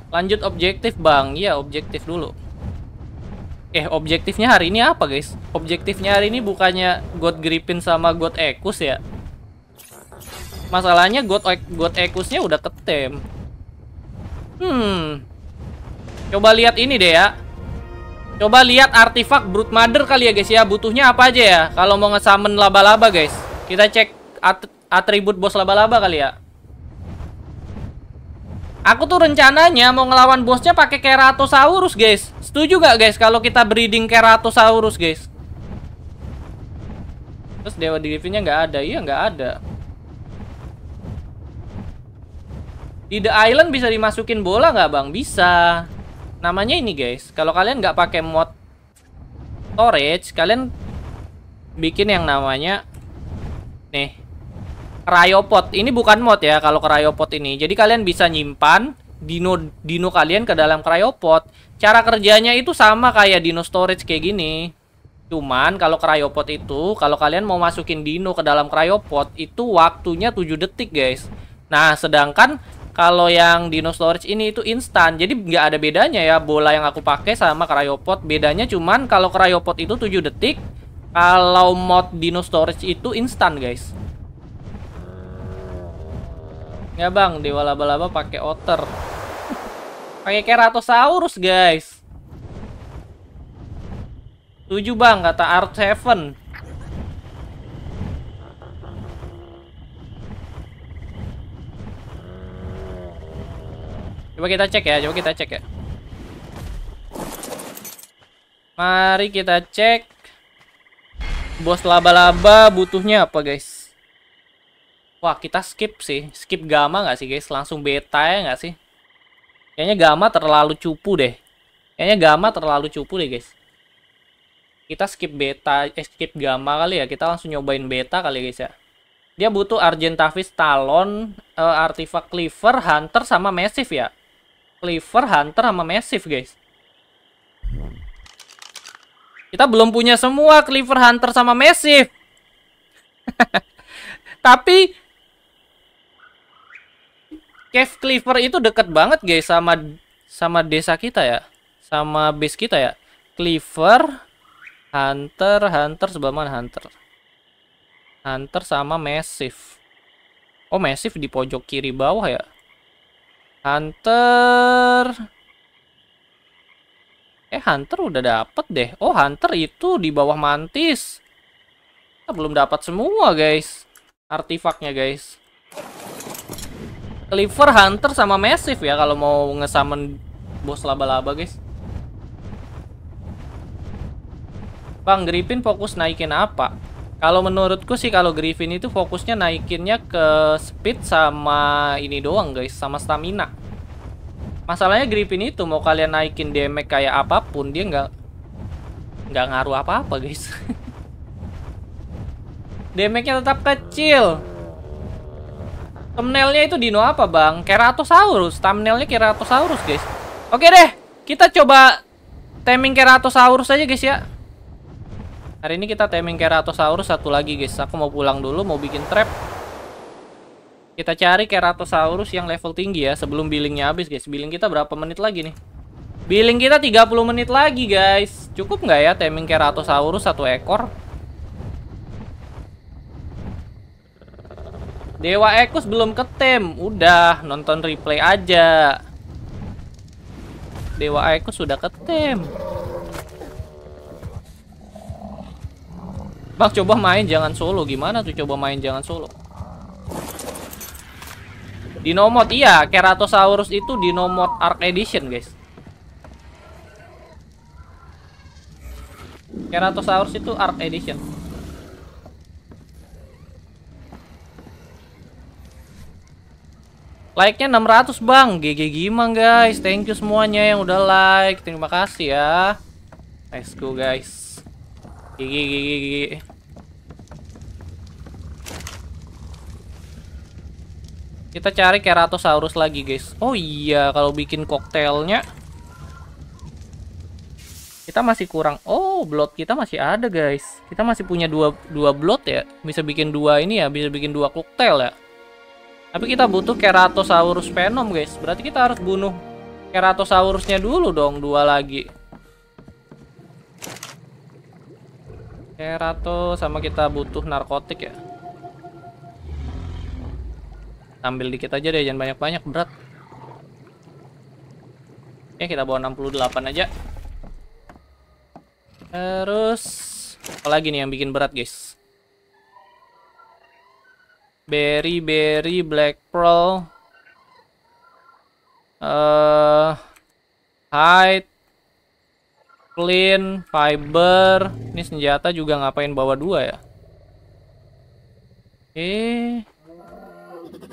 Lanjut objektif, Bang. Iya, objektif dulu. Eh, objektifnya hari ini apa, guys? Objektifnya hari ini bukannya God gripin sama God Ekus ya? Masalahnya God, e God Ekusnya udah ketem. Hmm. Coba lihat ini deh ya. Coba lihat artifak Brute Mother kali ya, guys ya. Butuhnya apa aja ya? Kalau mau nge-summon laba-laba, guys. Kita cek at atribut bos laba-laba kali ya. Aku tuh rencananya mau ngelawan bosnya pakai Keratosaurus, guys. Setuju gak, guys, kalau kita breeding Keratosaurus, guys? Terus Dewa Griffinnya nggak ada. Iya, nggak ada. Di The Island bisa dimasukin bola nggak, Bang? Bisa. Namanya ini, guys. Kalau kalian nggak pakai mod storage, kalian bikin yang namanya... Nih cryopod ini bukan mod ya kalau cryopod ini jadi kalian bisa nyimpan dino dino kalian ke dalam cryopod cara kerjanya itu sama kayak dino storage kayak gini cuman kalau cryopod itu kalau kalian mau masukin dino ke dalam cryopod itu waktunya 7 detik guys nah sedangkan kalau yang dino storage ini itu instan jadi nggak ada bedanya ya bola yang aku pakai sama cryopod bedanya cuman kalau cryopod itu 7 detik kalau mod dino storage itu instan guys Ya bang, di laba-laba pakai otter. Pakai keratosaurus guys. Tujuh bang, kata Art Seven. Coba kita cek ya, coba kita cek ya. Mari kita cek. Bos laba-laba butuhnya apa guys? Wah, kita skip sih. Skip Gamma nggak sih, guys? Langsung beta ya nggak sih? Kayaknya Gamma terlalu cupu deh. Kayaknya Gamma terlalu cupu deh, guys. Kita skip beta, eh, skip Gamma kali ya. Kita langsung nyobain beta kali ya, guys ya. Dia butuh Argentavis, Talon, uh, Artifact Cleaver, Hunter, sama Massive ya. Cleaver, Hunter, sama Massive, guys. Kita belum punya semua Cleaver, Hunter, sama Massive. Tapi Cave Cleaver itu deket banget guys sama sama desa kita ya. Sama base kita ya. Cleaver, Hunter, Hunter sebelah mana Hunter? Hunter sama Massive. Oh, Massive di pojok kiri bawah ya. Hunter Eh, Hunter udah dapet deh. Oh, Hunter itu di bawah Mantis. Kita belum dapat semua, guys. Artifaknya, guys. Cleaver, Hunter, sama Massive ya kalau mau ngesamen bos laba-laba guys. Bang, Griffin fokus naikin apa? Kalau menurutku sih kalau Griffin itu fokusnya naikinnya ke speed sama ini doang guys, sama stamina. Masalahnya Griffin itu mau kalian naikin damage kayak apapun dia nggak nggak ngaruh apa-apa guys. damage-nya tetap kecil. Thumbnailnya itu dino apa bang? Keratosaurus. Thumbnailnya Keratosaurus guys. Oke deh, kita coba taming Keratosaurus aja guys ya. Hari ini kita taming Keratosaurus satu lagi guys. Aku mau pulang dulu, mau bikin trap. Kita cari Keratosaurus yang level tinggi ya sebelum billingnya habis guys. Billing kita berapa menit lagi nih? Billing kita 30 menit lagi guys. Cukup nggak ya taming Keratosaurus satu ekor? Dewa Ekus belum ke tim. Udah, nonton replay aja. Dewa Ekus sudah ke tim. Bang, coba main jangan solo. Gimana tuh coba main jangan solo? Dinomot, iya. Keratosaurus itu Dinomot Arc Edition, guys. Keratosaurus itu Arc Edition. Like-nya 600 bang GG Gimang guys Thank you semuanya yang udah like Terima kasih ya Let's go guys GG GG GG Kita cari Keratosaurus lagi guys Oh iya kalau bikin koktelnya Kita masih kurang Oh blood kita masih ada guys Kita masih punya dua, dua blood ya Bisa bikin dua ini ya Bisa bikin dua koktel ya tapi kita butuh Keratosaurus Venom, guys. Berarti kita harus bunuh Keratosaurusnya dulu dong, dua lagi. Kerato sama kita butuh narkotik ya. Ambil dikit aja deh, jangan banyak-banyak, berat. Oke, kita bawa 68 aja. Terus, apa lagi nih yang bikin berat, guys? Berry, berry, black pearl. Uh, eh, hide, clean, fiber. Ini senjata juga ngapain bawa dua ya? Oke.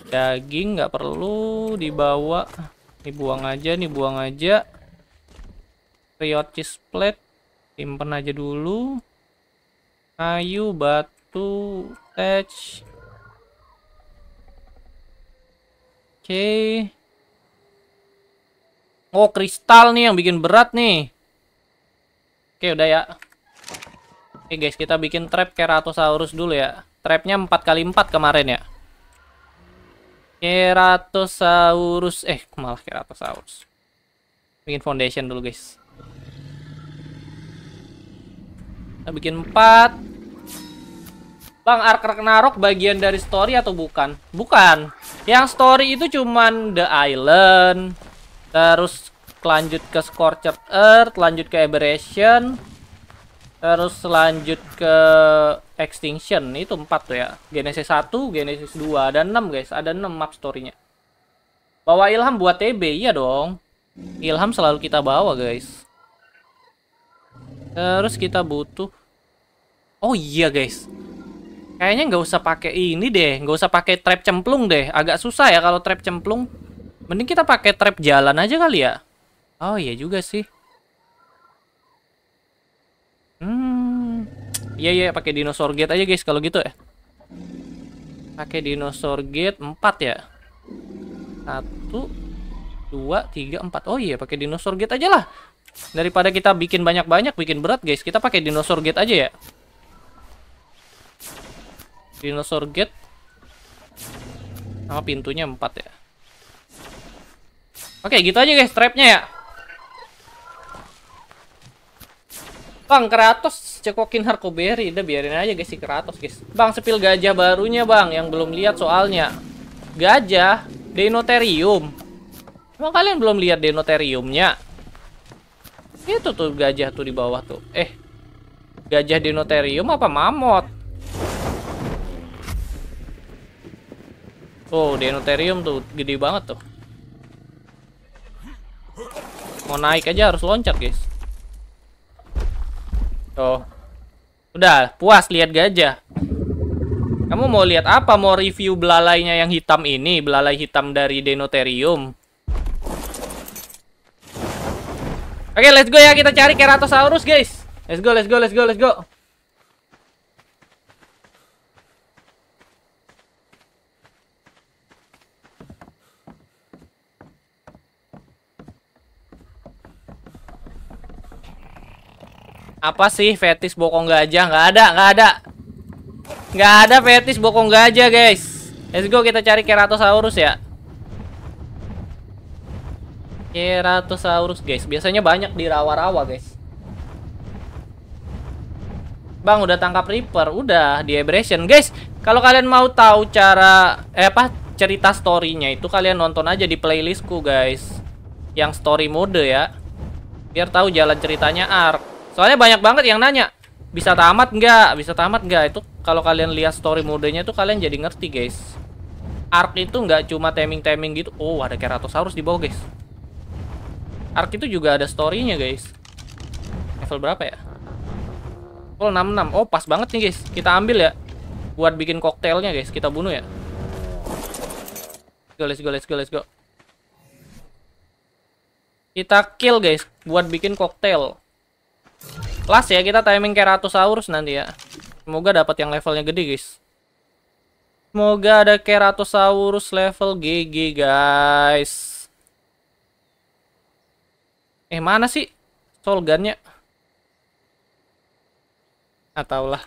Daging nggak perlu dibawa. Ini buang aja, nih buang aja. Riot Split, plate simpen aja dulu. Kayu, batu, tech, okay. Oh kristal nih yang bikin berat nih Oke okay, udah ya Oke okay, guys kita bikin trap Keratosaurus dulu ya Trapnya 4 kali 4 kemarin ya Keratosaurus Eh malah Keratosaurus Bikin foundation dulu guys Kita bikin 4 Bang Ark Ragnarok bagian dari story atau bukan? Bukan yang story itu cuman The Island, terus lanjut ke Scorched Earth, lanjut ke Aberration, terus lanjut ke Extinction. Itu empat tuh ya. Genesis 1, Genesis 2, ada 6 guys, ada 6 map story-nya. Bawa Ilham buat TB, e iya dong. Ilham selalu kita bawa, guys. Terus kita butuh Oh iya, guys. Kayaknya nggak usah pakai ini deh, nggak usah pakai trap cemplung deh. Agak susah ya kalau trap cemplung. Mending kita pakai trap jalan aja kali ya. Oh iya juga sih. Hmm. Iya iya pakai dinosaur gate aja guys kalau gitu ya. Pakai dinosaur gate 4 ya. Satu, dua, tiga, empat. Oh iya pakai dinosaur gate aja lah. Daripada kita bikin banyak-banyak bikin berat guys, kita pakai dinosaur gate aja ya. Dinosaur Gate sama pintunya empat ya Oke gitu aja guys trapnya ya Bang Kratos cekokin Harkoberry Udah biarin aja guys si Kratos guys Bang sepil gajah barunya bang Yang belum lihat soalnya Gajah Denoterium Emang kalian belum lihat Denoteriumnya? Itu tuh gajah tuh di bawah tuh Eh Gajah denoterium apa mamot? Oh, Dinotherium tuh gede banget tuh. Mau naik aja harus loncat, guys. Tuh. Udah, puas lihat gajah. Kamu mau lihat apa? Mau review belalainya yang hitam ini, belalai hitam dari denoterium. Oke, okay, let's go ya kita cari Keratosaurus, guys. Let's go, let's go, let's go, let's go. Apa sih fetis bokong gajah? Nggak ada, nggak ada. Nggak ada fetis bokong gajah, guys. Let's go kita cari Keratosaurus ya. Keratosaurus, guys. Biasanya banyak di rawa-rawa, guys. Bang, udah tangkap Reaper. Udah, di Abrasion. Guys, kalau kalian mau tahu cara... Eh, apa? Cerita storynya itu kalian nonton aja di playlistku, guys. Yang story mode ya. Biar tahu jalan ceritanya arc. Soalnya banyak banget yang nanya, bisa tamat nggak? Bisa tamat nggak? Itu kalau kalian lihat story modenya tuh kalian jadi ngerti, guys. Arc itu nggak cuma timing-timing gitu. Oh, ada Keratosaurus di bawah, guys. Arc itu juga ada storynya, guys. Level berapa ya? Level 66. Oh, pas banget nih, guys. Kita ambil ya. Buat bikin koktailnya, guys. Kita bunuh ya. go, let's go, let's go, let's go. Kita kill, guys. Buat bikin koktail. Last ya, kita timing kayak aurus nanti ya. Semoga dapat yang levelnya gede, guys. Semoga ada Keratosaurus level GG, guys. Eh, mana sih solgannya? Ataulah. lah.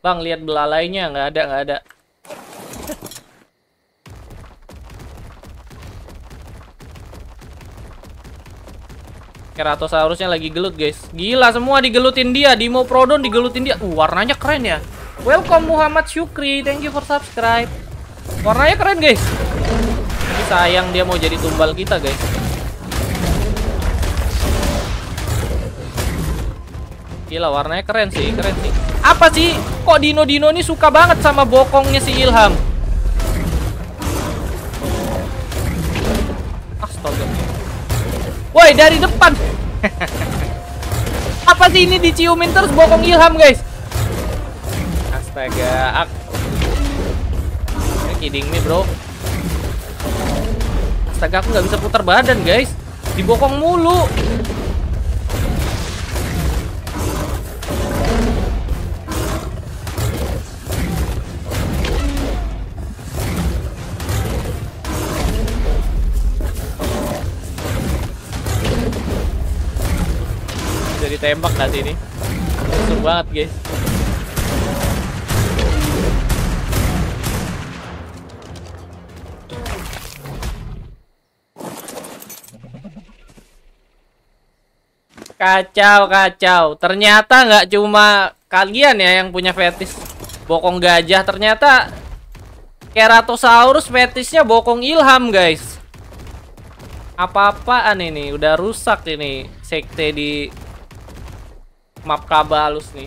Bang, lihat belalainya nggak ada, nggak ada. Keratosaurusnya lagi gelut guys Gila semua digelutin dia Dimo Prodon digelutin dia uh, Warnanya keren ya Welcome Muhammad Syukri Thank you for subscribe Warnanya keren guys Tapi sayang dia mau jadi tumbal kita guys Gila warnanya keren sih Keren sih Apa sih Kok Dino-Dino ini suka banget sama bokongnya si Ilham Astaga Woi, dari depan. Apa sih ini diciumin terus bokong ilham, guys? Astaga, ak. Ini kidding me, bro. Astaga, aku nggak bisa putar badan, guys. Dibokong mulu. ditembak gak sih ini? Seru banget guys. Kacau, kacau. Ternyata nggak cuma kalian ya yang punya fetish. bokong gajah. Ternyata Keratosaurus fetishnya bokong ilham, guys. Apa-apaan ini? Udah rusak ini sekte di map kaba halus nih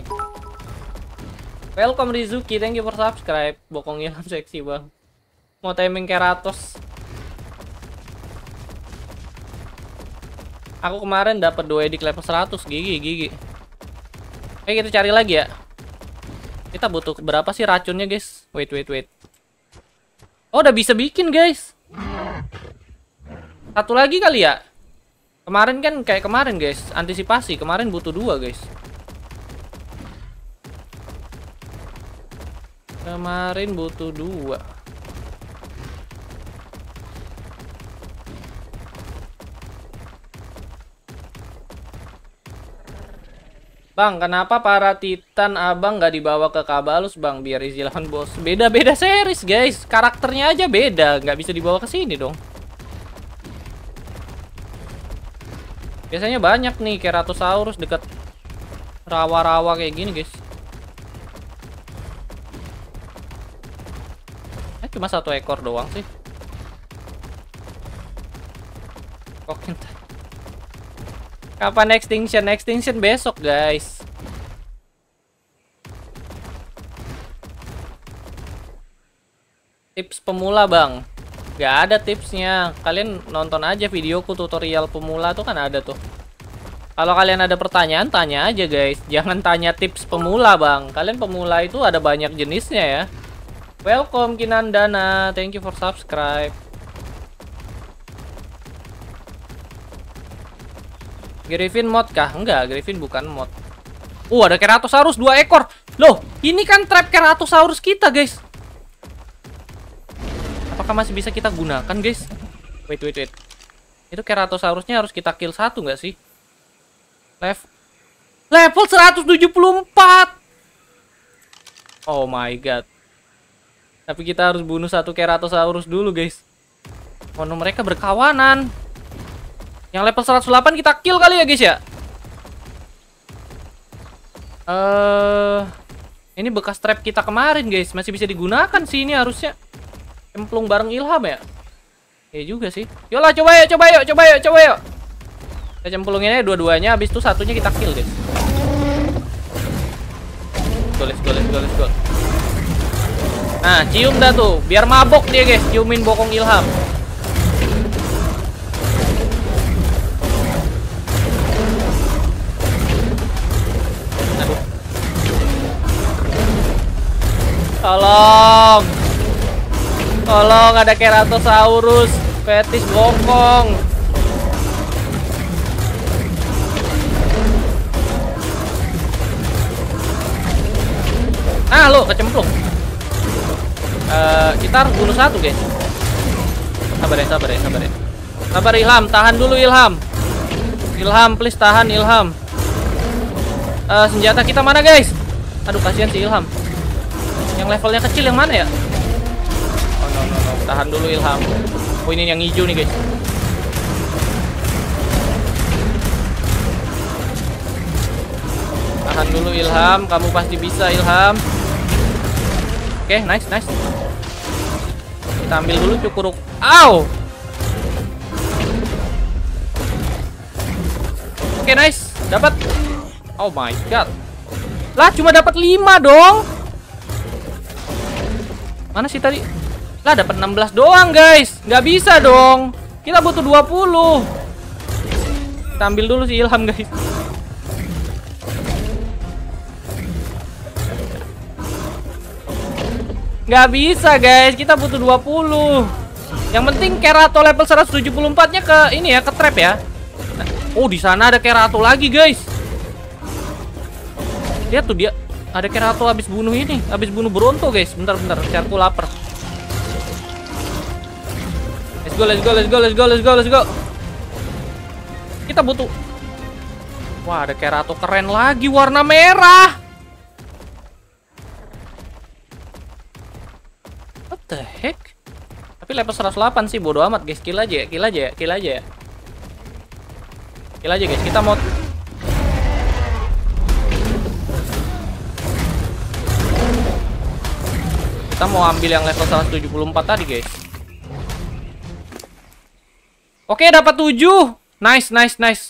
welcome Rizuki thank you for subscribe bokong ilham seksi bang mau timing keratos aku kemarin dapat 2 edik level 100 gigi gigi oke kita cari lagi ya kita butuh berapa sih racunnya guys wait wait wait oh udah bisa bikin guys satu lagi kali ya Kemarin kan kayak kemarin guys, antisipasi. Kemarin butuh dua guys. Kemarin butuh dua. Bang, kenapa para Titan abang nggak dibawa ke Kabalus, bang? Biar izin bos. Beda-beda series, guys. Karakternya aja beda. Nggak bisa dibawa ke sini dong. Biasanya banyak nih Keratosaurus dekat rawa-rawa kayak gini, guys. Eh, cuma satu ekor doang sih. Kok kita? Kapan extinction? Extinction besok, guys. Tips pemula, Bang. Gak ada tipsnya. Kalian nonton aja videoku tutorial pemula tuh kan ada tuh. Kalau kalian ada pertanyaan, tanya aja guys. Jangan tanya tips pemula bang. Kalian pemula itu ada banyak jenisnya ya. Welcome dana Thank you for subscribe. Griffin mod kah? Enggak, Griffin bukan mod. Uh, ada Keratosaurus dua ekor. Loh, ini kan trap Keratosaurus kita, guys. Apakah masih bisa kita gunakan, guys? Wait, wait, wait. Itu Keratosaurusnya harus kita kill satu nggak sih? Level level 174. Oh my god. Tapi kita harus bunuh satu Keratosaurus dulu, guys. Mono mereka berkawanan. Yang level 108 kita kill kali ya, guys ya. Eh uh, ini bekas trap kita kemarin, guys. Masih bisa digunakan sih ini harusnya. Cemplung bareng Ilham ya? Ya juga sih. Yola coba yuk, coba yuk, coba yuk, coba yuk. Kita cemplungin aja dua-duanya habis itu satunya kita kill, guys. Goles, goles, goles, gol. Nah, cium dah tuh. Biar mabok dia, guys. Ciumin bokong Ilham. Aduh. Tolong. Tolong ada Keratosaurus, fetis bongkong. Ah, lo kecemplung. Uh, kita harus bunuh satu, guys. Sabar ya, sabar ya, sabar ya. Sabar Ilham, tahan dulu Ilham. Ilham, please tahan Ilham. Uh, senjata kita mana, guys? Aduh, kasihan si Ilham. Yang levelnya kecil yang mana ya? Tahan dulu Ilham. Oh ini yang hijau nih guys. Tahan dulu Ilham, kamu pasti bisa Ilham. Oke, okay, nice, nice. Kita ambil dulu cukuruk. Ow! Oke, okay, nice. Dapat. Oh my god. Lah, cuma dapat 5 dong. Mana sih tadi? Lah dapat 16 doang guys Nggak bisa dong Kita butuh 20 Kita ambil dulu si Ilham guys Nggak bisa guys Kita butuh 20 Yang penting Kerato level 174 nya ke ini ya Ke trap ya Oh di sana ada Kerato lagi guys Lihat tuh dia Ada Kerato habis bunuh ini Habis bunuh Bronto guys Bentar bentar Biar aku lapar go, let's go, let's go, let's go, let's go, let's go. Kita butuh. Wah, ada Kerato keren lagi warna merah. What the heck? Tapi level 108 sih bodo amat guys, kill aja ya, kill aja ya, kill aja ya. Kill aja guys, kita mau Kita mau ambil yang level 174 tadi guys. Oke, dapat 7. Nice, nice, nice.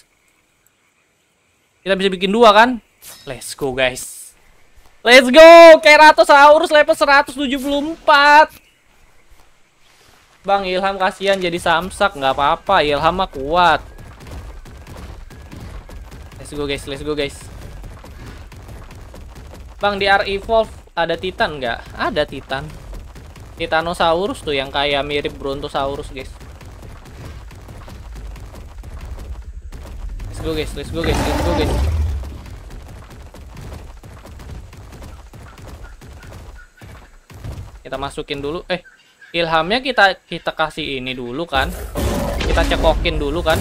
Kita bisa bikin dua kan? Let's go, guys. Let's go. Keratosaurus level 174. Bang Ilham kasihan jadi samsak nggak apa-apa Ilham mah kuat Let's go guys let's go guys Bang di R Evolve ada Titan nggak? Ada Titan Titanosaurus tuh yang kayak mirip Brontosaurus guys go guys, let's go guys, let's go guys. Kita masukin dulu. Eh, ilhamnya kita kita kasih ini dulu kan. Kita cekokin dulu kan.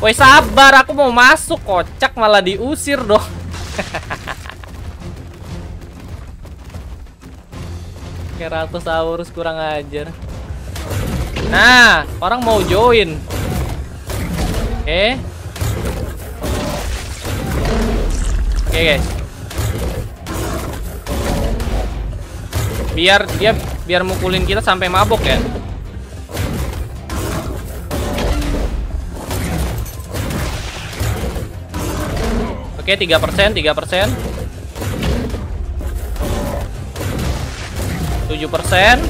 Woi sabar, aku mau masuk kocak malah diusir dong. Keratosaurus kurang ajar. Nah, orang mau join. Eh, Oke okay, guys. Biar dia biar mukulin kita sampai mabok ya. Oke, tiga persen, tiga persen, tujuh persen.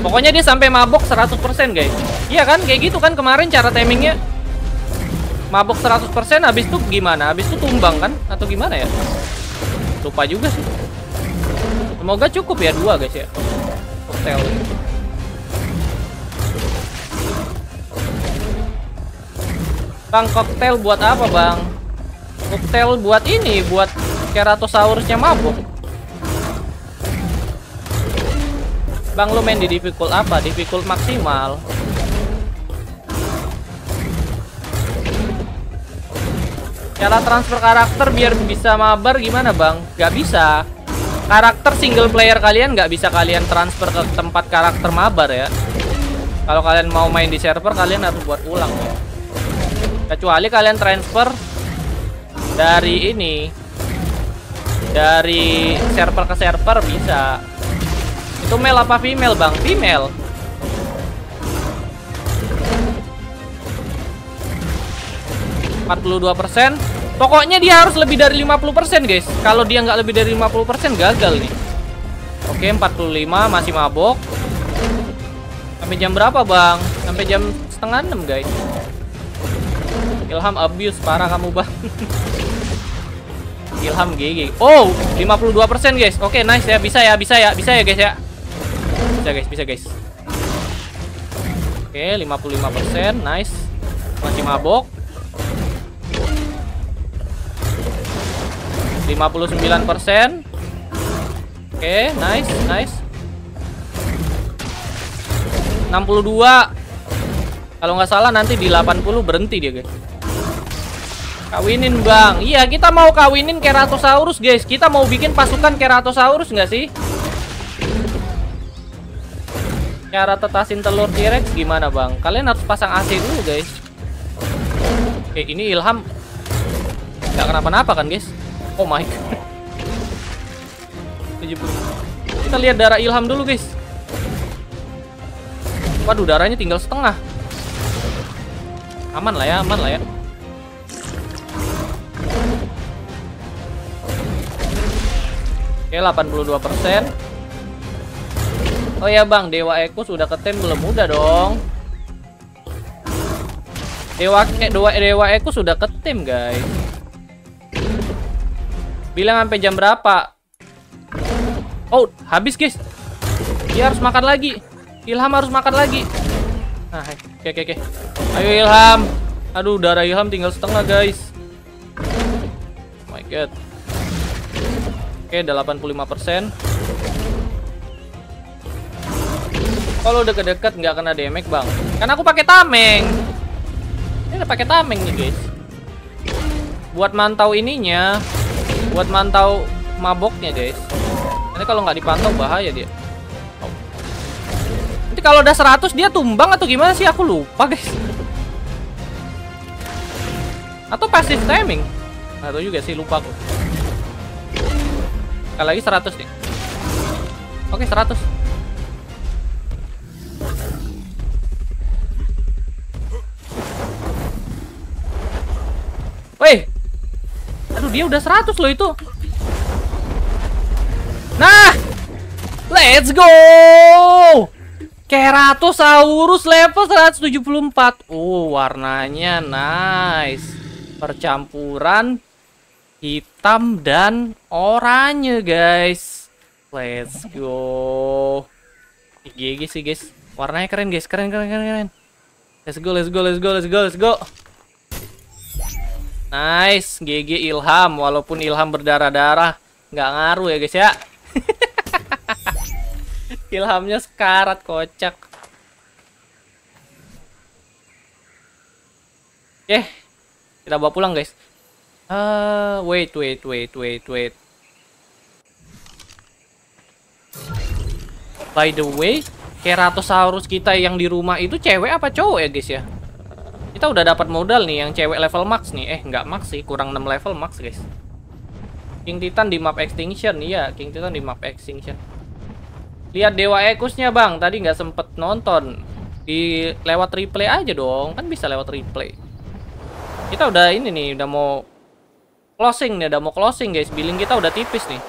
Pokoknya dia sampai mabok 100% guys. Iya kan? Kayak gitu kan kemarin cara timingnya mabok 100% habis itu gimana? Habis itu tumbang kan? Atau gimana ya? Lupa juga sih. Semoga cukup ya dua guys ya. Hotel. Bang, koktel buat apa, Bang? Koktel buat ini, buat Keratosaurusnya mabuk. Bang, lu main di difficult apa? Difficult maksimal. Cara transfer karakter biar bisa mabar gimana bang? Gak bisa. Karakter single player kalian gak bisa kalian transfer ke tempat karakter mabar ya. Kalau kalian mau main di server kalian harus buat ulang ya. Kecuali kalian transfer dari ini dari server ke server bisa. Itu male apa female bang? Female. 42%. Pokoknya dia harus lebih dari 50%, guys. Kalau dia nggak lebih dari 50% gagal nih. Oke, 45 masih mabok. Sampai jam berapa, Bang? Sampai jam setengah 6, guys. Ilham abuse parah kamu, Bang. Ilham GG. Oh, 52% guys. Oke, nice ya. Bisa ya, bisa ya. Bisa ya, guys ya. Bisa guys, bisa guys. Oke, 55%. Nice. Masih mabok. 59%. Oke, okay, nice, nice. 62. Kalau nggak salah nanti di 80 berhenti dia, guys. Kawinin, Bang. Iya, kita mau kawinin Keratosaurus, guys. Kita mau bikin pasukan Keratosaurus nggak sih? Cara tetasin telur T-Rex gimana, Bang? Kalian harus pasang AC dulu, guys. Oke, ini Ilham nggak kenapa-napa kan, guys? Oh my god. Kita lihat darah Ilham dulu, guys. Waduh, darahnya tinggal setengah. Aman lah ya, aman lah ya. Oke, 82%. Oh ya, Bang, Dewa Eko sudah ketem belum muda dong. Dewa eh, Dewa Dewa Eko sudah ketem, guys. Bilang sampai jam berapa? Oh, habis guys. Dia harus makan lagi. Ilham harus makan lagi. Nah, oke oke oke. Ayo Ilham. Aduh, darah Ilham tinggal setengah guys. Oh my god. Oke, udah 85%. Kalau udah kedekat nggak kena damage, Bang. Karena aku pakai tameng. Ini udah pakai tameng nih, guys. Buat mantau ininya, buat mantau maboknya guys ini kalau nggak dipantau bahaya dia oh. nanti kalau udah 100 dia tumbang atau gimana sih aku lupa guys atau pasif timing atau juga sih lupa aku kali lagi 100 nih oke 100 dia udah 100 loh itu. Nah, let's go. Keratosaurus level 174. Oh, warnanya nice. Percampuran hitam dan oranye, guys. Let's go. GG sih, guys. Warnanya keren, guys. Keren, keren, keren, keren. Let's go, let's go, let's go, let's go, let's go. Nice, GG Ilham. Walaupun Ilham berdarah-darah, nggak ngaruh ya guys ya. Ilhamnya sekarat, kocak. Oke, eh, kita bawa pulang guys. Uh, wait, wait, wait, wait, wait. By the way, Keratosaurus kita yang di rumah itu cewek apa cowok ya guys ya? kita udah dapat modal nih yang cewek level max nih. Eh, nggak max sih, kurang 6 level max, guys. King Titan di map Extinction. Iya, King Titan di map Extinction. Lihat Dewa Ekusnya, Bang. Tadi nggak sempet nonton. Di lewat replay aja dong. Kan bisa lewat replay. Kita udah ini nih, udah mau closing nih, udah mau closing, guys. Billing kita udah tipis nih.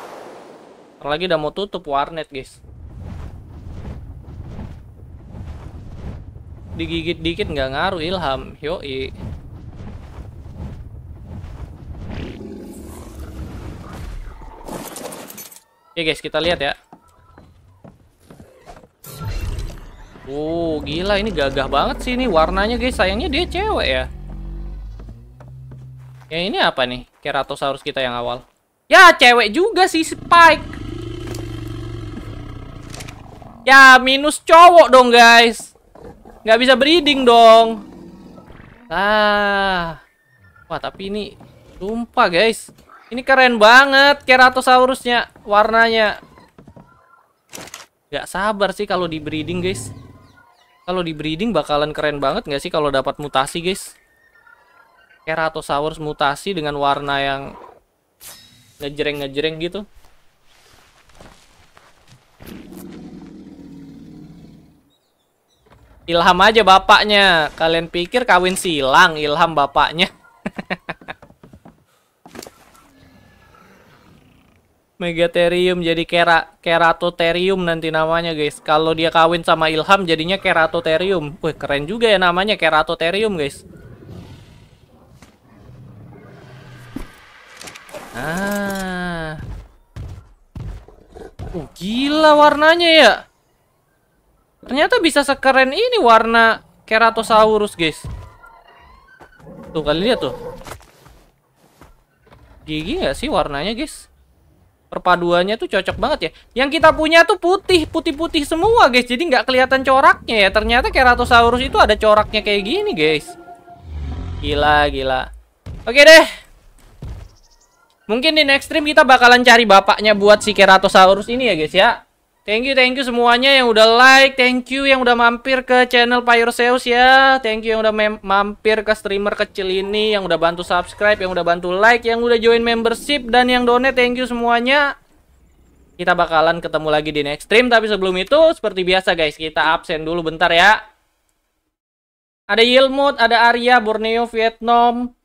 Terlagi udah mau tutup warnet, guys. digigit dikit nggak ngaruh ilham yoi oke guys kita lihat ya Oh gila ini gagah banget sih ini warnanya guys sayangnya dia cewek ya ya ini apa nih Keratosaurus kita yang awal ya cewek juga sih Spike ya minus cowok dong guys Nggak bisa breeding dong. Ah. Wah, tapi ini sumpah, guys. Ini keren banget Keratosaurusnya warnanya. nggak sabar sih kalau di breeding, guys. Kalau di breeding bakalan keren banget nggak sih kalau dapat mutasi, guys? Keratosaurus mutasi dengan warna yang ngejreng-ngejreng gitu. Ilham aja bapaknya. Kalian pikir kawin silang Ilham bapaknya? Megaterium jadi kera Keratoterium nanti namanya guys. Kalau dia kawin sama Ilham jadinya Keratoterium. Wih keren juga ya namanya Keratoterium guys. Ah. Oh, gila warnanya ya. Ternyata bisa sekeren ini warna Keratosaurus, guys. Tuh, kalian lihat tuh. Gigi nggak sih warnanya, guys? Perpaduannya tuh cocok banget ya. Yang kita punya tuh putih, putih-putih semua, guys. Jadi nggak kelihatan coraknya ya. Ternyata Keratosaurus itu ada coraknya kayak gini, guys. Gila, gila. Oke deh. Mungkin di next stream kita bakalan cari bapaknya buat si Keratosaurus ini ya, guys ya. Thank you, thank you semuanya yang udah like, thank you yang udah mampir ke channel Pyroseus ya, thank you yang udah mampir ke streamer kecil ini, yang udah bantu subscribe, yang udah bantu like, yang udah join membership, dan yang donate, thank you semuanya. Kita bakalan ketemu lagi di next stream, tapi sebelum itu, seperti biasa guys, kita absen dulu bentar ya. Ada Yilmut, ada Arya, Borneo, Vietnam,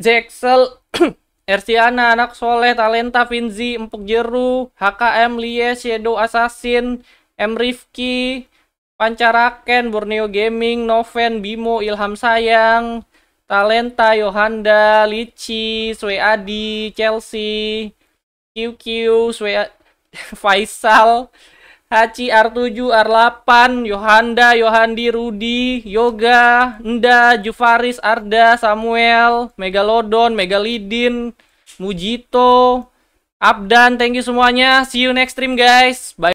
Jaxel, Erciana, Anak Soleh, Talenta, Vinzi, Empuk Jeru, HKM, Lie, Shadow Assassin, M. Rifki, Pancaraken, Borneo Gaming, Noven, Bimo, Ilham Sayang, Talenta, Yohanda, Lici, Swe Adi, Chelsea, QQ, Swe Faisal, Haci R7, R8, Yohanda, Yohandi, Rudi, Yoga, Nda, Jufaris, Arda, Samuel, Megalodon, Megalidin, Mujito, Abdan, thank you semuanya. See you next stream guys. Bye.